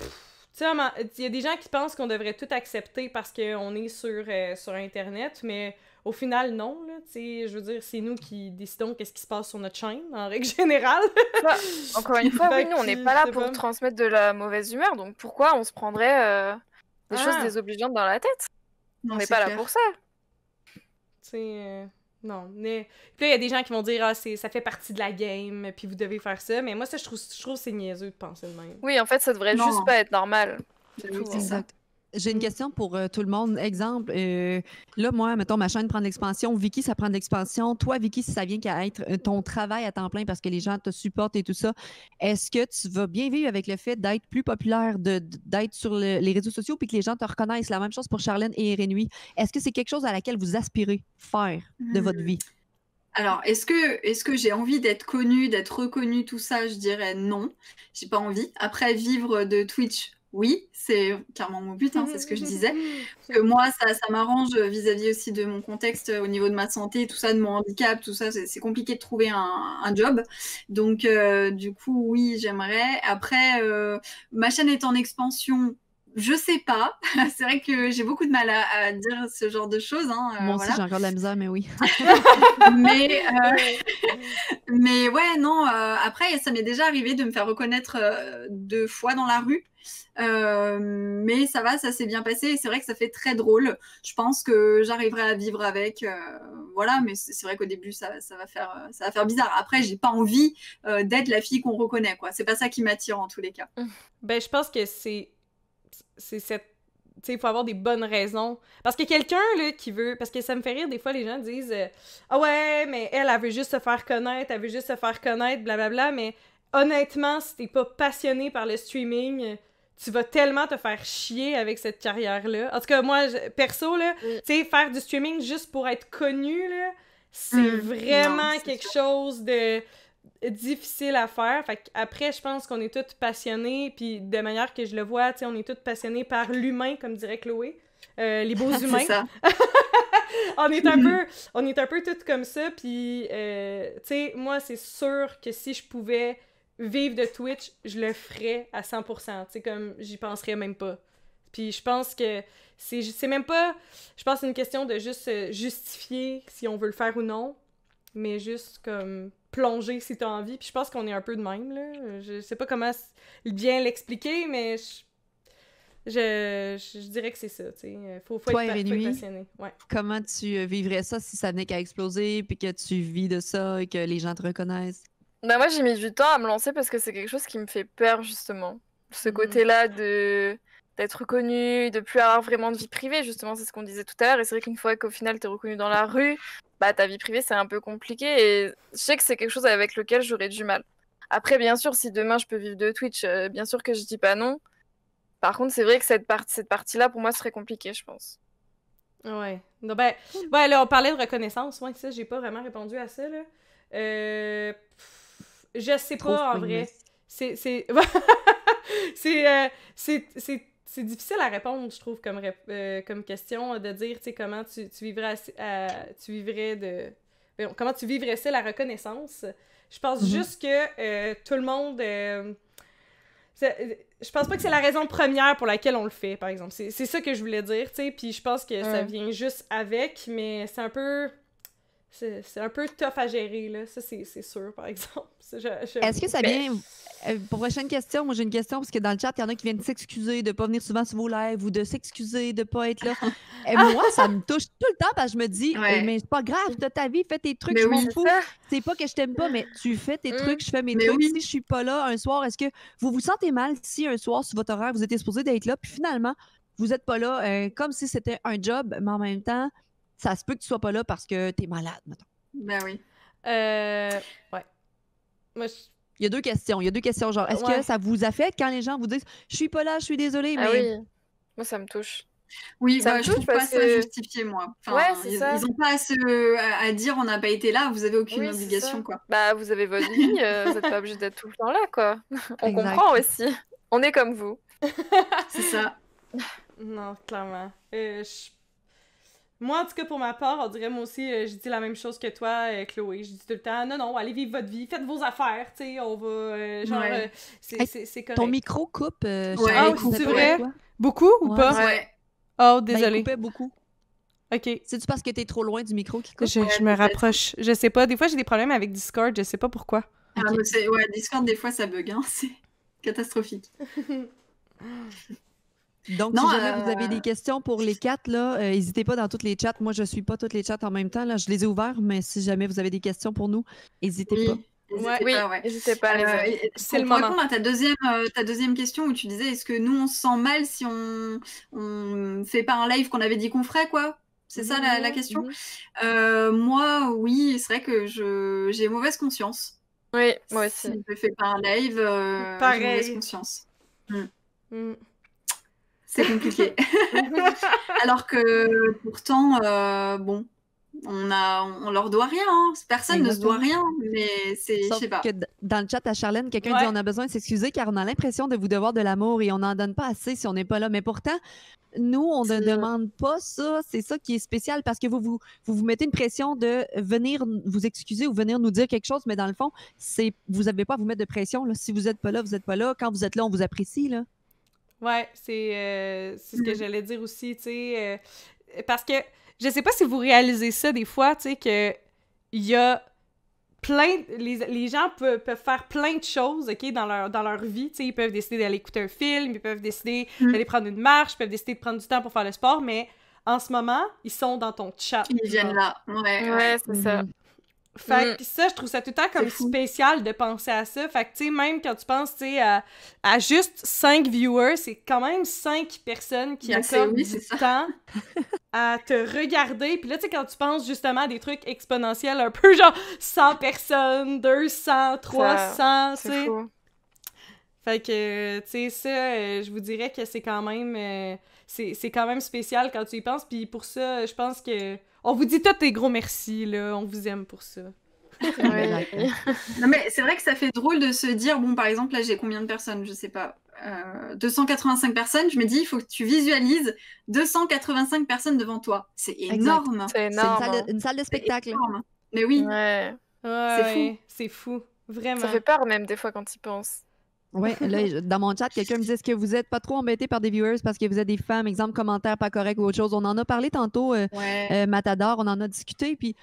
Tu sais, il y a des gens qui pensent qu'on devrait tout accepter parce qu'on est sur, euh, sur Internet, mais au final, non. je veux dire, c'est nous qui décidons qu'est-ce qui se passe sur notre chaîne, en règle générale. encore une fois, oui, nous, on n'est pas là pour transmettre de la mauvaise humeur, donc pourquoi on se prendrait euh, des choses ah. désobligeantes dans la tête On n'est pas là pour ça. Euh, non. Mais... Puis là, il y a des gens qui vont dire Ah, ça fait partie de la game, puis vous devez faire ça. Mais moi, ça, je trouve, je trouve c'est niaiseux de penser de même. Oui, en fait, ça devrait juste pas être normal. C'est j'ai une question pour euh, tout le monde. Exemple, euh, là, moi, mettons, ma chaîne prend de l'expansion. Vicky, ça prend de l'expansion. Toi, Vicky, si ça vient qu'à être euh, ton travail à temps plein parce que les gens te supportent et tout ça, est-ce que tu vas bien vivre avec le fait d'être plus populaire, d'être sur les réseaux sociaux puis que les gens te reconnaissent? La même chose pour Charlène et Rénuit. Est-ce que c'est quelque chose à laquelle vous aspirez faire de votre hmm. vie? Alors, est-ce que, est ce que j'ai envie d'être connue, d'être reconnue, tout ça Je dirais non, j'ai pas envie. Après, vivre de Twitch, oui, c'est clairement mon but, hein, c'est ce que je disais. que moi, ça, ça m'arrange vis-à-vis aussi de mon contexte euh, au niveau de ma santé, tout ça, de mon handicap, tout ça, c'est, compliqué de trouver un, job. Donc, euh, du coup, oui, j'aimerais. Après, euh, ma chaîne est en expansion je sais pas. c'est vrai que j'ai beaucoup de mal à, dire ce genre de choses. Hein, euh, Moi aussi, j'ai encore de la misère, mais oui. mais, euh, mais ouais, non. Euh, après, ça m'est déjà arrivé de me faire reconnaître deux fois dans la rue. mais ça va, ça s'est bien passé. C'est vrai que ça fait très drôle. Je pense que j'arriverai à vivre avec. voilà, mais c'est vrai qu'au début, ça, ça, va faire, ça va faire bizarre. Après, j'ai pas envie d'être la fille qu'on reconnaît. quoi. C'est pas ça qui m'attire en tous les cas. Ben, je pense que c'est c'est cette tu il faut avoir des bonnes raisons. Parce que quelqu'un, là, qui veut... Parce que ça me fait rire, des fois, les gens disent euh, Ah ouais, mais elle, elle veut juste se faire connaître, elle veut juste se faire connaître, blablabla », mais honnêtement, si t'es pas passionné par le streaming, tu vas tellement te faire chier avec cette carrière-là. En tout cas, moi, perso, là, tu sais, faire du streaming juste pour être connu, là, c'est mmh. vraiment quelque chose de difficile à faire. Fait après, je pense qu'on est toutes passionnées puis de manière que je le vois, on est toutes passionnées par l'humain, comme dirait Chloé. Euh, les beaux humains. on est un mm-hmm. peu on est un peu toutes comme ça puis euh, tu sais moi c'est sûr que si je pouvais vivre de Twitch, je le ferais à 100%, tu comme j'y penserais même pas. Puis je pense que c'est même pas je pense c'est une question de juste justifier si on veut le faire ou non, mais juste comme plonger si t'as envie. Puis je pense qu'on est un peu de même, là. Je sais pas comment bien l'expliquer, mais je... Je, dirais que c'est ça, tu Faut, faut, être, passionné. Comment tu euh, vivrais ça si ça venait qu'à exploser, puis que tu vis de ça et que les gens te reconnaissent? Ben moi, j'ai mis du temps à me lancer parce que c'est quelque chose qui me fait peur, justement. Ce mm-hmm. côté-là de d'être reconnu, de plus avoir vraiment de vie privée, justement, c'est ce qu'on disait tout à l'heure. Et c'est vrai qu'une fois qu'au final, tu es reconnu dans la rue, bah, ta vie privée, c'est un peu compliqué. Et je sais que c'est quelque chose avec lequel j'aurais du mal. Après, bien sûr, si demain je peux vivre de Twitch, euh, bien sûr que je dis pas non. Par contre, c'est vrai que cette, part cette partie-là, pour moi, serait compliquée, je pense. Ouais. Non, ben, ouais, on parlait de reconnaissance. Moi, ça, j'ai pas vraiment répondu à ça, là. Euh... je sais pas, en vrai. C'est... C'est... Euh, c'est, c'est, c'est difficile à répondre, je trouve, comme, euh, comme question, euh, de dire, comment tu, tu vivrais, de... comment tu vivrais ça, la reconnaissance. Je pense mhm. juste que euh, tout le monde... je pense pas que c'est la raison première pour laquelle on le fait, par exemple. C'est ça que je voulais dire, tu sais, puis je pense que ça vient juste avec, mais c'est un peu c'est un peu tough à gérer, là. Ça, c'est sûr, par exemple. Est-ce que ça vient. Euh, pour prochaine question, moi, j'ai une question, parce que dans le chat, il y en a qui viennent s'excuser de ne pas venir souvent sur vos lives ou de s'excuser de ne pas être là. Et moi, ça me touche tout le temps parce que je me dis, eh, mais c'est pas grave, t'as ta vie, fais tes trucs, je m'en fous. C'est pas que je t'aime pas, mais tu fais tes mm. trucs, je fais mes trucs. Si je suis pas là un soir, est-ce que vous vous sentez mal si un soir, sur votre horaire, vous êtes supposé d'être là, puis finalement, vous n'êtes pas là, euh, comme si c'était un job, mais en même temps, ça se peut que tu sois pas là parce que tu es malade, maintenant. Ben oui. Euh, ouais. Il y a deux questions. Il y a deux questions, genre, est-ce que ça vous affecte quand les gens vous disent « Je suis pas là, je suis désolée, ah mais... oui. Moi, ça me touche. Oui, ça bah, je trouve pas ça justifié, moi. Enfin, ouais, ils, ça. ils ont pas à, dire « On n'a pas été là, vous avez aucune obligation, quoi. » Bah, vous avez votre vie, euh, vous n'êtes pas obligé d'être tout le temps là, quoi. On comprend aussi. On est comme vous. C'est ça. Non, clairement. Euh, moi, en tout cas, pour ma part, on dirait, moi aussi, euh, je dis la même chose que toi, euh, Chloé. Je dis tout le temps, non, non, allez vivre votre vie, faites vos affaires, tu sais, on va. Euh, genre, c'est, Ton micro coupe. Ah, c'est vrai? Beaucoup ou pas? Ouais. Oh, désolé. Ben, il coupait beaucoup. OK. C'est-tu parce que t'es trop loin du micro qui coupe? Je, me rapproche. Je sais pas. Des fois, j'ai des problèmes avec Discord, je sais pas pourquoi. Ah, ouais, Discord, des fois, ça bug, hein. C'est catastrophique. Donc, si jamais vous avez euh, des questions pour les quatre, là, euh, n'hésitez pas dans toutes les chats. Moi, je ne suis pas toutes les chats en même temps. Là. Je les ai ouverts, mais si jamais vous avez des questions pour nous, n'hésitez pas. oui, pas, ouais. n'hésitez pas. Euh, c'est le moment. Répondre à ta deuxième, ta deuxième question où tu disais est-ce que nous on se sent mal si on ne fait pas un live qu'on avait dit qu'on ferait quoi C'est ça la, mhm, question. Mhm. moi, oui, c'est vrai que je j'ai mauvaise conscience. Oui, moi aussi. Si je fais pas un live, j'ai mauvaise conscience. Hmm. Hmm c'est compliqué. Alors que pourtant, euh, bon, on, a, on leur doit rien. Hein. Personne ne se doit rien, mais c'est, je sais pas. dans le chat à Charlène, quelqu'un dit on a besoin de s'excuser car on a l'impression de vous devoir de l'amour et on n'en donne pas assez si on n'est pas là. Mais pourtant, nous, on ne demande pas ça. C'est ça qui est spécial parce que vous vous, vous mettez une pression de venir vous excuser ou venir nous dire quelque chose, mais dans le fond, c'est vous n'avez pas à vous mettre de pression. Si vous n'êtes pas là, vous n'êtes pas là. Quand vous êtes là, on vous apprécie. Là. Ouais, euh, c'est ce que mm-hmm. j'allais dire aussi, tu sais. Euh, parce que je sais pas si vous réalisez ça des fois, tu sais, que il y a plein les, gens peuvent, peuvent, faire plein de choses OK dans leur dans leur vie, tu sais, ils peuvent décider d'aller écouter un film, ils peuvent décider mm-hmm. d'aller prendre une marche, ils peuvent décider de prendre du temps pour faire le sport, mais en ce moment, ils sont dans ton chat. Ils viennent là. Ouais, c'est ça. Mm-hmm. Fait mm. que ça, je trouve ça tout le temps comme spécial de penser à ça. Fait que, tu sais, même quand tu penses, tu à, juste 5 viewers, c'est quand même cinq personnes qui ben, ont comme du temps à te regarder. Puis là, tu sais, quand tu penses justement à des trucs exponentiels, un peu genre 100 personnes, 200, 300, tu sais. Fait que, tu sais, ça, euh, je vous dirais que c'est quand même... Euh, c'est quand même spécial quand tu y penses. Puis pour ça, je pense que on vous dit tous et gros merci, là. On vous aime pour ça. non, mais c'est vrai que ça fait drôle de se dire, bon, par exemple, là, j'ai combien de personnes Je sais pas. 285 euh, personnes, je me dis, il faut que tu visualises 285 personnes devant toi. C'est énorme. C'est une, salle de spectacle. Mais oui. c'est fou. C'est fou. Vraiment. Ça fait peur même des fois quand tu y penses. Oui, dans mon chat, quelqu'un me disait est-ce que vous n'êtes pas trop embêté par des viewers parce que vous êtes des femmes, exemple commentaires pas corrects ou autre chose. On en a parlé tantôt, euh, euh, Matador, on en a discuté. Puis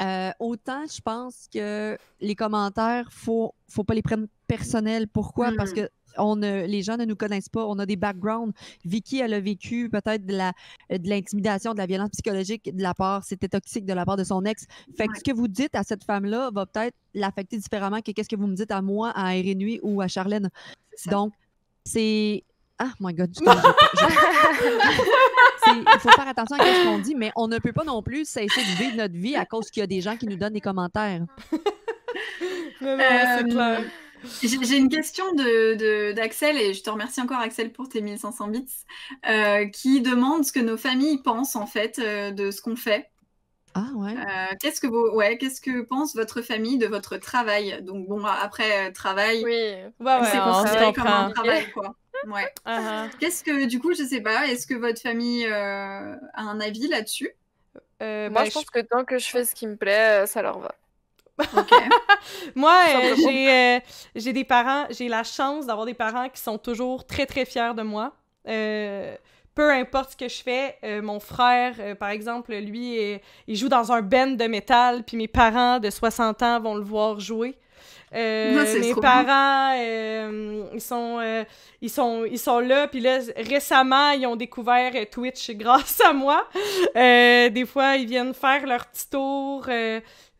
euh, autant je pense que les commentaires, faut, faut pas les prendre personnels. Pourquoi? Parce mm. que on les gens ne nous connaissent pas, on a des backgrounds. Vicky, elle a vécu peut-être de, de l'intimidation, de la violence psychologique de la part, c'était toxique de la part de son ex. Fait que ce que vous dites à cette femme-là va peut-être l'affecter différemment que qu'est-ce que vous me dites à moi, à Erinui ou à Charlène. Donc, c'est... Ah, mon God, du Il faut faire attention à ce qu'on dit, mais on ne peut pas non plus cesser de vivre notre vie à cause qu'il y a des gens qui nous donnent des commentaires. c'est euh, clair. J'ai une question d'Axel, de, et je te remercie encore Axel pour tes 1500 bits, euh, qui demande ce que nos familles pensent en fait euh, de ce qu'on fait. Ah ouais. Euh, qu'est-ce que ouais, quest que pense votre famille de votre travail Donc bon, après travail, c'est considéré comme un travail uh-huh. Qu'est-ce que du coup, je sais pas, est-ce que votre famille a un avis là-dessus Moi, bah, je pense que tant que je fais ce qui me plaît, ça leur va. Moi, euh, euh, j'ai, des parents, j'ai la chance d'avoir des parents qui sont toujours très, très fiers de moi. Euh, peu importe ce que je fais, mon frère, par exemple, lui, il joue dans un band de métal, puis mes parents de 60 ans vont le voir jouer. Euh, mes parents, euh, ils, sont, euh, ils, sont, ils sont là. Puis là, récemment, ils ont découvert Twitch grâce à moi. des fois, ils viennent faire leur petit tour,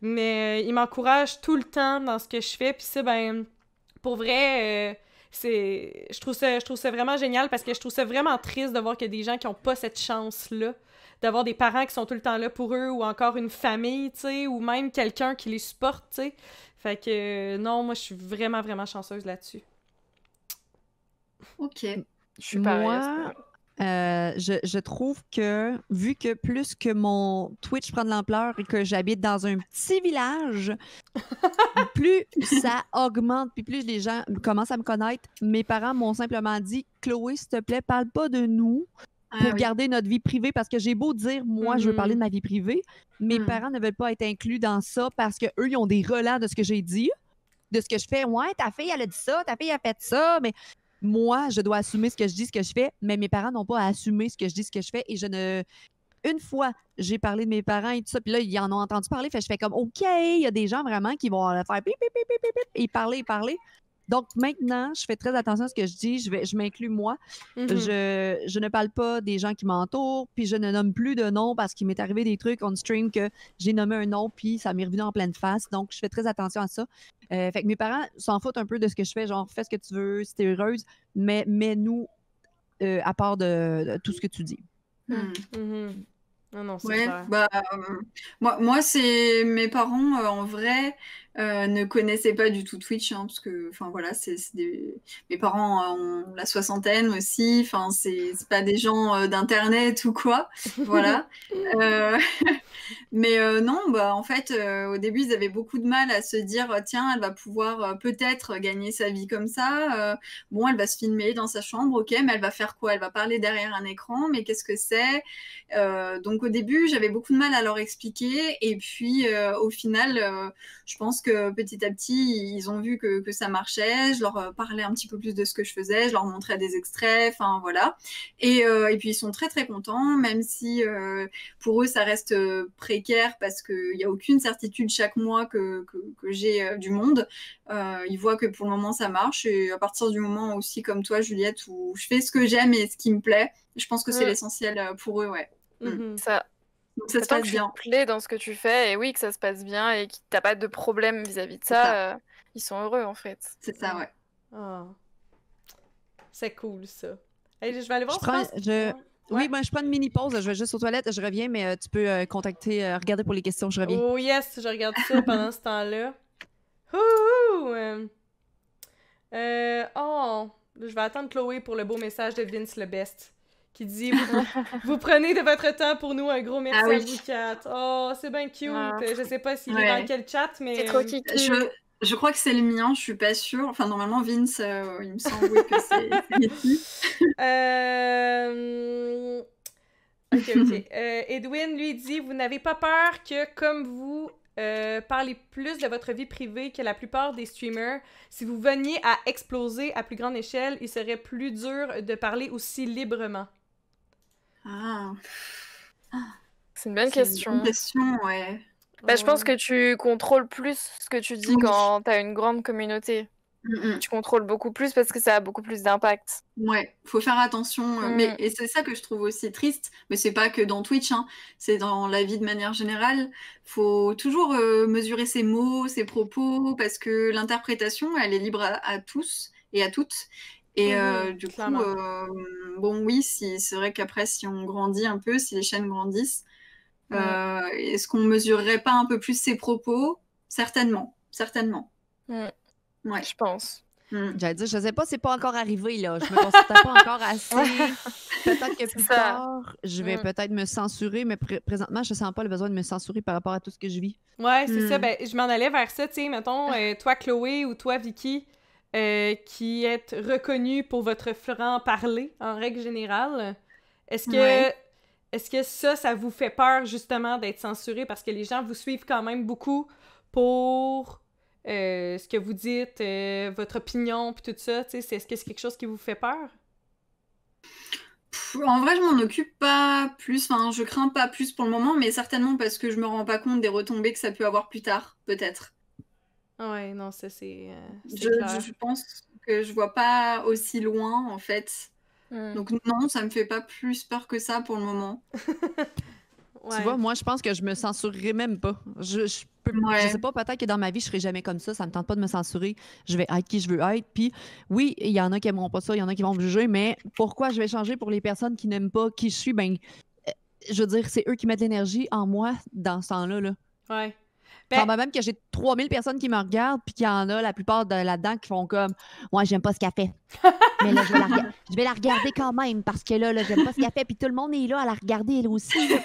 mais ils m'encouragent tout le temps dans ce que je fais. Puis ça, ben, pour vrai, c'est, je, trouve ça, je trouve ça vraiment génial parce que je trouve ça vraiment triste de voir qu'il y a des gens qui n'ont pas cette chance-là d'avoir des parents qui sont tout le temps là pour eux ou encore une famille, tu sais, ou même quelqu'un qui les supporte, tu sais. Fait que non, moi, je suis vraiment, vraiment chanceuse là-dessus. OK. Je suis Moi, euh, je, je, trouve que, vu que plus que mon Twitch prend de l'ampleur et que j'habite dans un petit village, plus ça augmente, puis plus les gens commencent à me connaître. Mes parents m'ont simplement dit Chloé, s'il te plaît, parle pas de nous pour garder notre vie privée parce que j'ai beau dire moi je veux parler de ma vie privée, mes parents ne veulent pas être inclus dans ça parce que eux ils ont des relents de ce que j'ai dit, de ce que je fais. Ouais, ta fille elle a dit ça, ta fille a fait ça, mais moi je dois assumer ce que je dis, ce que je fais, mais mes parents n'ont pas à assumer ce que je dis, ce que je fais et je ne une fois, j'ai parlé de mes parents et tout ça, puis là, ils en ont entendu parler, fait je fais comme, OK, il y a des gens vraiment qui vont faire pip, pip, pip, et parler, et parler. Donc maintenant, je fais très attention à ce que je dis, je, je m'inclus moi. Mhm. je, ne parle pas des gens qui m'entourent, puis je ne nomme plus de nom parce qu'il m'est arrivé des trucs on stream que j'ai nommé un nom, puis ça m'est revenu en pleine face. Donc je fais très attention à ça. Euh, fait que mes parents s'en foutent un peu de ce que je fais, genre fais ce que tu veux, si t'es heureuse, mais mets-nous euh, à part de, tout ce que tu dis. Hmm. Hmm. Mhm. Ah bah, euh, moi, moi c'est mes parents, en vrai, euh, ne connaissaient pas du tout Twitch, hein, parce que, enfin voilà, c'est mes parents euh, ont la soixantaine aussi, enfin c'est pas des gens euh, d'internet ou quoi, voilà. Mais non, bah en fait, au début ils avaient beaucoup de mal à se dire tiens, elle va pouvoir peut-être gagner sa vie comme ça. bon, elle va se filmer dans sa chambre, ok, mais elle va faire quoi Elle va parler derrière un écran, mais qu'est-ce que c'est Donc au début j'avais beaucoup de mal à leur expliquer, et puis au final, je pense que petit à petit, ils ont vu que, ça marchait. Je leur euh, parlais un petit peu plus de ce que je faisais, je leur montrais des extraits, enfin voilà. Et, euh, puis ils sont très très contents, même si euh, pour eux ça reste précaire parce qu'il n'y a aucune certitude chaque mois que, j'ai du monde. ils voient que pour le moment ça marche et à partir du moment aussi comme toi Juliette où je fais ce que j'aime et ce qui me plaît, je pense que c'est l'essentiel pour eux, ouais. Mm-hmm. Ça, ça se passe que bien. Tu dans ce que tu fais et oui, que ça se passe bien et que t'as pas de problème vis-à-vis de ça, euh, ils sont heureux en fait. C'est ça, ouais. Ah. C'est cool ça. je vais aller voir je Oui, je prends une mini pause, je vais juste aux toilettes, je reviens, mais euh, tu peux euh, contacter, regarder pour les questions, je reviens. Oh yes, je regarde ça pendant ce temps-là. oh, je vais attendre Chloé pour le beau message de Vince le Best qui dit vous, prenez de votre temps pour nous un gros ah merci à vous quatre. Oh, c'est bien cute. Je ah. euh, Je sais pas s'il est dans quel chat, mais euh, Je, je, crois que c'est le mien. Je suis pas sûre. Enfin, normalement Vince, euh, il me semble que c'est. Ok, ok. Edwin lui dit vous n'avez pas peur que comme vous parlez plus de votre vie privée que la plupart des streamers. Si vous veniez à exploser à plus grande échelle, il serait plus dur de parler aussi librement. Ah. Ah. C'est une bonne question. Bah, je pense que tu contrôles plus ce que tu dis quand tu as une grande communauté. Mm, mm. Tu contrôles beaucoup plus parce que ça a beaucoup plus d'impact. Ouais, faut faire attention. Euh, mais, mm. et c'est ça que je trouve aussi triste. Mais c'est pas que dans Twitch, hein. c'est dans la vie de manière générale. Faut toujours euh, mesurer ses mots, ses propos, parce que l'interprétation, elle est libre à tous et à toutes. Et mmh euh, du coup, euh, bon, oui, si, c'est vrai qu'après, si on grandit un peu, si les chaînes grandissent, euh, est-ce qu'on mesurerait pas un peu plus ses propos Certainement, certainement. Mmh. Ouais. Je pense. Mmh. J'allais dire, je sais pas, c'est pas encore arrivé, là. Je me considère pas encore assez. peut-être que plus tard, je vais mmh. peut-être me censurer, mais présentement, je sens pas le besoin de me censurer par rapport à tout ce que je vis. Ouais, c'est ça. Ben, je m'en allais vers ça, tu sais, mettons, ah. toi, Chloé, ou toi, Vicky, euh, qui est reconnu pour votre franc-parler en règle générale. Est-ce que, est-ce que ça, ça vous fait peur justement d'être censuré parce que les gens vous suivent quand même beaucoup pour euh, ce que vous dites, euh, votre opinion, puis tout ça? Est-ce que c'est quelque chose qui vous fait peur? En vrai, je m'en occupe pas plus. Enfin, je crains pas plus pour le moment, mais certainement parce que je me rends pas compte des retombées que ça peut avoir plus tard, peut-être. Ouais, non, ça c'est. Euh, je, je, pense que je vois pas aussi loin en fait. Hmm. Donc non, ça me fait pas plus peur que ça pour le moment. Tu vois, moi je pense que je me censurerai même pas. Je, je sais pas, peut-être que dans ma vie je serai jamais comme ça. Ça me tente pas de me censurer. Je vais être qui je veux être. Puis oui, il y en a qui aimeront pas ça, il y en a qui vont me juger, mais pourquoi je vais changer pour les personnes qui n'aiment pas qui je suis Ben, euh, je veux dire, c'est eux qui mettent l'énergie en moi dans ce temps-là. Là. Ouais. Ben, quand même que j'ai 3000 personnes qui me regardent, puis qu'il y en a la plupart de là-dedans qui font comme Moi, ouais, j'aime pas ce qu'elle fait. Mais je vais, la, regarder quand même, parce que là, là j'aime pas ce qu'elle fait. Puis tout le monde est là à la regarder, elle aussi.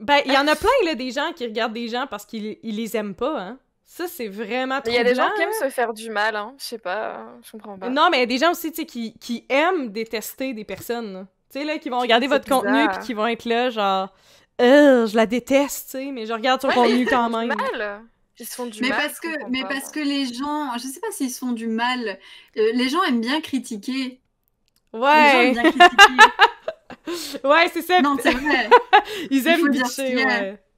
Ben, il y en a plein, là, des gens qui regardent des gens parce qu'ils les aiment pas, hein. Ça, c'est vraiment Il y a des gens qui aiment se faire du mal, hein. Je sais pas, je comprends pas. Non, mais il y a des gens aussi, tu sais, qui, qui, aiment détester des personnes, Tu sais, là, qui vont regarder votre contenu puis qui vont être là, genre je la déteste, tu sais, mais je regarde son ouais, contenu quand même. Ils se font du mais mal, Parce que, mais parce que les gens, je sais pas s'ils se font du mal, euh, les gens aiment bien critiquer. Ouais. Les gens aiment critiquer. ouais, c'est ça. Non, c'est vrai. Ils aiment bien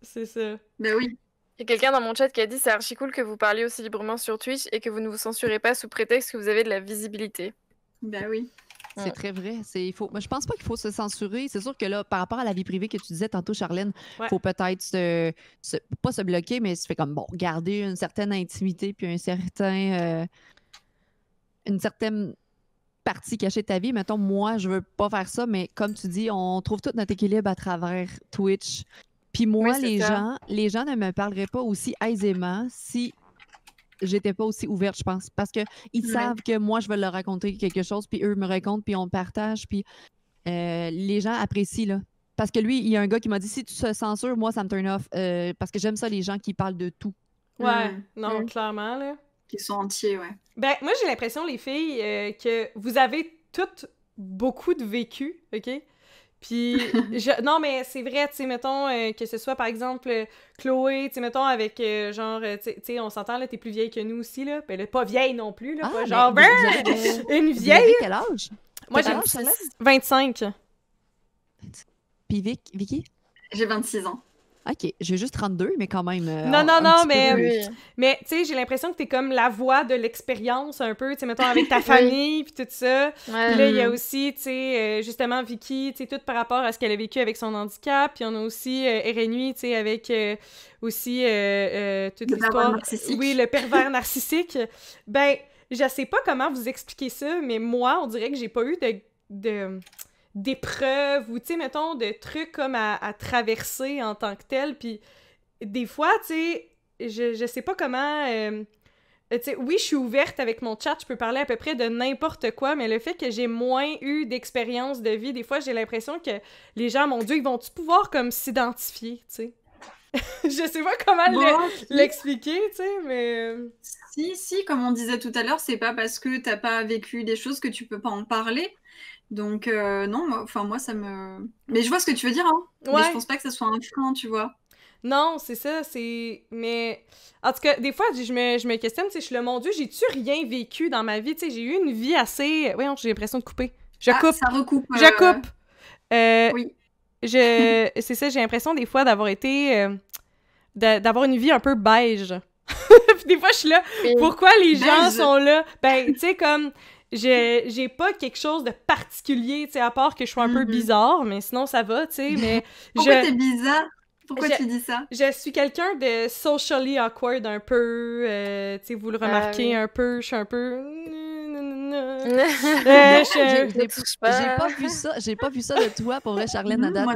C'est ça. Ben oui. Il y a quelqu'un dans mon chat qui a dit c'est archi cool que vous parliez aussi librement sur Twitch et que vous ne vous censurez pas sous prétexte que vous avez de la visibilité. Ben oui. C'est très vrai. C'est, faut, je pense pas qu'il faut se censurer. C'est sûr que là, par rapport à la vie privée que tu disais tantôt, Charlène, il faut peut-être pas se bloquer, mais se fait comme bon, garder une certaine intimité puis un certain euh, une certaine partie cachée de ta vie. Mettons, moi, je veux pas faire ça, mais comme tu dis, on trouve tout notre équilibre à travers Twitch. Puis moi, les gens, les gens ne me parleraient pas aussi aisément si j'étais pas aussi ouverte, je pense, parce qu'ils savent que moi, je vais leur raconter quelque chose, puis eux me racontent, puis on partage, puis euh, les gens apprécient, là. Parce que lui, il y a un gars qui m'a dit si tu te censures, moi, ça me turn off. Euh, parce que j'aime ça, les gens qui parlent de tout. Ouais, non, clairement, là. Qui sont entiers, ouais. Ben, moi, j'ai l'impression, les filles, euh, que vous avez toutes beaucoup de vécu, OK? Puis, non, mais c'est vrai, tu sais, mettons, euh, que ce soit, par exemple, euh, Chloé, tu sais, mettons, avec, euh, genre, tu sais, on s'entend, là, t'es plus vieille que nous aussi, là. Ben, pas vieille non plus, là, ah, genre, ben, une vieille! quel âge? Moi, j'ai 25. Puis Vic, Vicky? J'ai 26 ans. OK, j'ai juste 32, mais quand même. Euh, non, non, non, mais, mais tu sais, j'ai l'impression que tu es comme la voix de l'expérience un peu, tu sais, mettons avec ta famille, puis tout ça. Puis là, il y a mm-hmm. aussi, tu sais, euh, justement, Vicky, tu sais, tout par rapport à ce qu'elle a vécu avec son handicap. Puis on a aussi euh, tu sais, avec euh, aussi toute l'histoire. Oui, le pervers narcissique. ben, je sais pas comment vous expliquer ça, mais moi, on dirait que j'ai pas eu de d'épreuves ou, tu sais, mettons, de trucs comme à, traverser en tant que tel. Puis des fois, tu sais, je, je sais pas comment... Euh, euh, tu sais, oui, je suis ouverte avec mon chat, je peux parler à peu près de n'importe quoi, mais le fait que j'ai moins eu d'expérience de vie, des fois, j'ai l'impression que les gens, mon Dieu, ils vont-tu pouvoir comme s'identifier, tu sais? je sais pas comment l'expliquer, tu sais, mais... Euh, si, si, comme on disait tout à l'heure, c'est pas parce que t'as pas vécu des choses que tu peux pas en parler. Donc euh, non, enfin moi, ça me... Mais je vois ce que tu veux dire, hein. Mais je pense pas que ça soit un frein, tu vois. Non, c'est ça, c'est... Mais... En tout cas, des fois, je me, je me questionne, tu je suis le mon j'ai-tu rien vécu dans ma vie? Tu sais, j'ai eu une vie assez... oui j'ai l'impression de couper. Je ah, coupe. Ça recoupe. Je euh, coupe. Euh, oui. Je... c'est ça, j'ai l'impression des fois d'avoir été... d'avoir une vie un peu beige. des fois, je suis là, pourquoi les gens sont là? Ben, tu sais, comme, j'ai pas quelque chose de particulier, tu sais, à part que je suis un peu mm-hmm. bizarre, mais sinon ça va, tu sais, mais... Pourquoi je... t'es bizarre? Pourquoi tu dis ça? Je suis quelqu'un de socially awkward un peu, euh, tu sais, vous le remarquez ah un peu, je suis un peu... Mm, Euh, j'ai pas vu ça, j'ai pas vu ça de toi pour vrai, Charlène non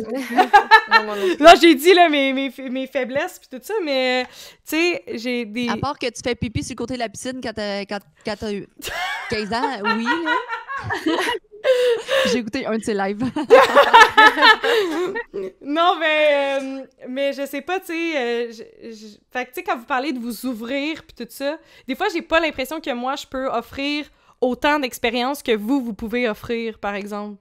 Là, j'ai dit là mes, mes, mes faiblesses puis tout ça, mais euh, tu sais, j'ai des. À part que tu fais pipi sur le côté de la piscine quand t'as quand, quand 15 ans, oui J'ai écouté un de ses lives. non, mais, euh, mais je sais pas, tu sais. fait tu sais, quand vous parlez de vous ouvrir puis tout ça, des fois, j'ai pas l'impression que moi, je peux offrir autant d'expérience que vous, vous pouvez offrir, par exemple.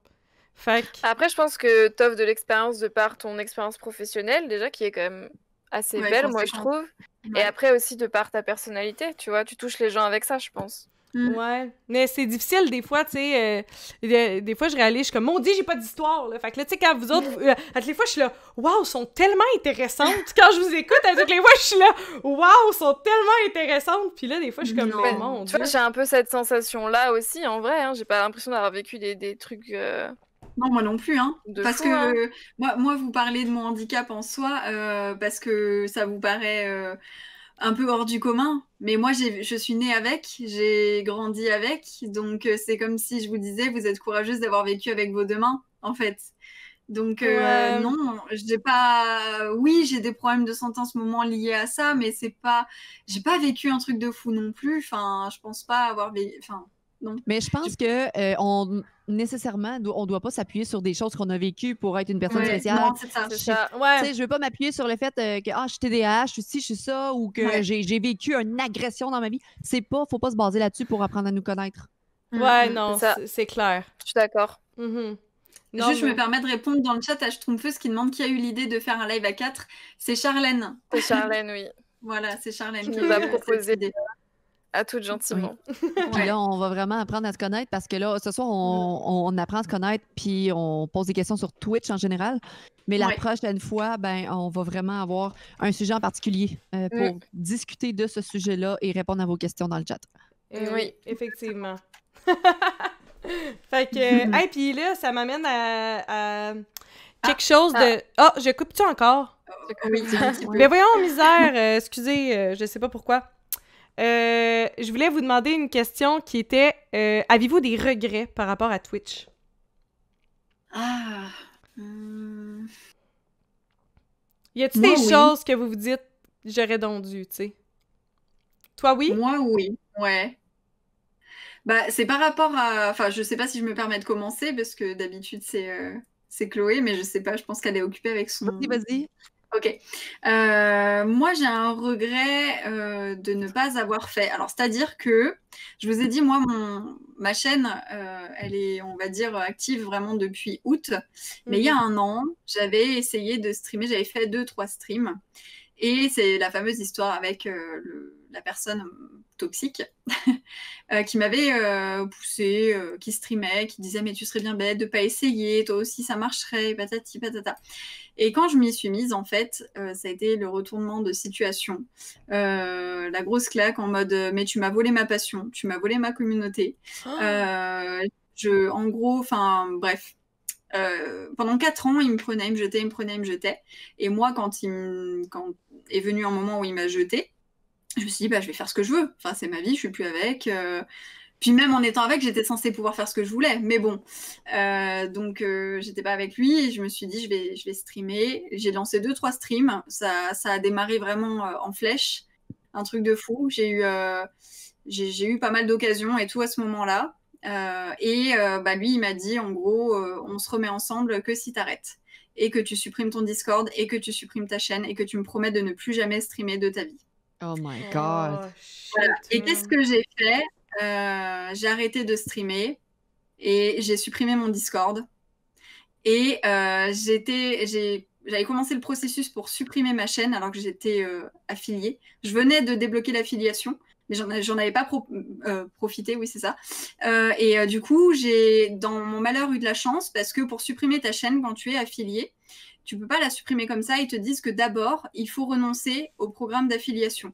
Fait Après, je pense que t'offres de l'expérience de par ton expérience professionnelle, déjà, qui est quand même assez belle, moi, je trouve. Et après aussi de par ta personnalité, tu vois, tu touches les gens avec ça, je pense. Mm. Ouais. Mais c'est difficile des fois, tu sais. Euh, des fois, je réalise, je suis comme, mon Dieu, j'ai pas d'histoire. Là. Fait que là, tu sais, quand vous autres, euh, à toutes les fois, je suis là, waouh, sont tellement intéressantes. quand je vous écoute, à toutes les fois, je suis là, waouh, sont tellement intéressantes. Puis là, des fois, je suis comme, mais, mon Dieu. Tu j'ai un peu cette sensation-là aussi, en vrai. Hein, j'ai pas l'impression d'avoir vécu des, trucs. Euh, non, moi non plus, hein. parce que hein. moi, vous parlez de mon handicap en soi, parce que ça vous paraît un peu hors du commun. Mais moi, je suis née avec, j'ai grandi avec. Donc, euh, c'est comme si je vous disais, vous êtes courageuse d'avoir vécu avec vos deux mains, en fait. Donc, euh, non, je n'ai pas. Oui, j'ai des problèmes de santé en ce moment liés à ça, mais c'est pas. J'ai pas vécu un truc de fou non plus. Enfin, je pense pas avoir vécu. Enfin, mais je pense que euh, on nécessairement on doit pas s'appuyer sur des choses qu'on a vécues pour être une personne spéciale. Non, c'est ça. Je, ne veux pas m'appuyer sur le fait euh, que ah, je suis TDAH, je suis ci, je suis ça ou que j'ai vécu une agression dans ma vie. C'est pas faut pas se baser là-dessus pour apprendre à nous connaître. Oui, mm-hmm. Ouais, non, c'est clair. Je suis d'accord. Mm-hmm. Juste, je me permets de répondre dans le chat à Schtroumpfeuse qui demande qui a eu l'idée de faire un live à 4. C'est Charlène. C'est Charlène, oui. voilà, c'est Charlène qui, va nous a proposé. À toute gentiment. puis là, on va vraiment apprendre à se connaître parce que là, ce soir, on, mm. apprend à se connaître puis on pose des questions sur Twitch en général. Mais la prochaine fois, ben, on va vraiment avoir un sujet en particulier euh, mm. pour discuter de ce sujet-là et répondre à vos questions dans le chat. Euh, oui, effectivement. fait que, hey, puis là, ça m'amène à, ah, quelque chose de. oh, je coupe-tu encore? Mais voyons, misère, euh, excusez, je je sais pas pourquoi. Euh, je voulais vous demander une question qui était euh, avez-vous des regrets par rapport à Twitch Ah. Hmm. Y a t des choses que vous vous dites j'aurais donc dû, tu sais Toi, oui Moi, oui. Ouais. Bah, c'est par rapport à. Enfin, je sais pas si je me permets de commencer parce que d'habitude c'est euh, c'est Chloé, mais je sais pas. Je pense qu'elle est occupée avec son. vas vas-y. Ok. Euh, moi, j'ai un regret euh, de ne pas avoir fait. Alors, c'est-à-dire que je vous ai dit, moi, mon, ma chaîne, euh, elle est, on va dire, active vraiment depuis août. Mais il y a mhm. un an, j'avais essayé de streamer, j'avais fait deux, trois streams. Et c'est la fameuse histoire avec le la personne euh, toxique euh, qui m'avait euh, poussé, qui streamait, qui disait mais tu serais bien bête de pas essayer, toi aussi ça marcherait, patati patata. Et quand je m'y suis mise, en fait, ça a été le retournement de situation, la grosse claque en mode mais tu m'as volé ma passion, tu m'as volé ma communauté. Ah. je, en gros, enfin bref, pendant quatre ans, il me prenait, il me jetait, il me prenait, il me jetait. Et moi, quand, il quand est venu un moment où il m'a jeté, je me suis dit, bah, je vais faire ce que je veux. Enfin, c'est ma vie, je suis plus avec. Euh. Puis même en étant avec, j'étais censée pouvoir faire ce que je voulais. Mais bon, euh, donc euh, j'étais pas avec lui et je me suis dit, je vais, je vais streamer. J'ai lancé deux, trois streams. Ça, ça a démarré vraiment en flèche. Un truc de fou. J'ai eu, j'ai eu pas mal d'occasions et tout à ce moment-là. et bah, lui, il m'a dit, en gros, on se remet ensemble que si t'arrêtes et que tu supprimes ton Discord et que tu supprimes ta chaîne et que tu me promets de ne plus jamais streamer de ta vie. Oh my oh, god. Et qu'est-ce que j'ai fait euh, J'ai arrêté de streamer et j'ai supprimé mon Discord. Et euh, j'avais commencé le processus pour supprimer ma chaîne alors que j'étais euh, affiliée. Je venais de débloquer l'affiliation, mais j'en avais pas profité, oui c'est ça. et du coup, j'ai dans mon malheur eu de la chance parce que pour supprimer ta chaîne quand tu es affilié, tu peux pas la supprimer comme ça. Ils te disent que d'abord, il faut renoncer au programme d'affiliation.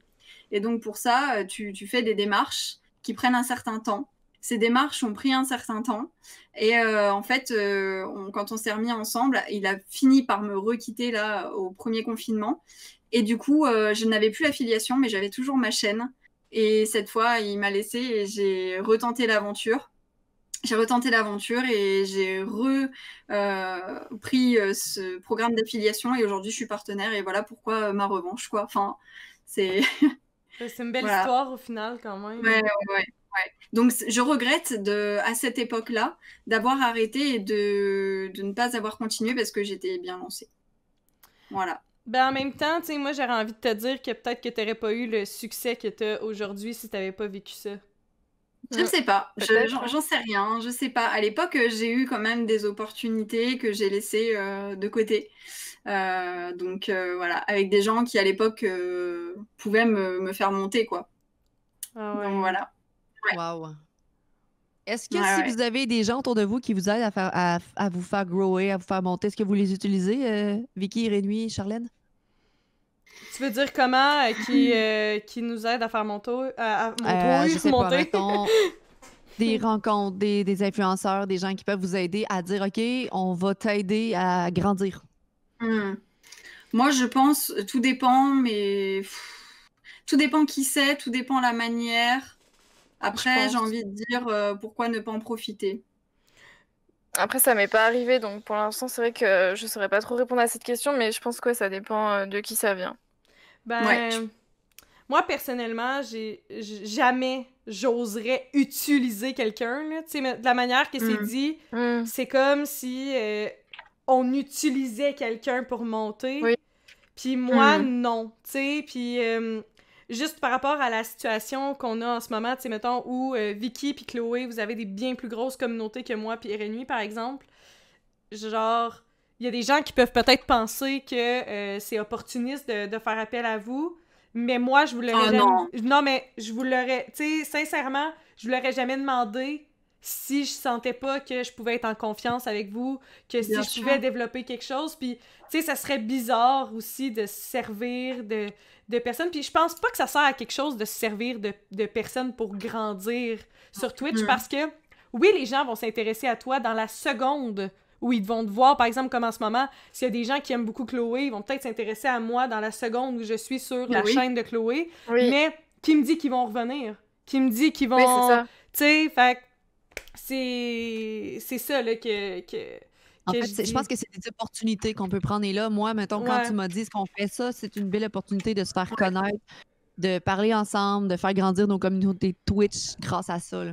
Et donc pour ça, euh, tu, fais des démarches qui prennent un certain temps. Ces démarches ont pris un certain temps. Et euh, en fait, euh, quand on s'est remis ensemble, il a fini par me requitter là au premier confinement. Et du coup, je n'avais plus l'affiliation, mais j'avais toujours ma chaîne. Et cette fois, il m'a laissé et j'ai retenté l'aventure j'ai retenté l'aventure et j'ai repris euh, euh, ce programme d'affiliation et aujourd'hui je suis partenaire et voilà pourquoi euh, ma revanche quoi. Enfin, c'est. Bah, une belle histoire au final quand même. Ouais, ouais, ouais. Donc je regrette à cette époque-là d'avoir arrêté et de, ne pas avoir continué parce que j'étais bien lancée. Voilà. Ben en même temps, tu moi j'aurais envie de te dire que peut-être que tu t'aurais pas eu le succès que tu as aujourd'hui si tu n'avais pas vécu ça. Je ne mm. sais pas, j'en sais rien, je sais pas. À l'époque, euh, j'ai eu quand même des opportunités que j'ai laissées euh, de côté. Euh, donc voilà, avec des gens qui à l'époque pouvaient me, faire monter, quoi. Ah donc voilà. Wow. Est-ce que si vous avez des gens autour de vous qui vous aident à, faire, à, vous faire grower, à vous faire monter, est-ce que vous les utilisez, Vicky, Rénuit, Charlène? Tu veux dire comment euh, qui, euh, qui nous aide à faire mon tour, euh, à, mon tour, des rencontres, des, influenceurs, des gens qui peuvent vous aider à dire OK, on va t'aider à grandir. Hmm. Moi, je pense, tout dépend, mais tout dépend qui c'est, tout dépend la manière. Après, j'ai envie de dire pourquoi ne pas en profiter. Après, ça m'est pas arrivé, donc pour l'instant, c'est vrai que je saurais pas trop répondre à cette question, mais je pense que ça dépend de qui ça vient. Ben, moi, personnellement, j'ai jamais j'oserais utiliser quelqu'un, de la manière que c'est mm. dit, mm. c'est comme si euh, on utilisait quelqu'un pour monter. Puis moi, mm. non, tu Puis euh, juste par rapport à la situation qu'on a en ce moment, mettons, où euh, Vicky puis Chloé, vous avez des bien plus grosses communautés que moi puis Rémi, par exemple. Genre, il y a des gens qui peuvent peut-être penser que euh, c'est opportuniste de, faire appel à vous, mais moi, je vous l'aurais ah, jamais... Non. mais je vous l'aurais... Tu sais, sincèrement, je vous l'aurais jamais demandé si je sentais pas que je pouvais être en confiance avec vous, que si je pouvais développer quelque chose. Puis, tu sais, ça serait bizarre aussi de se servir de, personnes. Puis je pense pas que ça sert à quelque chose de se servir de, de personnes pour grandir sur ah, Twitch mm. parce que, oui, les gens vont s'intéresser à toi dans la seconde où ils vont te voir, par exemple, comme en ce moment, s'il y a des gens qui aiment beaucoup Chloé, ils vont peut-être s'intéresser à moi dans la seconde où je suis sur ben la chaîne de Chloé. Mais qui me dit qu'ils vont revenir? Qui me dit qu'ils vont. c'est ça. Tu sais, fait c'est c'est ça là, que, que... En fait, je, pense que c'est des opportunités qu'on peut prendre. Et là, moi, mettons, quand tu m'as dit qu'on fait ça, c'est une belle opportunité de se faire connaître, de parler ensemble, de faire grandir nos communautés Twitch grâce à ça.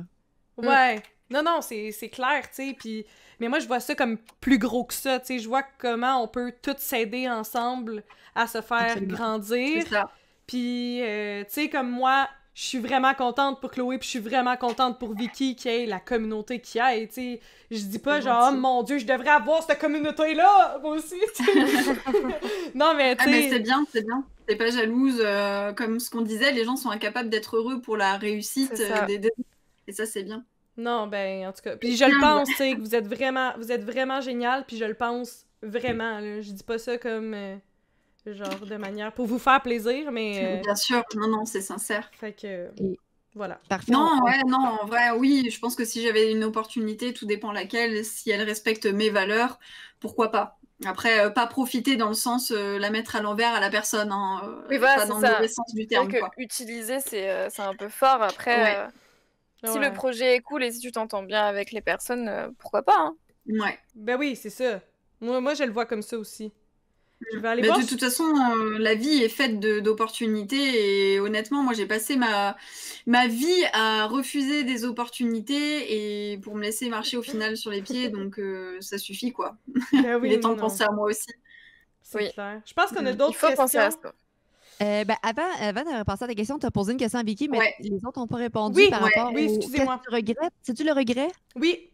Ouais. Non, non, c'est clair, tu sais. Puis... Mais moi, je vois ça comme plus gros que ça, tu sais. Je vois comment on peut toutes s'aider ensemble à se faire grandir. Ça. Puis, euh, tu sais, comme moi, je suis vraiment contente pour Chloé, puis je suis vraiment contente pour Vicky, qui est la communauté qui a tu sais. Je dis pas genre, oh mon Dieu, je devrais avoir cette communauté-là, moi aussi, Non, mais tu ah, sais. c'est bien, c'est bien. T'es pas jalouse. Euh, comme ce qu'on disait, les gens sont incapables d'être heureux pour la réussite euh, des, des... Et ça, c'est bien. Non, ben, en tout cas. Puis je le pense, tu sais, que vous êtes vraiment, vous êtes vraiment génial, puis je le pense vraiment. Là. Je dis pas ça comme. Euh, genre, de manière. pour vous faire plaisir, mais. Bien euh, sûr, non, non, c'est sincère. Fait que. Voilà. Parfait. Non, ouais, non, en vrai, oui, je pense que si j'avais une opportunité, tout dépend laquelle, si elle respecte mes valeurs, pourquoi pas. Après, euh, pas profiter dans le sens la mettre à l'envers à la personne, hein, dans le sens du terme. quoi. Utiliser, c'est un peu fort. Après, si le projet est cool et si tu t'entends bien avec les personnes, euh, pourquoi pas hein. Ouais. Ben oui, c'est ça. Moi, moi, je le vois comme ça aussi. Ben, de toute façon, euh, la vie est faite d'opportunités et honnêtement, moi j'ai passé ma, ma vie à refuser des opportunités et pour me laisser marcher au final sur les pieds, donc euh, ça suffit quoi. Ben Il est temps de penser à moi aussi. oui. Je pense qu'on a mm. d'autres questions. à ça. Euh, ben avant, avant de repasser à ta question, tu as posé une question à Vicky, mais les autres n'ont pas répondu par rapport oui, excusez-moi. tu regrettes. C'est-tu le regret? Oui.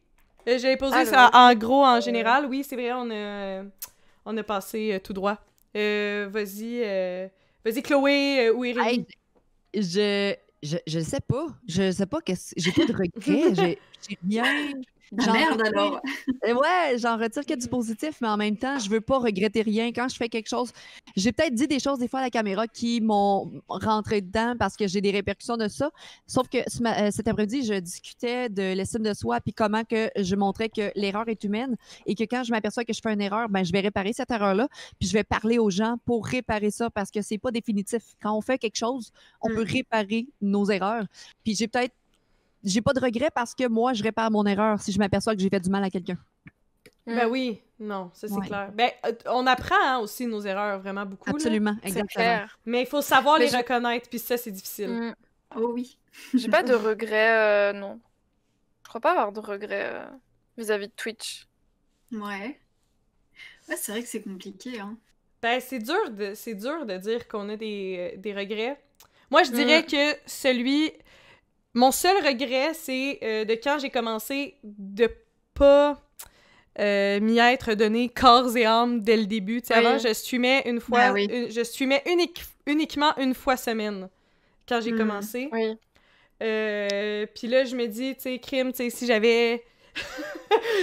j'ai euh, J'avais posé ça en gros, en euh, général. Oui, c'est vrai, on a, on a passé tout droit. vas-y, vas-y, Chloé ou Irène. je, je, sais pas. Je sais pas. que J'ai pas de regret. j'ai rien. Ah, genre, merde alors! ouais, j'en retire que du mm. positif, mais en même temps, je veux pas regretter rien. Quand je fais quelque chose, j'ai peut-être dit des choses des fois à la caméra qui m'ont rentré dedans parce que j'ai des répercussions de ça. Sauf que euh, cet après-midi, je discutais de l'estime de soi puis comment que je montrais que l'erreur est humaine et que quand je m'aperçois que je fais une erreur, ben, je vais réparer cette erreur-là puis je vais parler aux gens pour réparer ça parce que c'est pas définitif. Quand on fait quelque chose, on mm. peut réparer nos erreurs. Puis j'ai peut-être j'ai pas de regrets parce que moi, je répare mon erreur si je m'aperçois que j'ai fait du mal à quelqu'un. Hmm. Ben oui, non, ça c'est clair. Ben, euh, on apprend hein, aussi nos erreurs vraiment beaucoup. Absolument, exactement. Mais il faut savoir les reconnaître, puis ça c'est difficile. Oh oui. J'ai pas de regrets, euh, non. Je crois pas avoir de regrets euh, vis-à-vis de Twitch. Ouais. Ouais, c'est vrai que c'est compliqué, hein. Ben, c'est dur de, c'est dur de dire qu'on a des, regrets. Moi, je dirais hmm. que celui mon seul regret, c'est euh, de quand j'ai commencé de pas euh, m'y être donné corps et âme dès le début. Avant, je streamais une fois, ben je uniquement une fois semaine quand j'ai hmm. commencé. Oui. Euh, puis là, je me dis, tu sais, crime, si j'avais.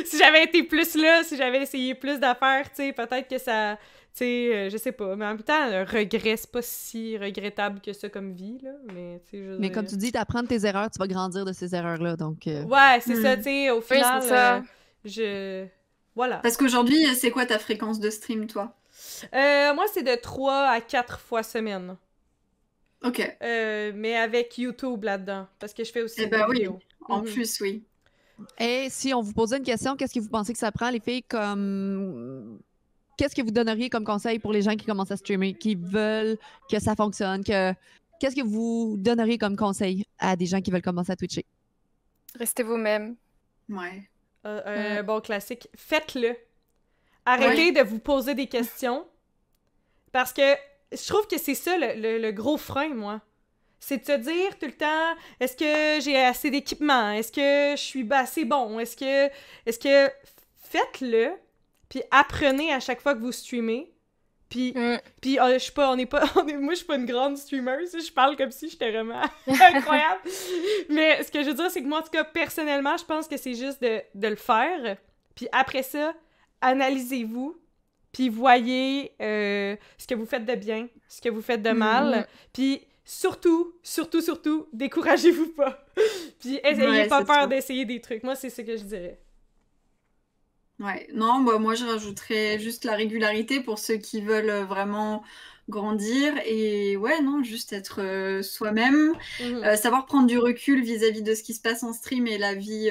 si j'avais été plus là, si j'avais essayé plus d'affaires, peut-être que ça, sais, euh, je sais pas. Mais en même temps, le regret, c'est pas si regrettable que ça comme vie, là. Mais, mais comme tu dis, t'apprends de tes erreurs, tu vas grandir de ces erreurs-là, donc... Euh, ouais, c'est ça, hmm. tu sais, au final, euh, je... Voilà. Parce qu'aujourd'hui, c'est quoi ta fréquence de stream, toi? moi, c'est de 3 à 4 fois semaine. OK. mais avec YouTube là-dedans, parce que je fais aussi eh ben des vidéos. En mhm. plus, oui. Et si on vous posait une question, qu'est-ce que vous pensez que ça prend, les filles, comme qu'est-ce que vous donneriez comme conseil pour les gens qui commencent à streamer, qui veulent que ça fonctionne, que qu'est-ce que vous donneriez comme conseil à des gens qui veulent commencer à twitcher? Restez vous-même. Ouais. Euh, euh, bon classique. Faites-le. Arrêtez de vous poser des questions. Parce que je trouve que c'est ça le, le, gros frein, moi. C'est de se dire tout le temps, est-ce que j'ai assez d'équipement? Est-ce que je suis assez bon? Est-ce que... Est-ce que... Faites-le puis apprenez à chaque fois que vous streamez. Puis, puis euh, je suis pas, on est pas, on est, moi je suis pas une grande streamer, je parle comme si j'étais vraiment incroyable. Mais ce que je veux dire, c'est que moi en tout cas, personnellement, je pense que c'est juste de, de le faire. Puis après ça, analysez-vous, puis voyez euh, ce que vous faites de bien, ce que vous faites de mal, mhm. puis surtout, surtout, surtout, découragez-vous pas. puis essayez pas peur d'essayer des trucs. Moi, c'est ce que je dirais. Ouais, non, bah, moi je rajouterais juste la régularité pour ceux qui veulent euh, vraiment grandir et ouais, non, juste être euh, soi-même, mmh. euh, savoir prendre du recul vis-à-vis de ce qui se passe en stream et la vie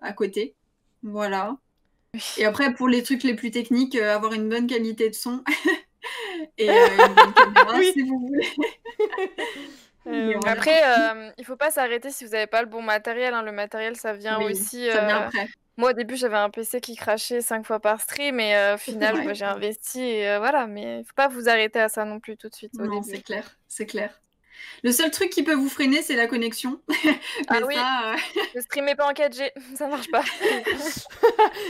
à côté. Voilà. Et après, pour les trucs les plus techniques, avoir une bonne qualité de son et une bonne caméra si vous voulez. Euh, après, il euh, il faut pas s'arrêter si vous n'avez pas le bon matériel. Hein. Le matériel, ça vient aussi. Euh, moi, au début, j'avais un PC qui crachait cinq fois par stream, mais au final, bah, j'ai investi. voilà, mais il faut pas vous arrêter à ça non plus tout de suite. non, c'est clair, c'est clair. Le seul truc qui peut vous freiner, c'est la connexion. ah oui. ça, pas en 4G, ça marche pas.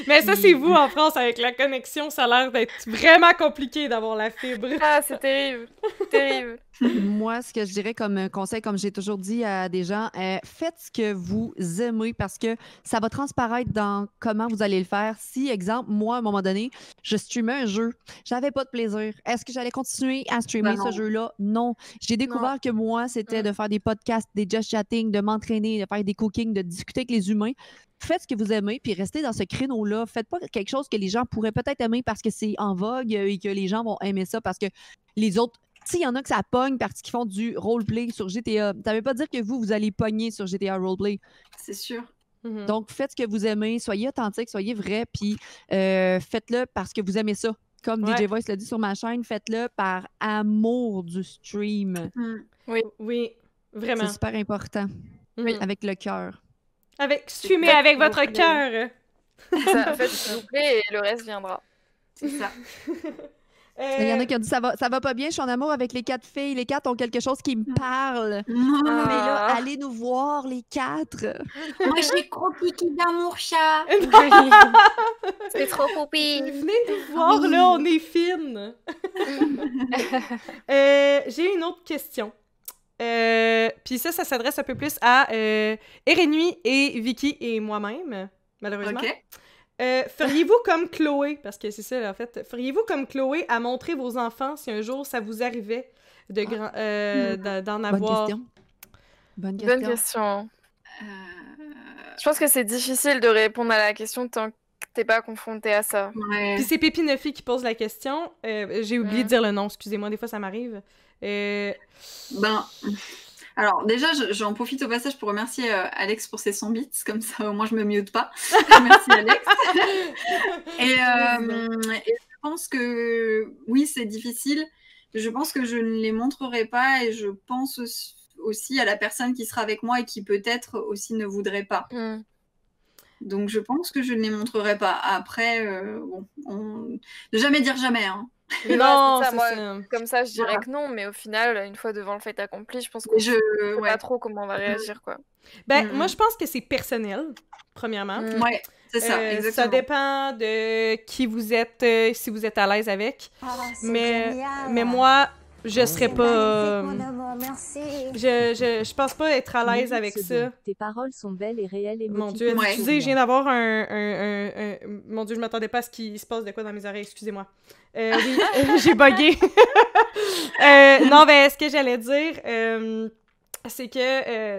Mais ça, c'est vous en France avec la connexion, ça a l'air d'être vraiment compliqué d'avoir la fibre. Ah, c'est terrible, terrible. Moi, ce que je dirais comme euh, conseil, comme j'ai toujours dit à des gens, euh, faites ce que vous aimez parce que ça va transparaître dans comment vous allez le faire. Si, exemple, moi, à un moment donné, je streamais un jeu, j'avais pas de plaisir. Est-ce que j'allais continuer à streamer ben ce jeu-là? Non. J'ai découvert que moi, c'était mm. de faire des podcasts, des just chatting, de m'entraîner, de faire des cooking, de discuter avec les humains faites ce que vous aimez, puis restez dans ce créneau-là. Faites pas quelque chose que les gens pourraient peut-être aimer parce que c'est en vogue et que les gens vont aimer ça parce que les autres il y en a que ça pogne parce qu'ils font du roleplay sur GTA. Ça veut pas dire que vous, vous allez pogner sur GTA roleplay. C'est sûr. Mhm. Donc, faites ce que vous aimez, soyez authentique, soyez vrai, puis euh, faites-le parce que vous aimez ça. Comme DJ Voice l'a dit sur ma chaîne, faites-le par amour du stream. Mm. Oui, oui, vraiment. C'est super important. Oui. Mm. Avec le cœur. Avec streamer avec votre cœur. Ça, fait, et le reste viendra. C'est ça. Il y en a euh, qui ont dit ça va, ça va pas bien, je suis en amour avec les quatre filles. Les quatre ont quelque chose qui me mm. parle. Ah. Mais là, allez nous voir, les quatre. Moi, j'ai croquis d'amour chat. C'est trop copie! Venez nous voir, là, on est fine. Euh, j'ai une autre question. Euh, puis ça, ça s'adresse un peu plus à euh, et Vicky et moi-même, malheureusement. OK. Euh, feriez-vous comme Chloé, parce que c'est ça, en fait, feriez-vous comme Chloé à montrer vos enfants si un jour ça vous arrivait de ah. grand, euh, hmm. d'en avoir? Bonne question. Bonne question. Euh, Je pense que c'est difficile de répondre à la question tant que t'es pas confronté à ça. Puis c'est Pépine qui pose la question. J'ai oublié de dire le nom, excusez-moi, des fois ça m'arrive. Ben... Alors déjà, j'en profite au passage pour remercier euh, Alex pour ses 100 bits, comme ça au moins je me mute pas. Merci Alex. Euh, et, je pense que oui, c'est difficile. Je pense que je ne les montrerai pas et je pense aussi à la personne qui sera avec moi et qui peut-être aussi ne voudrait pas. Hmm. Donc je pense que je ne les montrerai pas. Après, euh, ne jamais dire jamais. Hein non, comme ça, je dirais que non, mais au final, une fois devant le fait accompli, je pense que je ne sais pas trop comment on va réagir. Quoi. Ben, mm. moi, je pense que c'est personnel, premièrement. Mm. Ouais, euh, c'est ça, Ça dépend de qui vous êtes, euh, si vous êtes à l'aise avec. Ah, mais, mais moi, je serais oh. pas. Euh, merci. Je, je, je pense pas être à l'aise avec ça. Tes paroles sont belles et réelles et Mon Dieu, excusez, je viens d'avoir un, un, Mon Dieu, je m'attendais pas à ce qu'il se passe de quoi dans mes oreilles, excusez-moi. Euh, j'ai bugué. Euh, non, ben, ce que j'allais dire. c'est que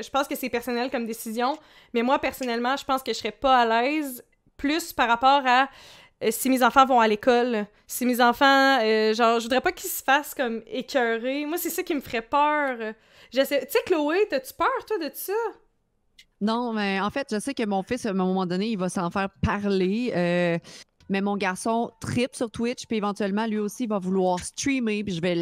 je pense que c'est personnel comme décision, mais moi personnellement, je pense que je serais pas à l'aise plus par rapport à euh, si mes enfants vont à l'école, si mes enfants, euh, genre, je voudrais pas qu'ils se fassent comme écœurés. Moi, c'est ça qui me ferait peur. Tu sais, Chloé, t'as-tu peur, toi, de ça? Non, mais en fait, je sais que mon fils, à un moment donné, il va s'en faire parler. Euh, mais mon garçon tripe sur Twitch, puis éventuellement, lui aussi, il va vouloir streamer, puis je vais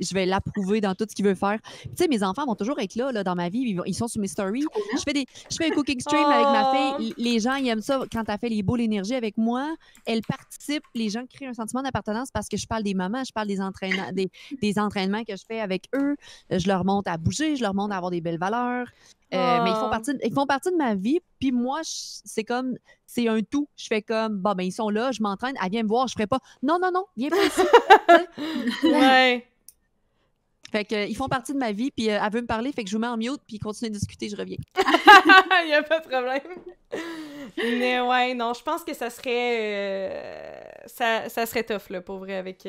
je vais l'approuver dans tout ce qu'il veut faire. Tu sais, mes enfants vont toujours être là, là dans ma vie. Ils, sont sur mes stories. Je fais, des, je fais un cooking stream avec ma fille. Oh. Les gens, ils aiment ça quand elle fait les boules énergie avec moi. Elle participe. Les gens créent un sentiment d'appartenance parce que je parle des mamans, je parle des, entraînements, des, des, entraînements que je fais avec eux. Je leur montre à bouger, je leur montre à avoir des belles valeurs. Euh, mais ils font, oh. partie, ils font partie de ma vie. Puis moi, c'est comme, c'est un tout. Je fais comme, bon, ben ils sont là, je m'entraîne, elle vient me voir, je ferai pas, non, non, non, viens pas ici. ouais. Fait que, euh, ils font partie de ma vie, puis euh, elle veut me parler, fait que je vous mets en mute, puis continue de discuter, je reviens. Il n'y a pas de problème. Mais ouais, non, je pense que ça serait. Euh, ça, serait tough, là, pour vrai, avec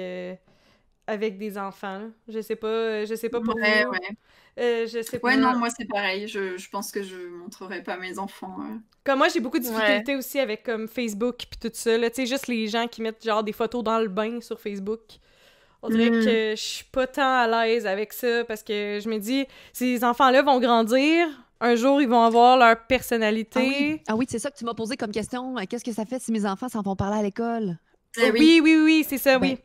avec des enfants. Je sais pas, je sais pas pourquoi. ouais, Ouais. je sais non, moi c'est pareil. Je, pense que je montrerai pas mes enfants. Hein. Comme moi, j'ai beaucoup de difficultés aussi avec comme Facebook puis tout ça. Tu sais, juste les gens qui mettent genre des photos dans le bain sur Facebook. On dirait hmm. que je suis pas tant à l'aise avec ça parce que je me dis, ces enfants-là vont grandir, un jour, ils vont avoir leur personnalité. Ah oui, ah c'est ça que tu m'as posé comme question. Euh, qu'est-ce que ça fait si mes enfants s'en vont parler à l'école? Eh oui, oui, oui, c'est ça, oui. Ben,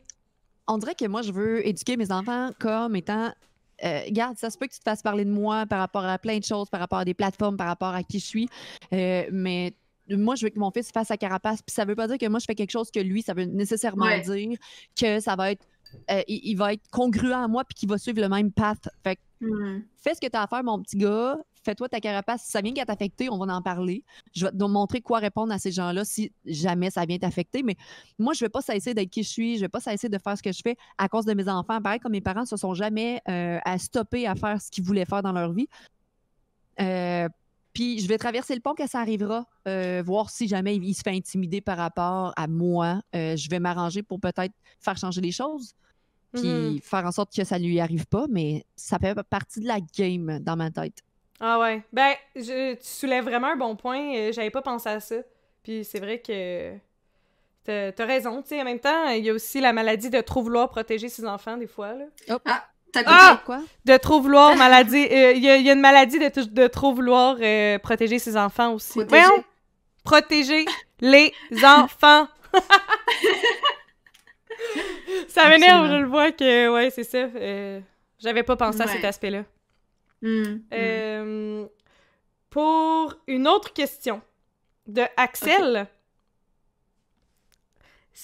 on dirait que moi, je veux éduquer mes enfants comme étant euh, regarde, ça se peut que tu te fasses parler de moi par rapport à plein de choses, par rapport à des plateformes, par rapport à qui je suis, euh, mais moi, je veux que mon fils fasse sa carapace, puis ça veut pas dire que moi, je fais quelque chose que lui, ça veut nécessairement dire que ça va être euh, il, va être congruent à moi puis qu'il va suivre le même path. Hmm. fais ce que tu as à faire, mon petit gars. Fais-toi ta carapace. Si ça vient qu'à t'affecter, on va en parler. Je vais te montrer quoi répondre à ces gens-là si jamais ça vient t'affecter. Mais moi, je ne vais pas cesser d'être qui je suis. Je ne vais pas cesser de faire ce que je fais à cause de mes enfants. Pareil comme mes parents ne se sont jamais euh, à stopper à faire ce qu'ils voulaient faire dans leur vie. Euh, je vais traverser le pont quand ça arrivera, euh, voir si jamais il, se fait intimider par rapport à moi. Euh, je vais m'arranger pour peut-être faire changer les choses, puis mm-hmm. faire en sorte que ça ne lui arrive pas, mais ça fait partie de la game dans ma tête. Ah ouais. Ben, je, tu soulèves vraiment un bon point. Euh, j'avais pas pensé à ça. Puis c'est vrai que t'as as raison. en même temps, il y a aussi la maladie de trop vouloir protéger ses enfants des fois. Ah, ah! quoi? De trop vouloir maladie. Euh, il y, a une maladie de, de trop vouloir euh, protéger ses enfants aussi. Protéger. les enfants! ça m'énerve, je le vois que, ouais, c'est ça. Euh, j'avais pas pensé à cet aspect-là. Hmm. Pour une autre question de Axel.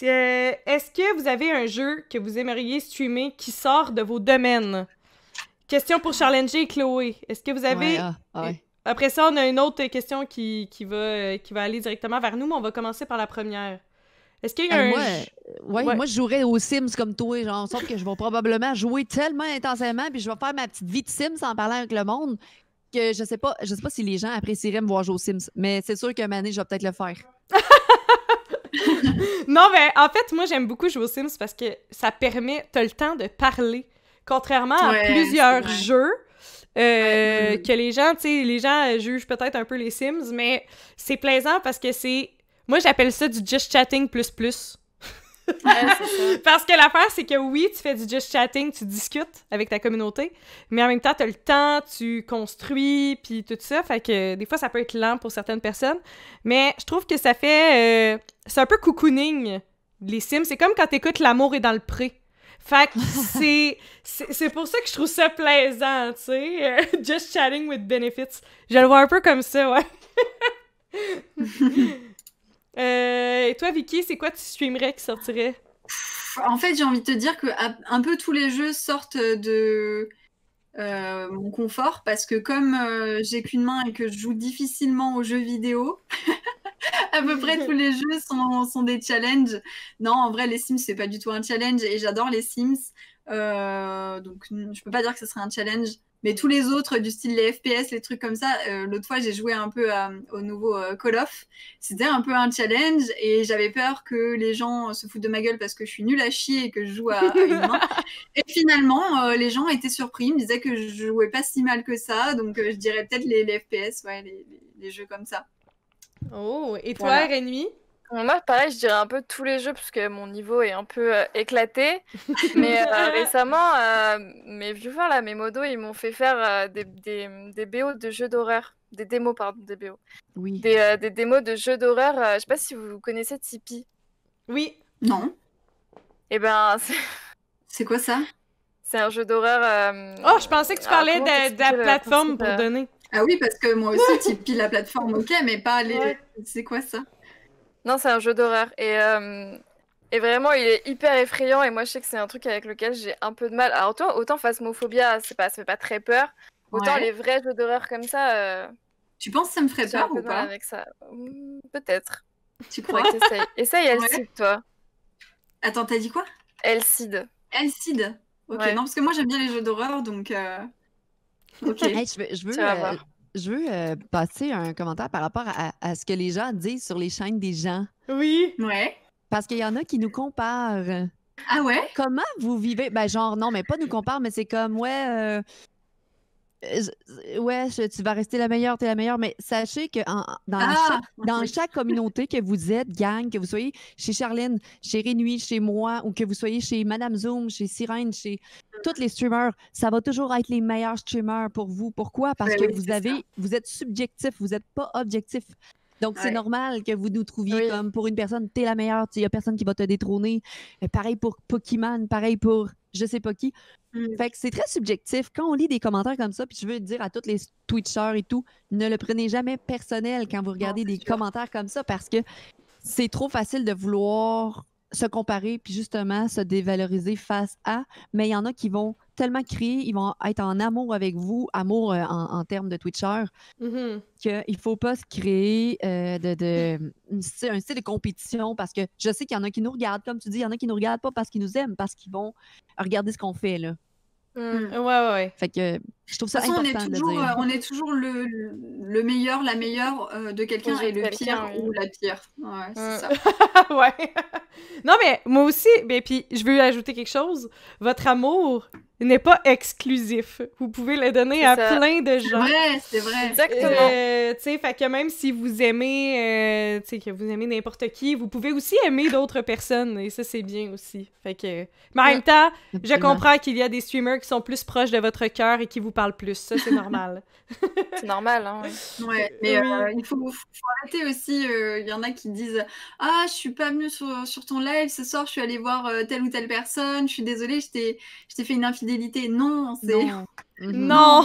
Euh, est-ce que vous avez un jeu que vous aimeriez streamer qui sort de vos domaines? Question pour Charlenger et Chloé. Est-ce que vous avez... Ah, euh, après ça, on a une autre question qui, qui, va, euh, qui va aller directement vers nous, mais on va commencer par la première. Est-ce qu'il y a un... Moi, ouais, moi, je jouerais aux Sims comme toi, genre, sorte que je vais probablement jouer tellement intensément, puis je vais faire ma petite vie de Sims en parlant avec le monde, que je sais pas, je sais pas si les gens apprécieraient me voir jouer aux Sims, mais c'est sûr que Mané, je vais peut-être le faire. non, mais en fait, moi, j'aime beaucoup jouer aux Sims parce que ça permet, t'as le temps de parler. Contrairement à plusieurs jeux, euh, que les gens, tu sais, les gens jugent peut-être un peu les Sims, mais c'est plaisant parce que c'est. Moi, j'appelle ça du just chatting plus plus. parce que l'affaire, c'est que oui, tu fais du just chatting, tu discutes avec ta communauté, mais en même temps, tu as le temps, tu construis, puis tout ça. Fait que des fois, ça peut être lent pour certaines personnes. Mais je trouve que ça fait. Euh, c'est un peu cocooning, les Sims. C'est comme quand t'écoutes L'amour est dans le pré. Fait que c'est, c'est pour ça que je trouve ça plaisant, tu sais. Euh, just chatting with benefits. Je le vois un peu comme ça, ouais. Euh, et toi, Vicky, c'est quoi tu streamerais qui sortirait? En fait, j'ai envie de te dire que un peu tous les jeux sortent de euh, mon confort parce que comme j'ai qu'une main et que je joue difficilement aux jeux vidéo, à peu près tous les jeux sont, des challenges. Non, en vrai, les Sims, c'est pas du tout un challenge et j'adore les Sims. Euh, donc, hmm, je peux pas dire que ce serait un challenge. Mais tous les autres, du style les FPS, les trucs comme ça, euh, l'autre fois, j'ai joué un peu au nouveau euh, Call of. C'était un peu un challenge et j'avais peur que les gens se foutent de ma gueule parce que je suis nulle à chier et que je joue à, une main. Et finalement, les gens étaient surpris, ils me disaient que je jouais pas si mal que ça. Donc, je dirais peut-être les, FPS, ouais, les jeux comme ça. Oh, et toi, voilà. Euh, moi, pareil, je dirais un peu tous les jeux parce que mon niveau est un peu euh, éclaté. Mais euh, récemment, mes viewers, là, mes modos, ils m'ont fait faire des, BO de jeux d'horreur. Des démos, pardon, des BO. Oui. Des, démos de jeux d'horreur. je sais pas si vous connaissez Tipeee. Oui. Non. Eh ben. C'est quoi ça C'est un jeu d'horreur. Oh, je pensais que tu parlais de, de, la plateforme pour donner. Ah oui, parce que moi aussi, pilles la plateforme, ok, mais pas les. C'est quoi ça Non, c'est un jeu d'horreur. Euh, et, vraiment, il est hyper effrayant. Et moi, je sais que c'est un truc avec lequel j'ai un peu de mal. Alors, autant, autant Phasmophobia, pas, ça fait pas très peur. Autant les vrais jeux d'horreur comme ça. Euh, tu penses que ça me ferait peur ou pas avec ça. Hmm, peut-être. Tu crois Essaye, essaye Elcide, toi. Attends, t'as dit quoi Elcide. Elcide. Ok, non, parce que moi j'aime bien les jeux d'horreur, donc. Euh, je veux, je veux, euh, euh, passer un commentaire par rapport à, ce que les gens disent sur les chaînes des gens. Oui. Ouais. Parce qu'il y en a qui nous comparent. Ah ouais? Comment vous vivez? Ben, genre, non, mais pas nous comparent, mais c'est comme, ouais, euh, ouais, tu vas rester la meilleure, tu es la meilleure, mais sachez que dans, ah! chaque, dans chaque communauté que vous êtes, gang, que vous soyez chez Charline, chez Rénuit, chez moi, ou que vous soyez chez Madame Zoom, chez Sirène, chez ah. tous les streamers, ça va toujours être les meilleurs streamers pour vous. Pourquoi? Parce ben que vous avez, vous êtes subjectif, vous n'êtes pas objectif. Donc, c'est normal que vous nous trouviez comme pour une personne, tu es la meilleure, il n'y a personne qui va te détrôner. Euh, pareil pour Pokémon, pareil pour je sais pas qui. Mm. Fait que c'est très subjectif. Quand on lit des commentaires comme ça, puis je veux dire à tous les Twitchers et tout, ne le prenez jamais personnel quand vous regardez des commentaires comme ça parce que c'est trop facile de vouloir se comparer puis justement se dévaloriser face à, mais il y en a qui vont tellement créer, ils vont être en amour avec vous, amour euh, en, termes de Twitcher, il mm-hmm. qu'il ne faut pas se créer euh, de, de un style de compétition parce que je sais qu'il y en a qui nous regardent, comme tu dis, il y en a qui nous regardent pas parce qu'ils nous aiment, parce qu'ils vont regarder ce qu'on fait là. Mm. Mm. ouais, ouais. Fait que je trouve ça on est toujours, euh, on est toujours le, le meilleur, la meilleure euh, de quelqu'un et le pire ou la pire. Ouais, c'est mm. ça. ouais. Non, mais moi aussi, mais puis je veux ajouter quelque chose. Votre amour n'est pas exclusif. Vous pouvez le donner à plein de gens. c'est vrai. c'est vrai. fait que même si vous aimez, euh, tu que vous aimez n'importe qui, vous pouvez aussi aimer d'autres personnes et ça, c'est bien aussi. Fait que, mais en même temps, je comprends qu'il y a des streamers qui sont plus proches de votre cœur et qui vous parle plus. Ça, c'est normal. c'est normal, hein. mais euh, il faut, arrêter aussi. Euh, il y en a qui disent Ah, je suis pas venue sur, sur, ton live ce soir, je suis allée voir euh, telle ou telle personne, je suis désolée, je t'ai fait une infidélité. Non, c'est. Mhm. Non,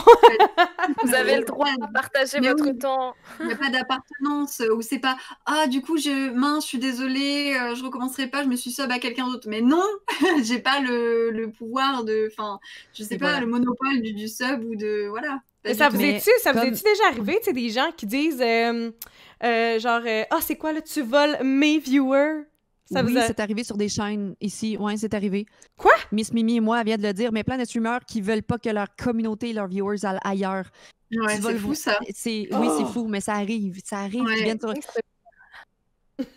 Vous avez le droit de partager votre temps. Il n'y a pas d'appartenance euh, ou c'est pas ah du coup je mince, je suis désolée, euh, je recommencerai pas, je me suis sub à quelqu'un d'autre. Mais non, j'ai pas le, pouvoir de, enfin, je sais pas le monopole du, sub ou de voilà. ça vous est-tu, ça est déjà arrivé, tu sais, des gens qui disent euh, genre ah c'est quoi là, tu voles mes viewers oui, c'est arrivé sur des chaînes ici. Oui, c'est arrivé. Quoi? Miss Mimi et moi, vient de le dire, mais plein de streamers qui veulent pas que leur communauté, leurs viewers aillent ailleurs. Ouais, c'est fou, ça. Oui, oh! c'est fou, mais ça arrive. Ça arrive.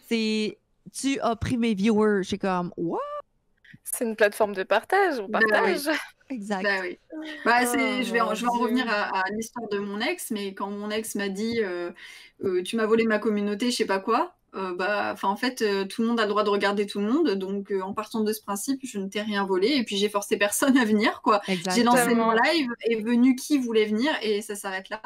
c'est... Tu as pris mes viewers. J'ai comme, waouh. C'est une plateforme de partage. On bah partage. Exact. Bah bah, oh, je, vais en, revenir à, l'histoire de mon ex, mais quand mon ex m'a dit euh, euh, Tu m'as volé ma communauté, je sais pas quoi, euh, bah, en fait, euh, tout le monde a le droit de regarder tout le monde. Donc, euh, en partant de ce principe, je ne t'ai rien volé. Et puis, j'ai forcé personne à venir, quoi. J'ai lancé mon live, et venu qui voulait venir, et ça s'arrête là.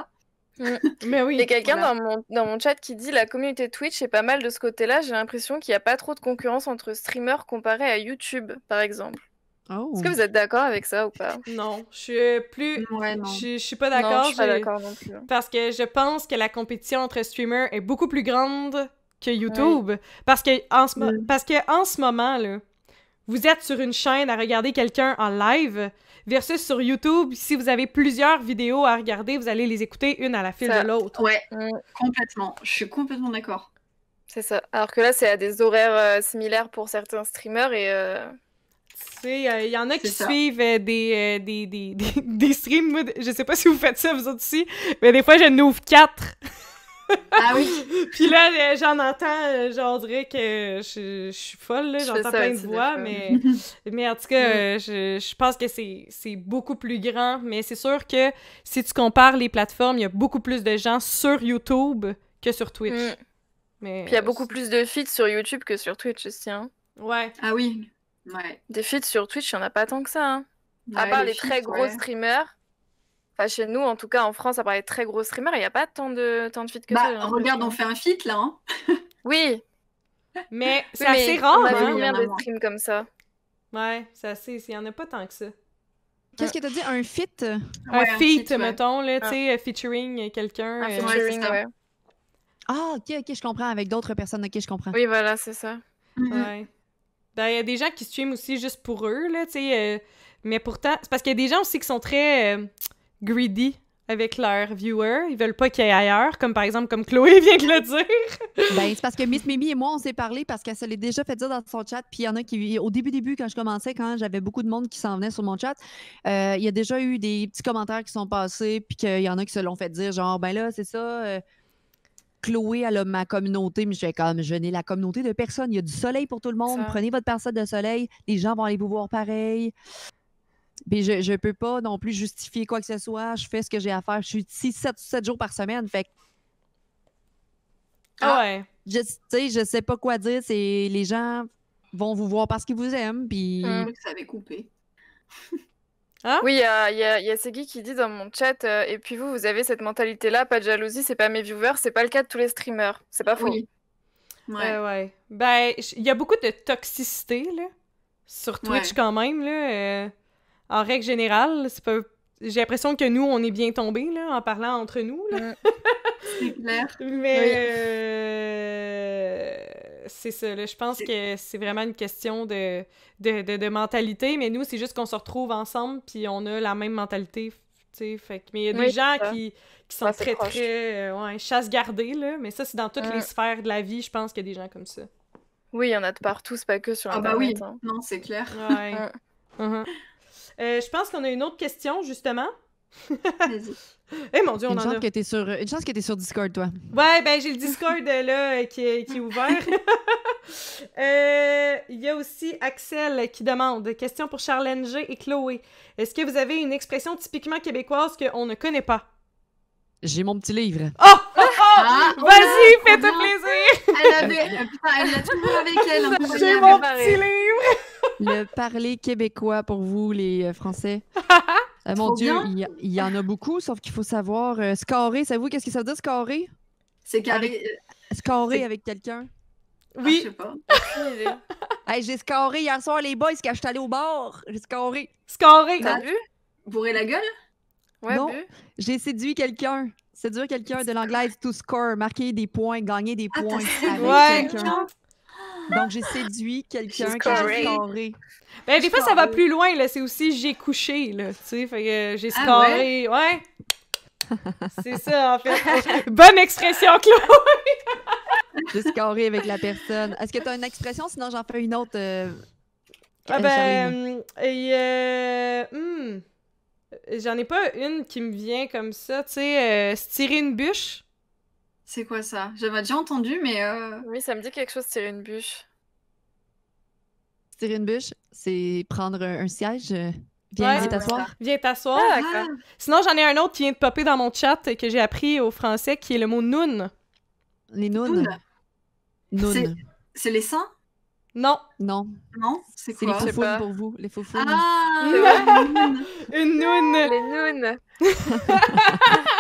Mais oui. Il y a quelqu'un dans, mon, dans mon chat qui dit la communauté Twitch est pas mal de ce côté-là. J'ai l'impression qu'il n'y a pas trop de concurrence entre streamers comparé à YouTube, par exemple. Oh. Est-ce que vous êtes d'accord avec ça ou pas Non, je suis plus, je, suis pas d'accord. Je suis d'accord non plus. Hein. Parce que je pense que la compétition entre streamers est beaucoup plus grande que YouTube. Parce, que en ce parce que en ce moment, là, vous êtes sur une chaîne à regarder quelqu'un en live versus sur YouTube, si vous avez plusieurs vidéos à regarder, vous allez les écouter une à la file de l'autre. Ouais, complètement. Je suis complètement d'accord. C'est ça. Alors que là, c'est à des horaires euh, similaires pour certains streamers et. Euh, euh, il y en a qui suivent des, des, streams. je sais pas si vous faites ça, vous aussi, mais des fois, je n'ouvre quatre. Ah oui. puis là, euh, j'en entends, euh, genre, on que je, suis folle, j'entends plein de voix, mais, mais en tout cas, euh, je, pense que c'est beaucoup plus grand. Mais c'est sûr que si tu compares les plateformes, il y a beaucoup plus de gens sur YouTube que sur Twitch. Mm. Mais, puis il y a beaucoup plus de feeds sur YouTube que sur Twitch aussi. Hein. Ouais. Ah oui. Ouais. Des feeds sur Twitch, il n'y en a pas tant que ça. Hein. à part les, très gros streamers chez nous, en tout cas, en France, ça paraît très gros streamer. Il n'y a pas tant de, tant de feats que bah, ça. Hein. Regarde, on fait un feat là. Hein oui. Mais c'est assez mais rare. On a hein. de stream comme ça Ouais, c'est assez. Il n'y en a pas tant que ça. Qu'est-ce que t'as dit? Un fit? un, feat, mettons, là, tu ah. sais, featuring quelqu'un. Un euh, featuring, ouais. Ah, ok, ok, je comprends. Avec d'autres personnes, ok, je comprends. Oui, voilà, c'est ça. Mm-hmm. Ouais. Ben, il y a des gens qui streament aussi juste pour eux, là, tu sais. Euh, mais pourtant, c'est parce qu'il y a des gens aussi qui sont très. Euh, greedy avec leurs viewers. Ils veulent pas qu'il y ait ailleurs, comme par exemple, comme Chloé vient de le dire. ben, c'est parce que Miss Mimi et moi, on s'est parlé parce qu'elle se l'est déjà fait dire dans son chat. Puis y en a qui, au début, début, quand je commençais, quand j'avais beaucoup de monde qui s'en venait sur mon chat, euh, il y a déjà eu des petits commentaires qui sont passés, puis qu'il y en a qui se l'ont fait dire, genre, ben là, c'est ça. Euh, Chloé, elle a ma communauté, mais je comme, je n'ai la communauté de personne. Il y a du soleil pour tout le monde. Prenez votre personne de soleil. Les gens vont aller vous voir pareil. Puis je ne peux pas non plus justifier quoi que ce soit. Je fais ce que j'ai à faire. Je suis 6 7, 7 jours par semaine. Fait que. Ah, ah ouais. Je, sais, je sais pas quoi dire. C'est les gens vont vous voir parce qu'ils vous aiment. Puis. Ah, ça avait coupé. Ah? Oui, il y, a, y a qui dit dans mon chat euh, Et puis vous, vous avez cette mentalité-là, pas de jalousie, c'est pas mes viewers, c'est pas le cas de tous les streamers. C'est pas fou. Ouais. Euh, ouais. Ben, il y a beaucoup de toxicité là, sur Twitch quand même. Là, euh en règle générale, c'est pas j'ai l'impression que nous, on est bien tombés là, en parlant entre nous. c'est clair. Mais euh, c'est ça. Là, je pense que c'est vraiment une question de, de, mentalité. Mais nous, c'est juste qu'on se retrouve ensemble puis on a la même mentalité. Fait, mais il y a des gens qui, qui, sont très, très euh, ouais, chasse gardés Là, mais ça, c'est dans toutes les sphères de la vie. Je pense qu'il y a des gens comme ça. Oui, il y en a de partout. C'est pas que sur Internet. Ah bah oui, hein. non, c'est clair. Ouais. Uh-huh je pense qu'on a une autre question, justement. Vas-y. Eh mon Dieu, on une chance a. Que sur... Une chance que tu sur Discord, toi. Ouais, ben j'ai le Discord là qui est, ouvert. Il y a aussi Axel qui demande question pour Charlène G et Chloé. Est-ce que vous avez une expression typiquement québécoise qu'on ne connaît pas? J'ai mon petit livre. Oh! oh, oh! Vas-y, fais plaisir! Elle elle l'a toujours avec elle. J'ai mon petit livre! le parler québécois pour vous, les euh, Français. Euh, mon Dieu, il y, en a beaucoup, sauf qu'il faut savoir. Euh, scorer, savez-vous qu'est-ce que ça veut dire, scorer? C'est carré. Scorer avec quelqu'un. Ah, oui. je sais pas. j'ai scoré hier soir, les boys, quand je suis allée au bar. J'ai scoré. Scoré. T'as vu? Bourré la gueule? Ouais, non. J'ai séduit quelqu'un. Séduire quelqu'un de l'anglais to score, marquer des points, gagner des ah, points. Avec quelqu'un. Donc, j'ai séduit quelqu'un que j'ai scoré. Ben, des fois, ça va plus loin, là. C'est aussi j'ai couché, là. Tu euh, j'ai ah scoré. ouais? C'est ça, en fait. Bonne expression, Chloé! j'ai scoré avec la personne. Est-ce que tu as une expression? Sinon, j'en fais une autre. Euh, ah euh, ben, hmm. J'en ai pas une qui me vient comme ça. Tu sais, tirer une bûche. C'est quoi ça J'avais déjà entendu, mais. Euh, oui, ça me dit quelque chose, tirer une bûche. Tirer une bûche, c'est prendre un, siège. Euh, viens t'asseoir. Viens ah, t'asseoir. Ah. Sinon, j'en ai un autre qui vient de popper dans mon chat et que j'ai appris au français qui est le mot noun. Les nounes. Noun. C'est les seins Non. Non. Non, c'est quoi C'est les faux pour vous, les faux Ah Une noun. Les nounes.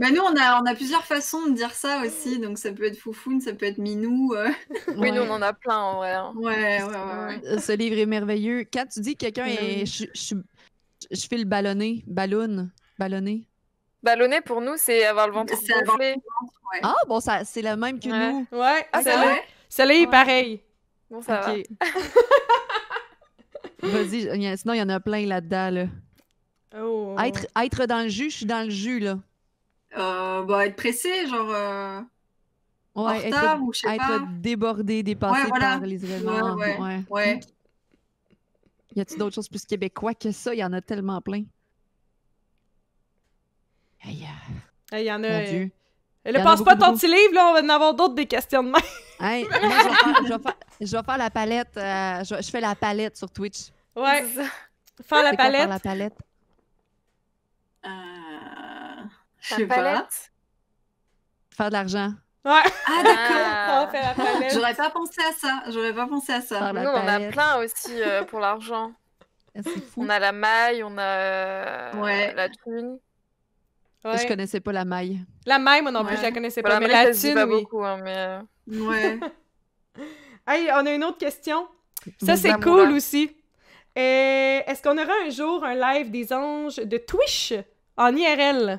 Ben nous, on a, on a plusieurs façons de dire ça aussi. Donc, ça peut être foufoune, ça peut être minou. Euh. Oui, nous, on en a plein en vrai. Hein. Ouais, ouais, ouais, euh, Ce livre est merveilleux. Quand tu dis que quelqu'un ben est. Je, fais le ballonné. Ballonne. Ballonné. Ballonné pour nous, c'est avoir le ventre Ah, bon, ça, c'est le même que nous. Ouais, ah, c'est vrai. C'est est pareil. Bon, ça va. Vas-y, sinon, il y en a plein là-dedans. Oh, oh, oh. Être, être dans le jus, je suis dans le jus, là euh, bah, être pressé, genre euh, ouais, être, être débordé, dépassé par les Ouais. ouais. Y a-t-il d'autres choses plus québécois que ça? Il y en a tellement plein. Il hey, euh... y en a. Mon Dieu. Et passe pas ton petit livre, là, on va en avoir d'autres des questionnements. hey, je, vais faire, je, la palette. Euh, je, fais la palette sur Twitch. Ouais. Faire la palette. Faire la palette. Euh... Je sais Faire de l'argent. Ouais. Ah d'accord. Ah. J'aurais pas pensé à ça. J'aurais pas pensé à ça. on a plein aussi euh, pour l'argent. Ah, on a la maille, on a euh, la thune. Ouais. Je connaissais pas la maille. La maille, moi non plus, je la connaissais pas. mais la thune, oui. beaucoup, hein, euh. Ouais. hey, on a une autre question. Ça, c'est cool aussi. Est-ce qu'on aura un jour un live des anges de Twitch en IRL?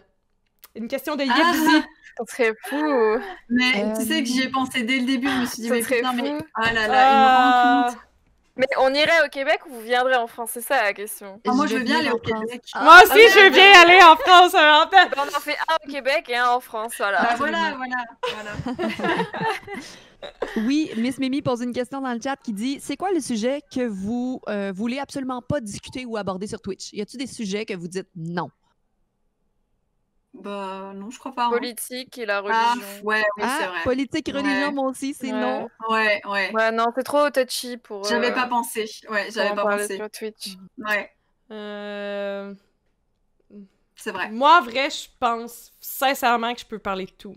Une question de aussi. Ah, serait fou. Mais euh, tu sais que j'y ai pensé dès le début. Je me suis dit, mais Ah là là, ah. Mais on irait au Québec ou vous viendrez en France C'est ça la question. Ah, moi, je, veux bien aller au Québec. moi ah, aussi, je veux bien aller en France. Hein, on en fait un au Québec et un en France. Bah, voilà, voilà, voilà. oui, Miss Mimi pose une question dans le chat qui dit C'est quoi le sujet que vous euh, voulez absolument pas discuter ou aborder sur Twitch Y a-t-il des sujets que vous dites non bah non, je crois pas. Hein. Politique et la ah, religion. ouais, oui, ah, c'est vrai. Politique et religion, bon moi aussi, c'est non. Ouais, ouais. Ouais, non, c'est trop touchy pour. J'avais euh, pas pensé. Ouais, j'avais pas pensé. Sur Twitch. Mmh. Ouais. Euh... C'est vrai. Moi, vrai, je pense sincèrement que je peux parler de tout.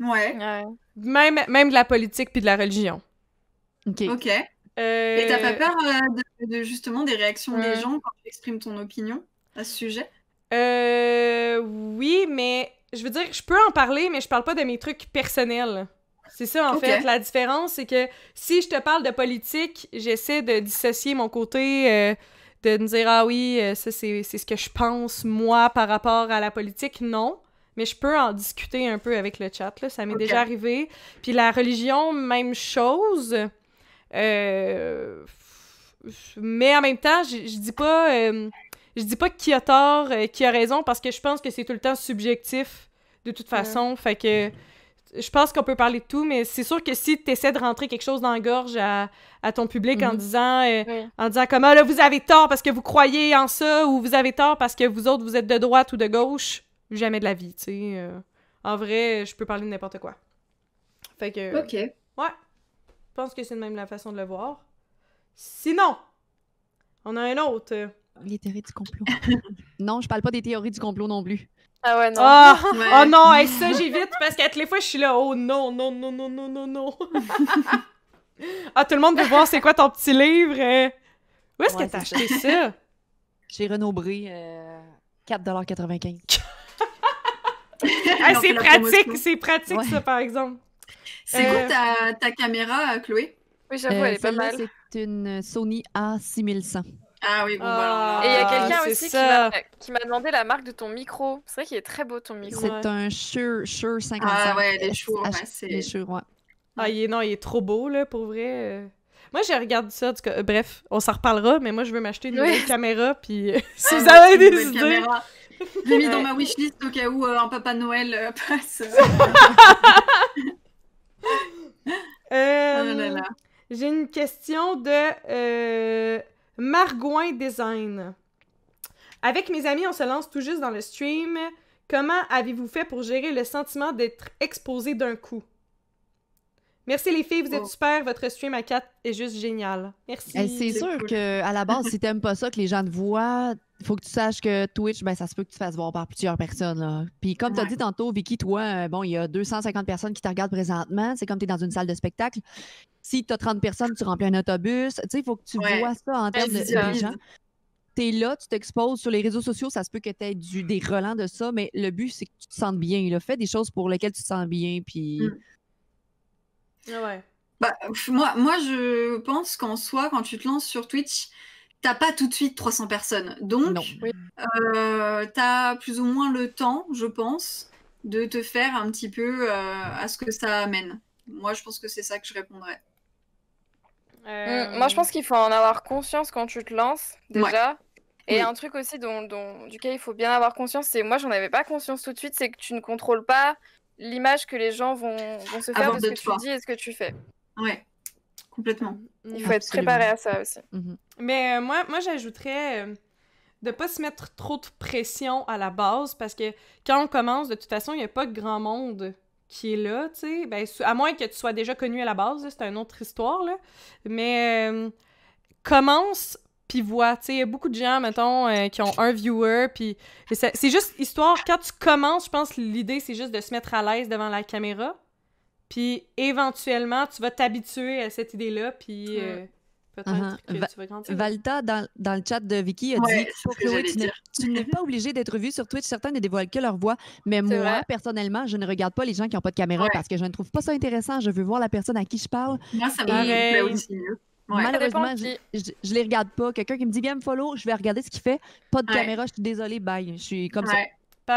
Ouais. ouais. Même, même de la politique puis de la religion. Ok. Ok. Euh... Et t'as pas peur euh, de, justement des réactions des gens quand tu exprimes ton opinion à ce sujet euh. Oui, mais je veux dire, je peux en parler, mais je parle pas de mes trucs personnels. C'est ça, en fait. La différence, c'est que si je te parle de politique, j'essaie de dissocier mon côté, euh, de me dire, ah oui, euh, ça, c'est ce que je pense, moi, par rapport à la politique. Non. Mais je peux en discuter un peu avec le chat, là. Ça m'est déjà arrivé. Puis la religion, même chose. Euh... Mais en même temps, je dis pas euh, je dis pas qui a tort, et euh, qui a raison, parce que je pense que c'est tout le temps subjectif, de toute façon. Fait que je pense qu'on peut parler de tout, mais c'est sûr que si tu essaies de rentrer quelque chose dans la gorge à, ton public en mhm. disant euh, en disant comment ah, là vous avez tort parce que vous croyez en ça ou vous avez tort parce que vous autres vous êtes de droite ou de gauche, jamais de la vie, tu sais. Euh. en vrai, je peux parler de n'importe quoi. Fait que OK. Ouais. Je pense que c'est même la façon de le voir. Sinon, on a un autre les théories du complot. non, je parle pas des théories du complot non plus. Ah ouais, non. Oh, non, ça j'évite parce que toutes les fois je suis là, oh non, non, non, non, non, non, non. ah, tout le monde veut voir c'est quoi ton petit livre. Hein? Où est-ce que t'as acheté ça? J'ai renobré 4,95$. c'est pratique, c'est pratique ça par exemple. C'est quoi euh, ta, ta, caméra, Chloé? Euh, oui, j'avoue, elle est pas mal. C'est une Sony A6100. Ah oui, bon, voilà. Bah, ah, Et il y a quelqu'un aussi qui m'a demandé la marque de ton micro. C'est vrai qu'il est très beau ton micro. C'est un Shure, Shure 55. Ah ouais, les Shure, fait, c'est... Les Shure, Ah, il non, il est trop beau, là, pour vrai. Moi, j'ai regardé ça, du euh, bref, on s'en reparlera, mais moi, je veux m'acheter une nouvelle caméra, puis euh, si ah, vous avez des idées... J'ai mis dans ma wishlist au cas où euh, un Papa Noël passe. Oh j'ai une question de Margoin Design. Avec mes amis, on se lance tout juste dans le stream. Comment avez-vous fait pour gérer le sentiment d'être exposé d'un coup? Merci les filles, vous êtes oh. super. Votre stream à 4 est juste génial. Merci. c'est sûr qu'à que la base, si t'aimes pas ça, que les gens te voient, faut que tu saches que Twitch, ben, ça se peut que tu fasses voir par plusieurs personnes. Puis comme tu as dit tantôt, Vicky, toi, euh, bon, il y a 250 personnes qui te regardent présentement. C'est comme tu es dans une salle de spectacle. Si tu as 30 personnes, tu remplis un autobus. Tu sais, il faut que tu vois ça en ben, termes de, gens. Tu es là, tu t'exposes sur les réseaux sociaux. Ça se peut que tu aies du, des relents de ça, mais le but, c'est que tu te sentes bien. a fait des choses pour lesquelles tu te sens bien. Puis. Mm. Ah bah, moi, moi, je pense qu'en soi, quand tu te lances sur Twitch, t'as pas tout de suite 300 personnes. Donc, euh, t'as plus ou moins le temps, je pense, de te faire un petit peu euh, à ce que ça amène. Moi, je pense que c'est ça que je répondrais. Euh, mm, moi, je pense qu'il faut en avoir conscience quand tu te lances, déjà. Et un truc aussi dont, dont, duquel il faut bien avoir conscience, c'est moi, j'en avais pas conscience tout de suite, c'est que tu ne contrôles pas l'image que les gens vont, se faire de, ce que tu dis et ce que tu fais. Ouais, complètement. Il faut être préparé à ça aussi. Mhm. Mais euh, moi, moi j'ajouterais de euh, de pas se mettre trop de pression à la base parce que quand on commence, de toute façon, il n'y a pas grand monde qui est là, tu sais. Ben, à moins que tu sois déjà connu à la base, c'est une autre histoire, Mais euh, commence puis voir, Tu sais, il y a beaucoup de gens, mettons, euh, qui ont un viewer, puis c'est juste histoire, quand tu commences, je pense l'idée, c'est juste de se mettre à l'aise devant la caméra, puis éventuellement, tu vas t'habituer à cette idée-là, puis... Euh, uh-huh. Valta, dans, dans, le chat de Vicky, a dit « tu n'es pas obligé d'être vu sur Twitch. Certains ne dévoilent que leur voix, mais moi, personnellement, je ne regarde pas les gens qui n'ont pas de caméra parce que je ne trouve pas ça intéressant. Je veux voir la personne à qui je parle. Moi, ça m'arrive Malheureusement, je, les regarde pas. Quelqu'un qui me dit me follow, je vais regarder ce qu'il fait. Pas de caméra, je suis désolée, bye. Je suis comme ça.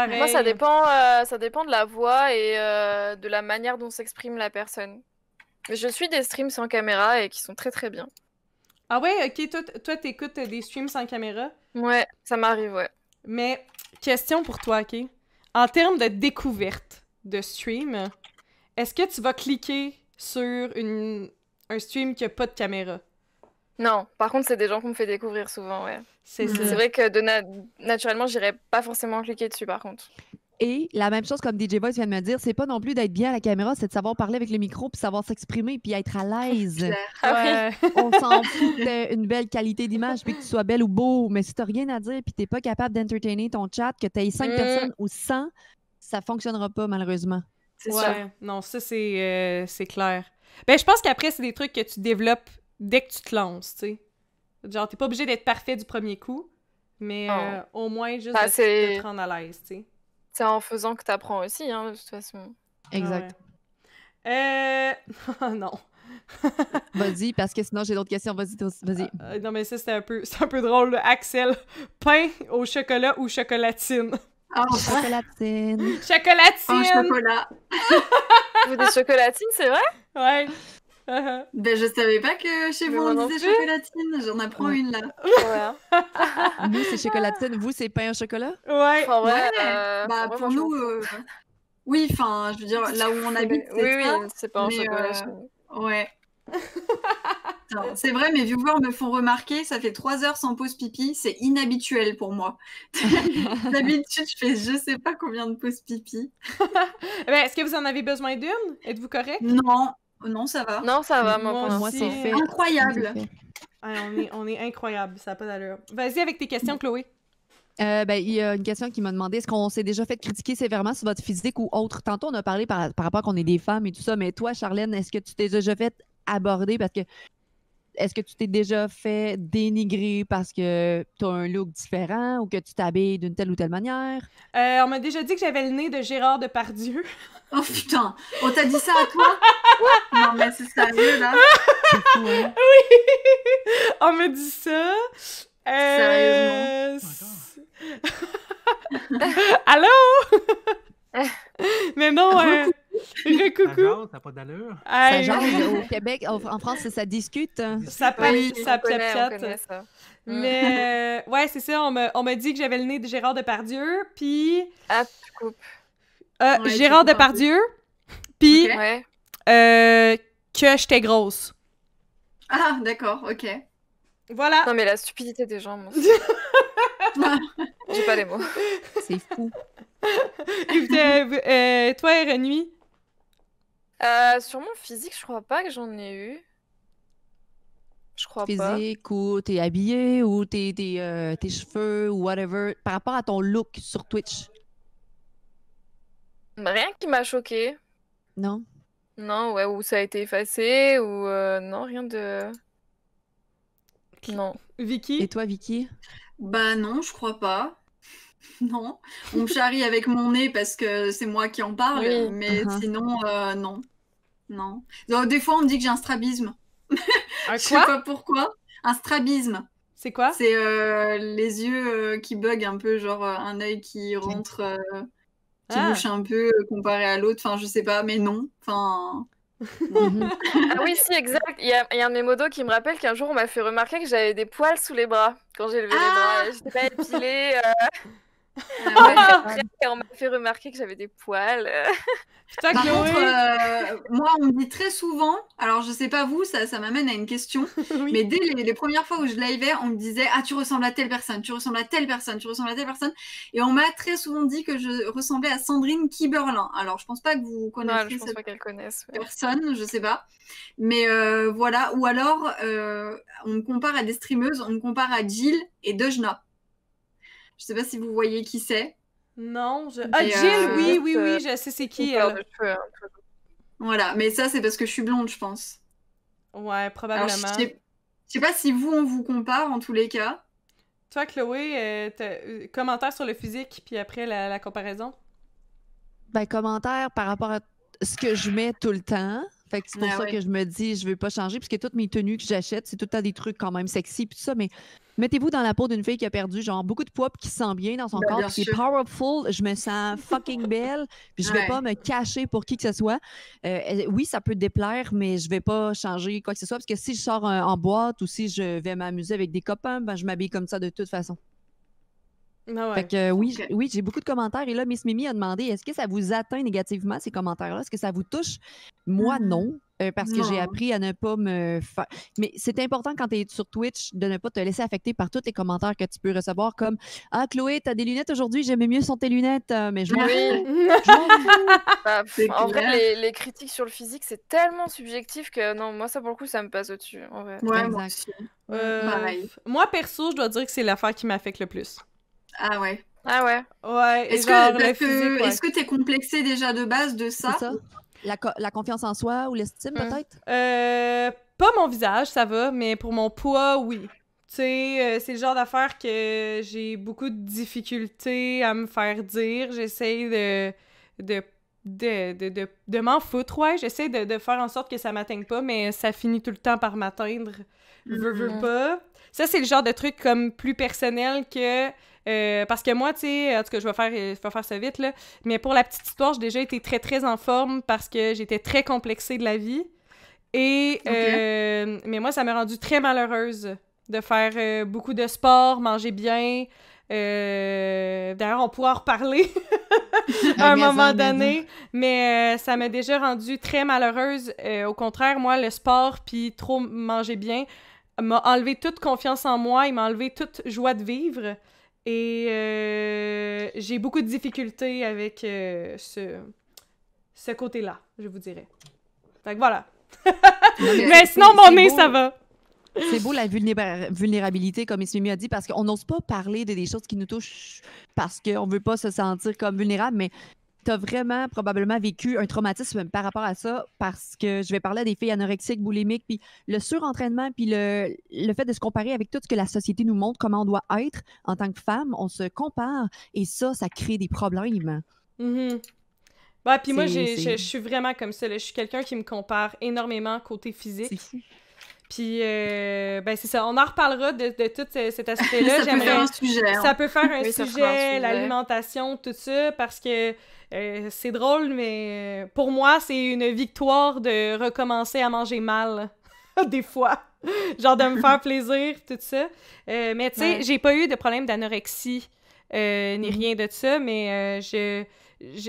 Moi, ça dépend, euh, ça dépend de la voix et euh, de la manière dont s'exprime la personne. je suis des streams sans caméra et qui sont très très bien. Ah ouais, ok, toi t'écoutes des streams sans caméra? Ouais, ça m'arrive, ouais. Mais, question pour toi, ok? En termes de découverte de stream, est-ce que tu vas cliquer sur une, un stream qui a pas de caméra. Non, par contre, c'est des gens qu'on me fait découvrir souvent, ouais. C'est mhm. vrai que de naturellement, j'irais pas forcément cliquer dessus, par contre. Et la même chose comme DJ Voice vient de me dire, c'est pas non plus d'être bien à la caméra, c'est de savoir parler avec le micro, puis savoir s'exprimer, puis être à l'aise. Ah On s'en fout une belle qualité d'image, puis que tu sois belle ou beau, mais si t'as rien à dire, puis t'es pas capable d'entertainer ton chat, que t'aies 5 cinq mm. personnes ou 100, ça fonctionnera pas malheureusement. C'est ouais. Non, ça c'est euh, clair. Ben, je pense qu'après, c'est des trucs que tu développes dès que tu te lances, tu sais. Genre, t'es pas obligé d'être parfait du premier coup, mais euh, au moins juste ben, te prendre à l'aise, tu sais. C'est en faisant que t'apprends aussi, hein, de toute façon. Ah exact. Euh... non. Vas-y, parce que sinon j'ai d'autres questions. Vas-y, vas-y. Euh, non, mais ça, c'était un peu, un peu drôle. Axel, pain au chocolat ou chocolatine? Oh, chocolatine. Chocolatine. En chocolat. vous dites chocolatine, c'est vrai? Ouais. Uh-huh. Ben, je savais pas que chez vous on disait chocolatine. J'en apprends une là. Ouais. nous, c'est chocolatine. Vous, c'est pain au chocolat? Ouais. Euh, bah, pour nous, euh, oui, enfin, je veux dire, là où on habite, c'est pas... oui, c'est chocolat. Euh, ouais. C'est vrai, mes viewers me font remarquer, ça fait trois heures sans pause pipi, c'est inhabituel pour moi. D'habitude, je fais je sais pas combien de pauses pipi. Eh ben, est-ce que vous en avez besoin d'une? Êtes-vous correct? Non, non, ça va. Non, ça va, moi, moi, c'est Incroyable. on, est, on, est, incroyable, ça pas d'allure. Vas-y avec tes questions, Chloé. Euh, ben, il y a une question qui m'a demandé est-ce qu'on s'est déjà fait critiquer sévèrement sur votre physique ou autre Tantôt, on a parlé par, par rapport qu'on est des femmes et tout ça, mais toi, Charlène, est-ce que tu t'es déjà fait aborder parce que est-ce que tu t'es déjà fait dénigrer parce que tu as un look différent ou que tu t'habilles d'une telle ou telle manière? Euh, on m'a déjà dit que j'avais le nez de Gérard Depardieu. Oh putain! On t'a dit ça à toi? non, mais c'est sérieux, là! Oui! On m'a dit ça! Euh... Sérieusement? Allô? Mais non, le euh, coucou. Ça pas d'allure. Ça genre, au Québec, en, France, ça discute. Hein. Ça pète ça on mm. Mais euh, ouais, c'est ça, on m'a dit que j'avais le nez de Gérard Depardieu, puis Ah, tu coupes. Euh, Gérard Depardieu, puis que j'étais grosse. Ah, d'accord, ok. Voilà. Non, mais la stupidité des gens, J'ai pas les mots. C'est fou. Euh, toi, et nuit euh, Sur mon physique, je crois pas que j'en ai eu. Je crois pas. Physique ou t'es habillé ou t'es, euh, t'es, cheveux ou whatever. Par rapport à ton look sur Twitch. Rien qui m'a choqué. Non. Non, ouais, ou ça a été effacé ou non, rien de. Non. Vicky Et toi, Vicky Bah non, je crois pas. non. On charrie avec mon nez parce que c'est moi qui en parle, mais uh-huh. sinon, euh, non. Non. des fois, on me dit que j'ai un strabisme. Ah, je sais pas pourquoi. Un strabisme. C'est quoi C'est euh, les yeux euh, qui bug un peu, genre un œil qui rentre, qui ah. bouche un peu comparé à l'autre. Enfin, je sais pas, mais non. Enfin. Ah oui, si, exact. Il y, a, un de mes un qui me rappelle qu'un jour on m'a fait remarquer que j'avais des poils sous les bras quand j'ai levé les bras. pas épilée. Ah on m'a fait remarquer que j'avais des poils. Putain, euh, moi, on me dit très souvent, alors je sais pas vous, ça, ça m'amène à une question, mais dès les, premières fois où je liveais, on me disait Ah, tu ressembles à telle personne, tu ressembles à telle personne, tu ressembles à telle personne. Et on m'a très souvent dit que je ressemblais à Sandrine Kiberlin. Alors, je pense pas que vous connaissez cette personne, je sais pas. Mais euh, voilà, ou alors, euh, on me compare à des streameuses, on me compare à Jill et Dejna. Je sais pas si vous voyez qui c'est. Non, je... Ah, Jill, euh, oui, oui, oui, euh, je sais c'est qui. Euh. voilà, mais ça, c'est parce que je suis blonde, je pense. Ouais, probablement. je, sais... sais pas si vous, on vous compare, en tous les cas. Toi, Chloé, commentaire sur le physique, puis après la, comparaison? Ben, commentaire par rapport à ce que je mets tout le temps. Fait que c'est pour ah ça que je me dis, je veux pas changer, puisque toutes mes tenues que j'achète, c'est tout le temps des trucs quand même sexy, puis tout ça, mais mettez-vous dans la peau d'une fille qui a perdu genre beaucoup de poids qui se sent bien dans son ben, corps, qui est powerful, je me sens fucking belle, puis je vais pas me cacher pour qui que ce soit. Euh, oui, ça peut déplaire, mais je vais pas changer quoi que ce soit parce que si je sors euh, en boîte ou si je vais m'amuser avec des copains, ben je m'habille comme ça de toute façon. Ah euh, oui, oui j'ai beaucoup de commentaires. Et là, Miss Mimi a demandé est-ce que ça vous atteint négativement, ces commentaires-là Est-ce que ça vous touche Moi, mm-hmm. non. Euh, parce que j'ai appris à ne pas me faire. Mais c'est important quand tu es sur Twitch de ne pas te laisser affecter par tous les commentaires que tu peux recevoir, comme Ah, Chloé, t'as des lunettes aujourd'hui, j'aimais mieux sans tes lunettes, euh, mais je oui. Bah, en fait les, critiques sur le physique, c'est tellement subjectif que non, moi, ça pour le coup, ça me passe au-dessus. moi, moi, perso, je dois dire que c'est l'affaire qui m'affecte le plus. Ah ouais. Ah ouais. Ouais. Est-ce que tu complexé déjà de base de ça, La, confiance en soi ou l'estime hmm. peut-être euh, Pas mon visage, ça va, mais pour mon poids, oui. Tu sais, euh, c'est le genre d'affaire que j'ai beaucoup de difficultés à me faire dire. j'essaie de, de de, m'en foutre, ouais. J'essaie de, faire en sorte que ça m'atteigne pas, mais ça finit tout le temps par m'atteindre. Veux, veux mm-hmm. pas. Ça, c'est le genre de truc comme plus personnel que euh, parce que moi, tu sais, en tout cas, je vais faire, euh, je faire ça vite, là. Mais pour la petite histoire, j'ai déjà été très, très en forme parce que j'étais très complexée de la vie. Et, euh, mais moi, ça m'a rendue très malheureuse de faire beaucoup de sport, manger bien. D'ailleurs, on pourra en reparler à un moment donné, mais ça m'a déjà rendue très malheureuse. au contraire, moi, le sport puis trop manger bien m'a enlevé toute confiance en moi, il m'a enlevé toute joie de vivre. Et euh, j'ai beaucoup de difficultés avec euh, ce, ce côté-là, je vous dirais. Fait que voilà. mais, sinon, mon nez, ça va. C'est beau la vulnérabilité, comme Ismimi a dit, parce qu'on n'ose pas parler de des choses qui nous touchent parce qu'on ne veut pas se sentir comme vulnérable, mais tu as vraiment probablement vécu un traumatisme par rapport à ça parce que je vais parler des filles anorexiques, boulimiques, puis le surentraînement, puis le, le fait de se comparer avec tout ce que la société nous montre, comment on doit être en tant que femme, on se compare et ça, ça crée des problèmes. bah, puis moi, je suis vraiment comme ça. Je suis quelqu'un qui me compare énormément côté physique. Puis, euh, ben c'est ça, on en reparlera de, de tout cet aspect-là. Hein. ça peut faire un sujet. Ça peut faire un sujet, l'alimentation, tout ça, parce que euh, c'est drôle, mais euh, pour moi, c'est une victoire de recommencer à manger mal, des fois. Genre de me faire plaisir, tout ça. mais tu sais, j'ai pas eu de problème d'anorexie, ni mm-hmm. rien de ça, mais je,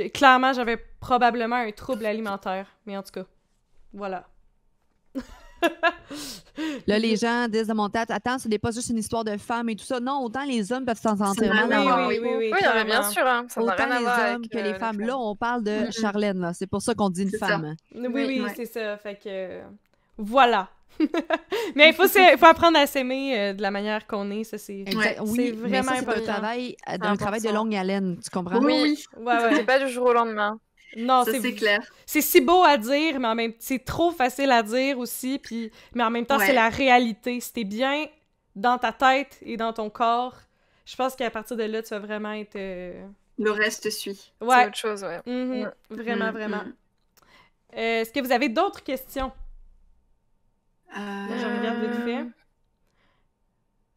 clairement, j'avais probablement un trouble alimentaire. Mais en tout cas, voilà. là, les gens disent à mon tête, attends, ce n'est pas juste une histoire de femme et tout ça. Non, autant les hommes peuvent s'en sentir ah mal. Oui, oui, oui, oui, oui bien sûr. Hein, autant les hommes que euh, les femmes. Là, on parle de Charlène. Là. C'est pour ça qu'on dit une femme. Oui, oui, c'est ça. Fait que voilà. mais il faut, faut, apprendre à s'aimer euh, de la manière qu'on est, ça c'est c'est vraiment important. Un travail, euh, un travail de longue haleine, tu comprends? Oui, oui. c'est pas du jour au lendemain. Non, c'est clair. C'est si beau à dire, mais en même c'est trop facile à dire aussi, puis mais en même temps, c'est la réalité. C'était bien dans ta tête et dans ton corps, je pense qu'à partir de là, tu vas vraiment être. Euh, Le reste suit. Ouais. C'est autre chose, ouais. Mm-hmm. Vraiment, mm-hmm. vraiment. Euh, est-ce que vous avez d'autres questions? Euh... je regarde vite fait.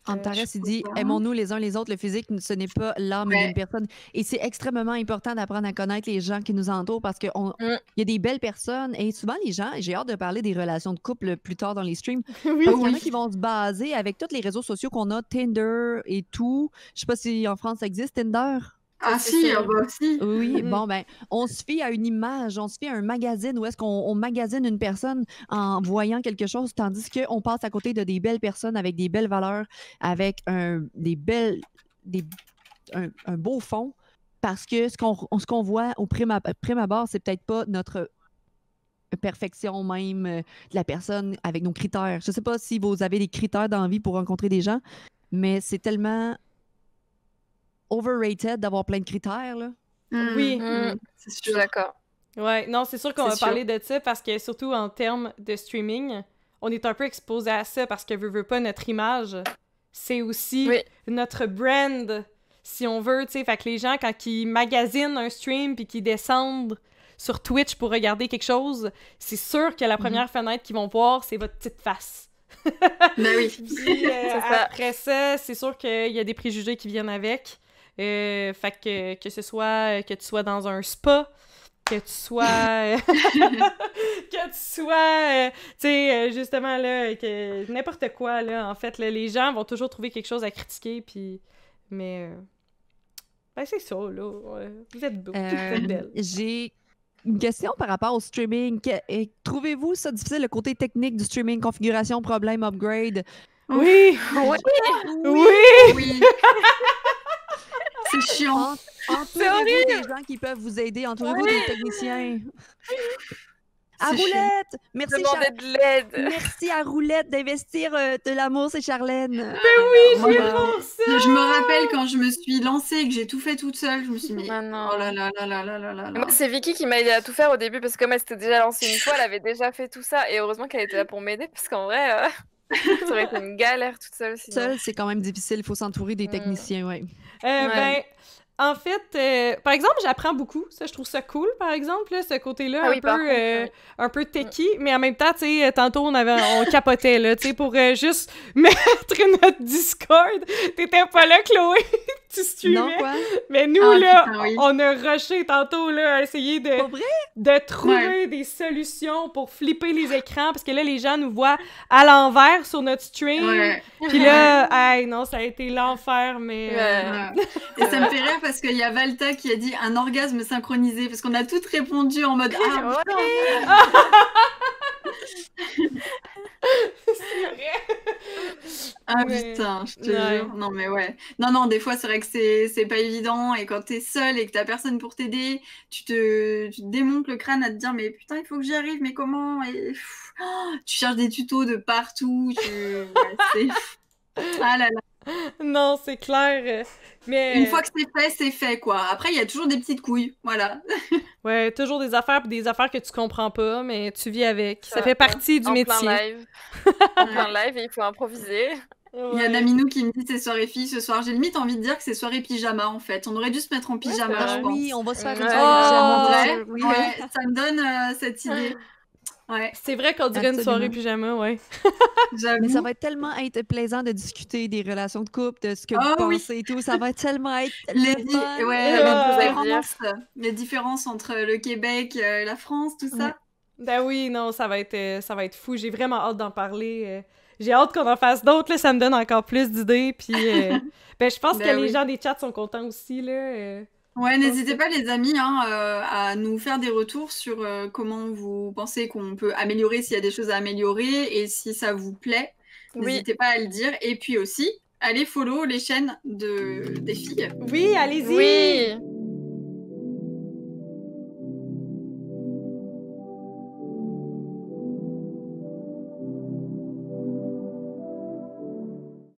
Antares, il dit Aimons-nous les uns les autres. Le physique, ce n'est pas l'âme d'une personne. Et c'est extrêmement important d'apprendre à connaître les gens qui nous entourent parce qu'il mm. y a des belles personnes. Et souvent, les gens, j'ai hâte de parler des relations de couple plus tard dans les streams. parce Il y en a qui vont se baser avec tous les réseaux sociaux qu'on a, Tinder et tout. Je ne sais pas si en France ça existe, Tinder. Ah si, on va aussi. Oui, bon ben, on se fie à une image, on se fie à un magazine où est-ce qu'on magazine une personne en voyant quelque chose, tandis qu'on passe à côté de des belles personnes avec des belles valeurs, avec un, des belles, des, un, beau fond, parce que ce qu'on voit au prime, prime abord, c'est peut-être pas notre perfection même euh, de la personne avec nos critères. Je ne sais pas si vous avez des critères d'envie pour rencontrer des gens, mais c'est tellement overrated d'avoir plein de critères. Là. Mm. oui, c'est mm. sûr. Mm. Je suis d'accord. Ouais, non, c'est sûr qu'on va parler de ça parce que surtout en termes de streaming, on est un peu exposé à ça parce que veut veut pas notre image, c'est aussi notre brand si on veut, tu sais, fait que les gens quand ils magasinent un stream puis qu'ils descendent sur Twitch pour regarder quelque chose, c'est sûr que la mm-hmm. première fenêtre qu'ils vont voir, c'est votre petite face. Mais ben oui. Euh, après ça, c'est sûr qu'il y a des préjugés qui viennent avec. Euh, fait que, ce soit que tu sois dans un spa, que tu sois euh, que tu sois euh, tu sais justement là que n'importe quoi là en fait les gens vont toujours trouver quelque chose à critiquer puis mais ben, c'est ça là vous êtes beau belle j'ai une question par rapport au streaming trouvez-vous ça difficile le côté technique du streaming configuration problème upgrade oui. oui. oui. C'est chiant. Entourez-vous des gens qui peuvent vous aider. Entourez-vous des techniciens. À Roulette! Merci, de l'aide. Merci à Roulette d'investir euh, de l'amour, c'est Charlène. Mais ben oui, ah, j'ai ça Je me rappelle quand je me suis lancée que j'ai tout fait toute seule, je me suis dit, ah, oh là là là là là là Moi, c'est Vicky qui m'a aidé à tout faire au début parce que comme elle s'était déjà lancée une fois, elle avait déjà fait tout ça et heureusement qu'elle était là pour m'aider parce qu'en vrai, euh, ça aurait été une galère toute seule. Seule, c'est quand même difficile, il faut s'entourer des mm. techniciens, ouais. Euh, ben, en fait, euh, par exemple, j'apprends beaucoup. Ça, je trouve ça cool, par exemple, ce côté-là, ah euh, un, peu, un mm. peu techie. Mais en même temps, tu sais, tantôt, on, avait, on capotait, là, tu sais, pour juste mettre notre Discord. T'étais pas là, Chloé tu Mais nous, ah, là, on a rushé tantôt, là, à essayer de, de trouver des solutions pour flipper les écrans, parce que là, les gens nous voient à l'envers sur notre stream. Puis là, hey, non, ça a été l'enfer, mais... Euh, Et ça me fait rire, parce qu'il y a Valta qui a dit un orgasme synchronisé, parce qu'on a toutes répondu en mode « Ah, Ah putain, je te jure. Non mais ouais. Non non, des fois c'est vrai que c'est pas évident et quand t'es seul et que t'as personne pour t'aider, tu te... tu démontes le crâne à te dire mais putain il faut que j'y arrive mais comment et oh, tu cherches des tutos de partout. ah là là. non, c'est clair. Euh, mais... Une fois que c'est fait, c'est fait, quoi. Après, il y a toujours des petites couilles, voilà. ouais, toujours des affaires, des affaires que tu comprends pas, mais tu vis avec. Ça, fait partie du en métier. Plein live. en live, et il faut improviser. Il y a Naminou qui me dit c'est soirée fille ce soir. J'ai limite envie de dire que c'est soirée pyjama en fait. On aurait dû se mettre en pyjama, je pense. Oui, on va se faire une soirée oh, pyjama. ça me donne euh, cette idée. C'est vrai qu'on dirait une soirée pyjama, ouais. Mais ça va être tellement être plaisant de discuter des relations de couple, de ce que vous ah pensez et tout. Ça va tellement être. Les, ah. les, différences, entre le Québec, et euh, la France, tout ça. Ben oui, non, ça va être, euh, ça va être fou. J'ai vraiment hâte d'en parler. Euh. J'ai hâte qu'on en fasse d'autres. Ça me donne encore plus d'idées. Puis, ben, je pense que ben les gens des chats sont contents aussi. Là, Ouais, n'hésitez pas les amis hein, euh, à nous faire des retours sur euh, comment vous pensez qu'on peut améliorer, s'il y a des choses à améliorer et si ça vous plaît. N'hésitez pas à le dire. Et puis aussi, allez follow les chaînes de, des filles. Oui, allez-y. Oui.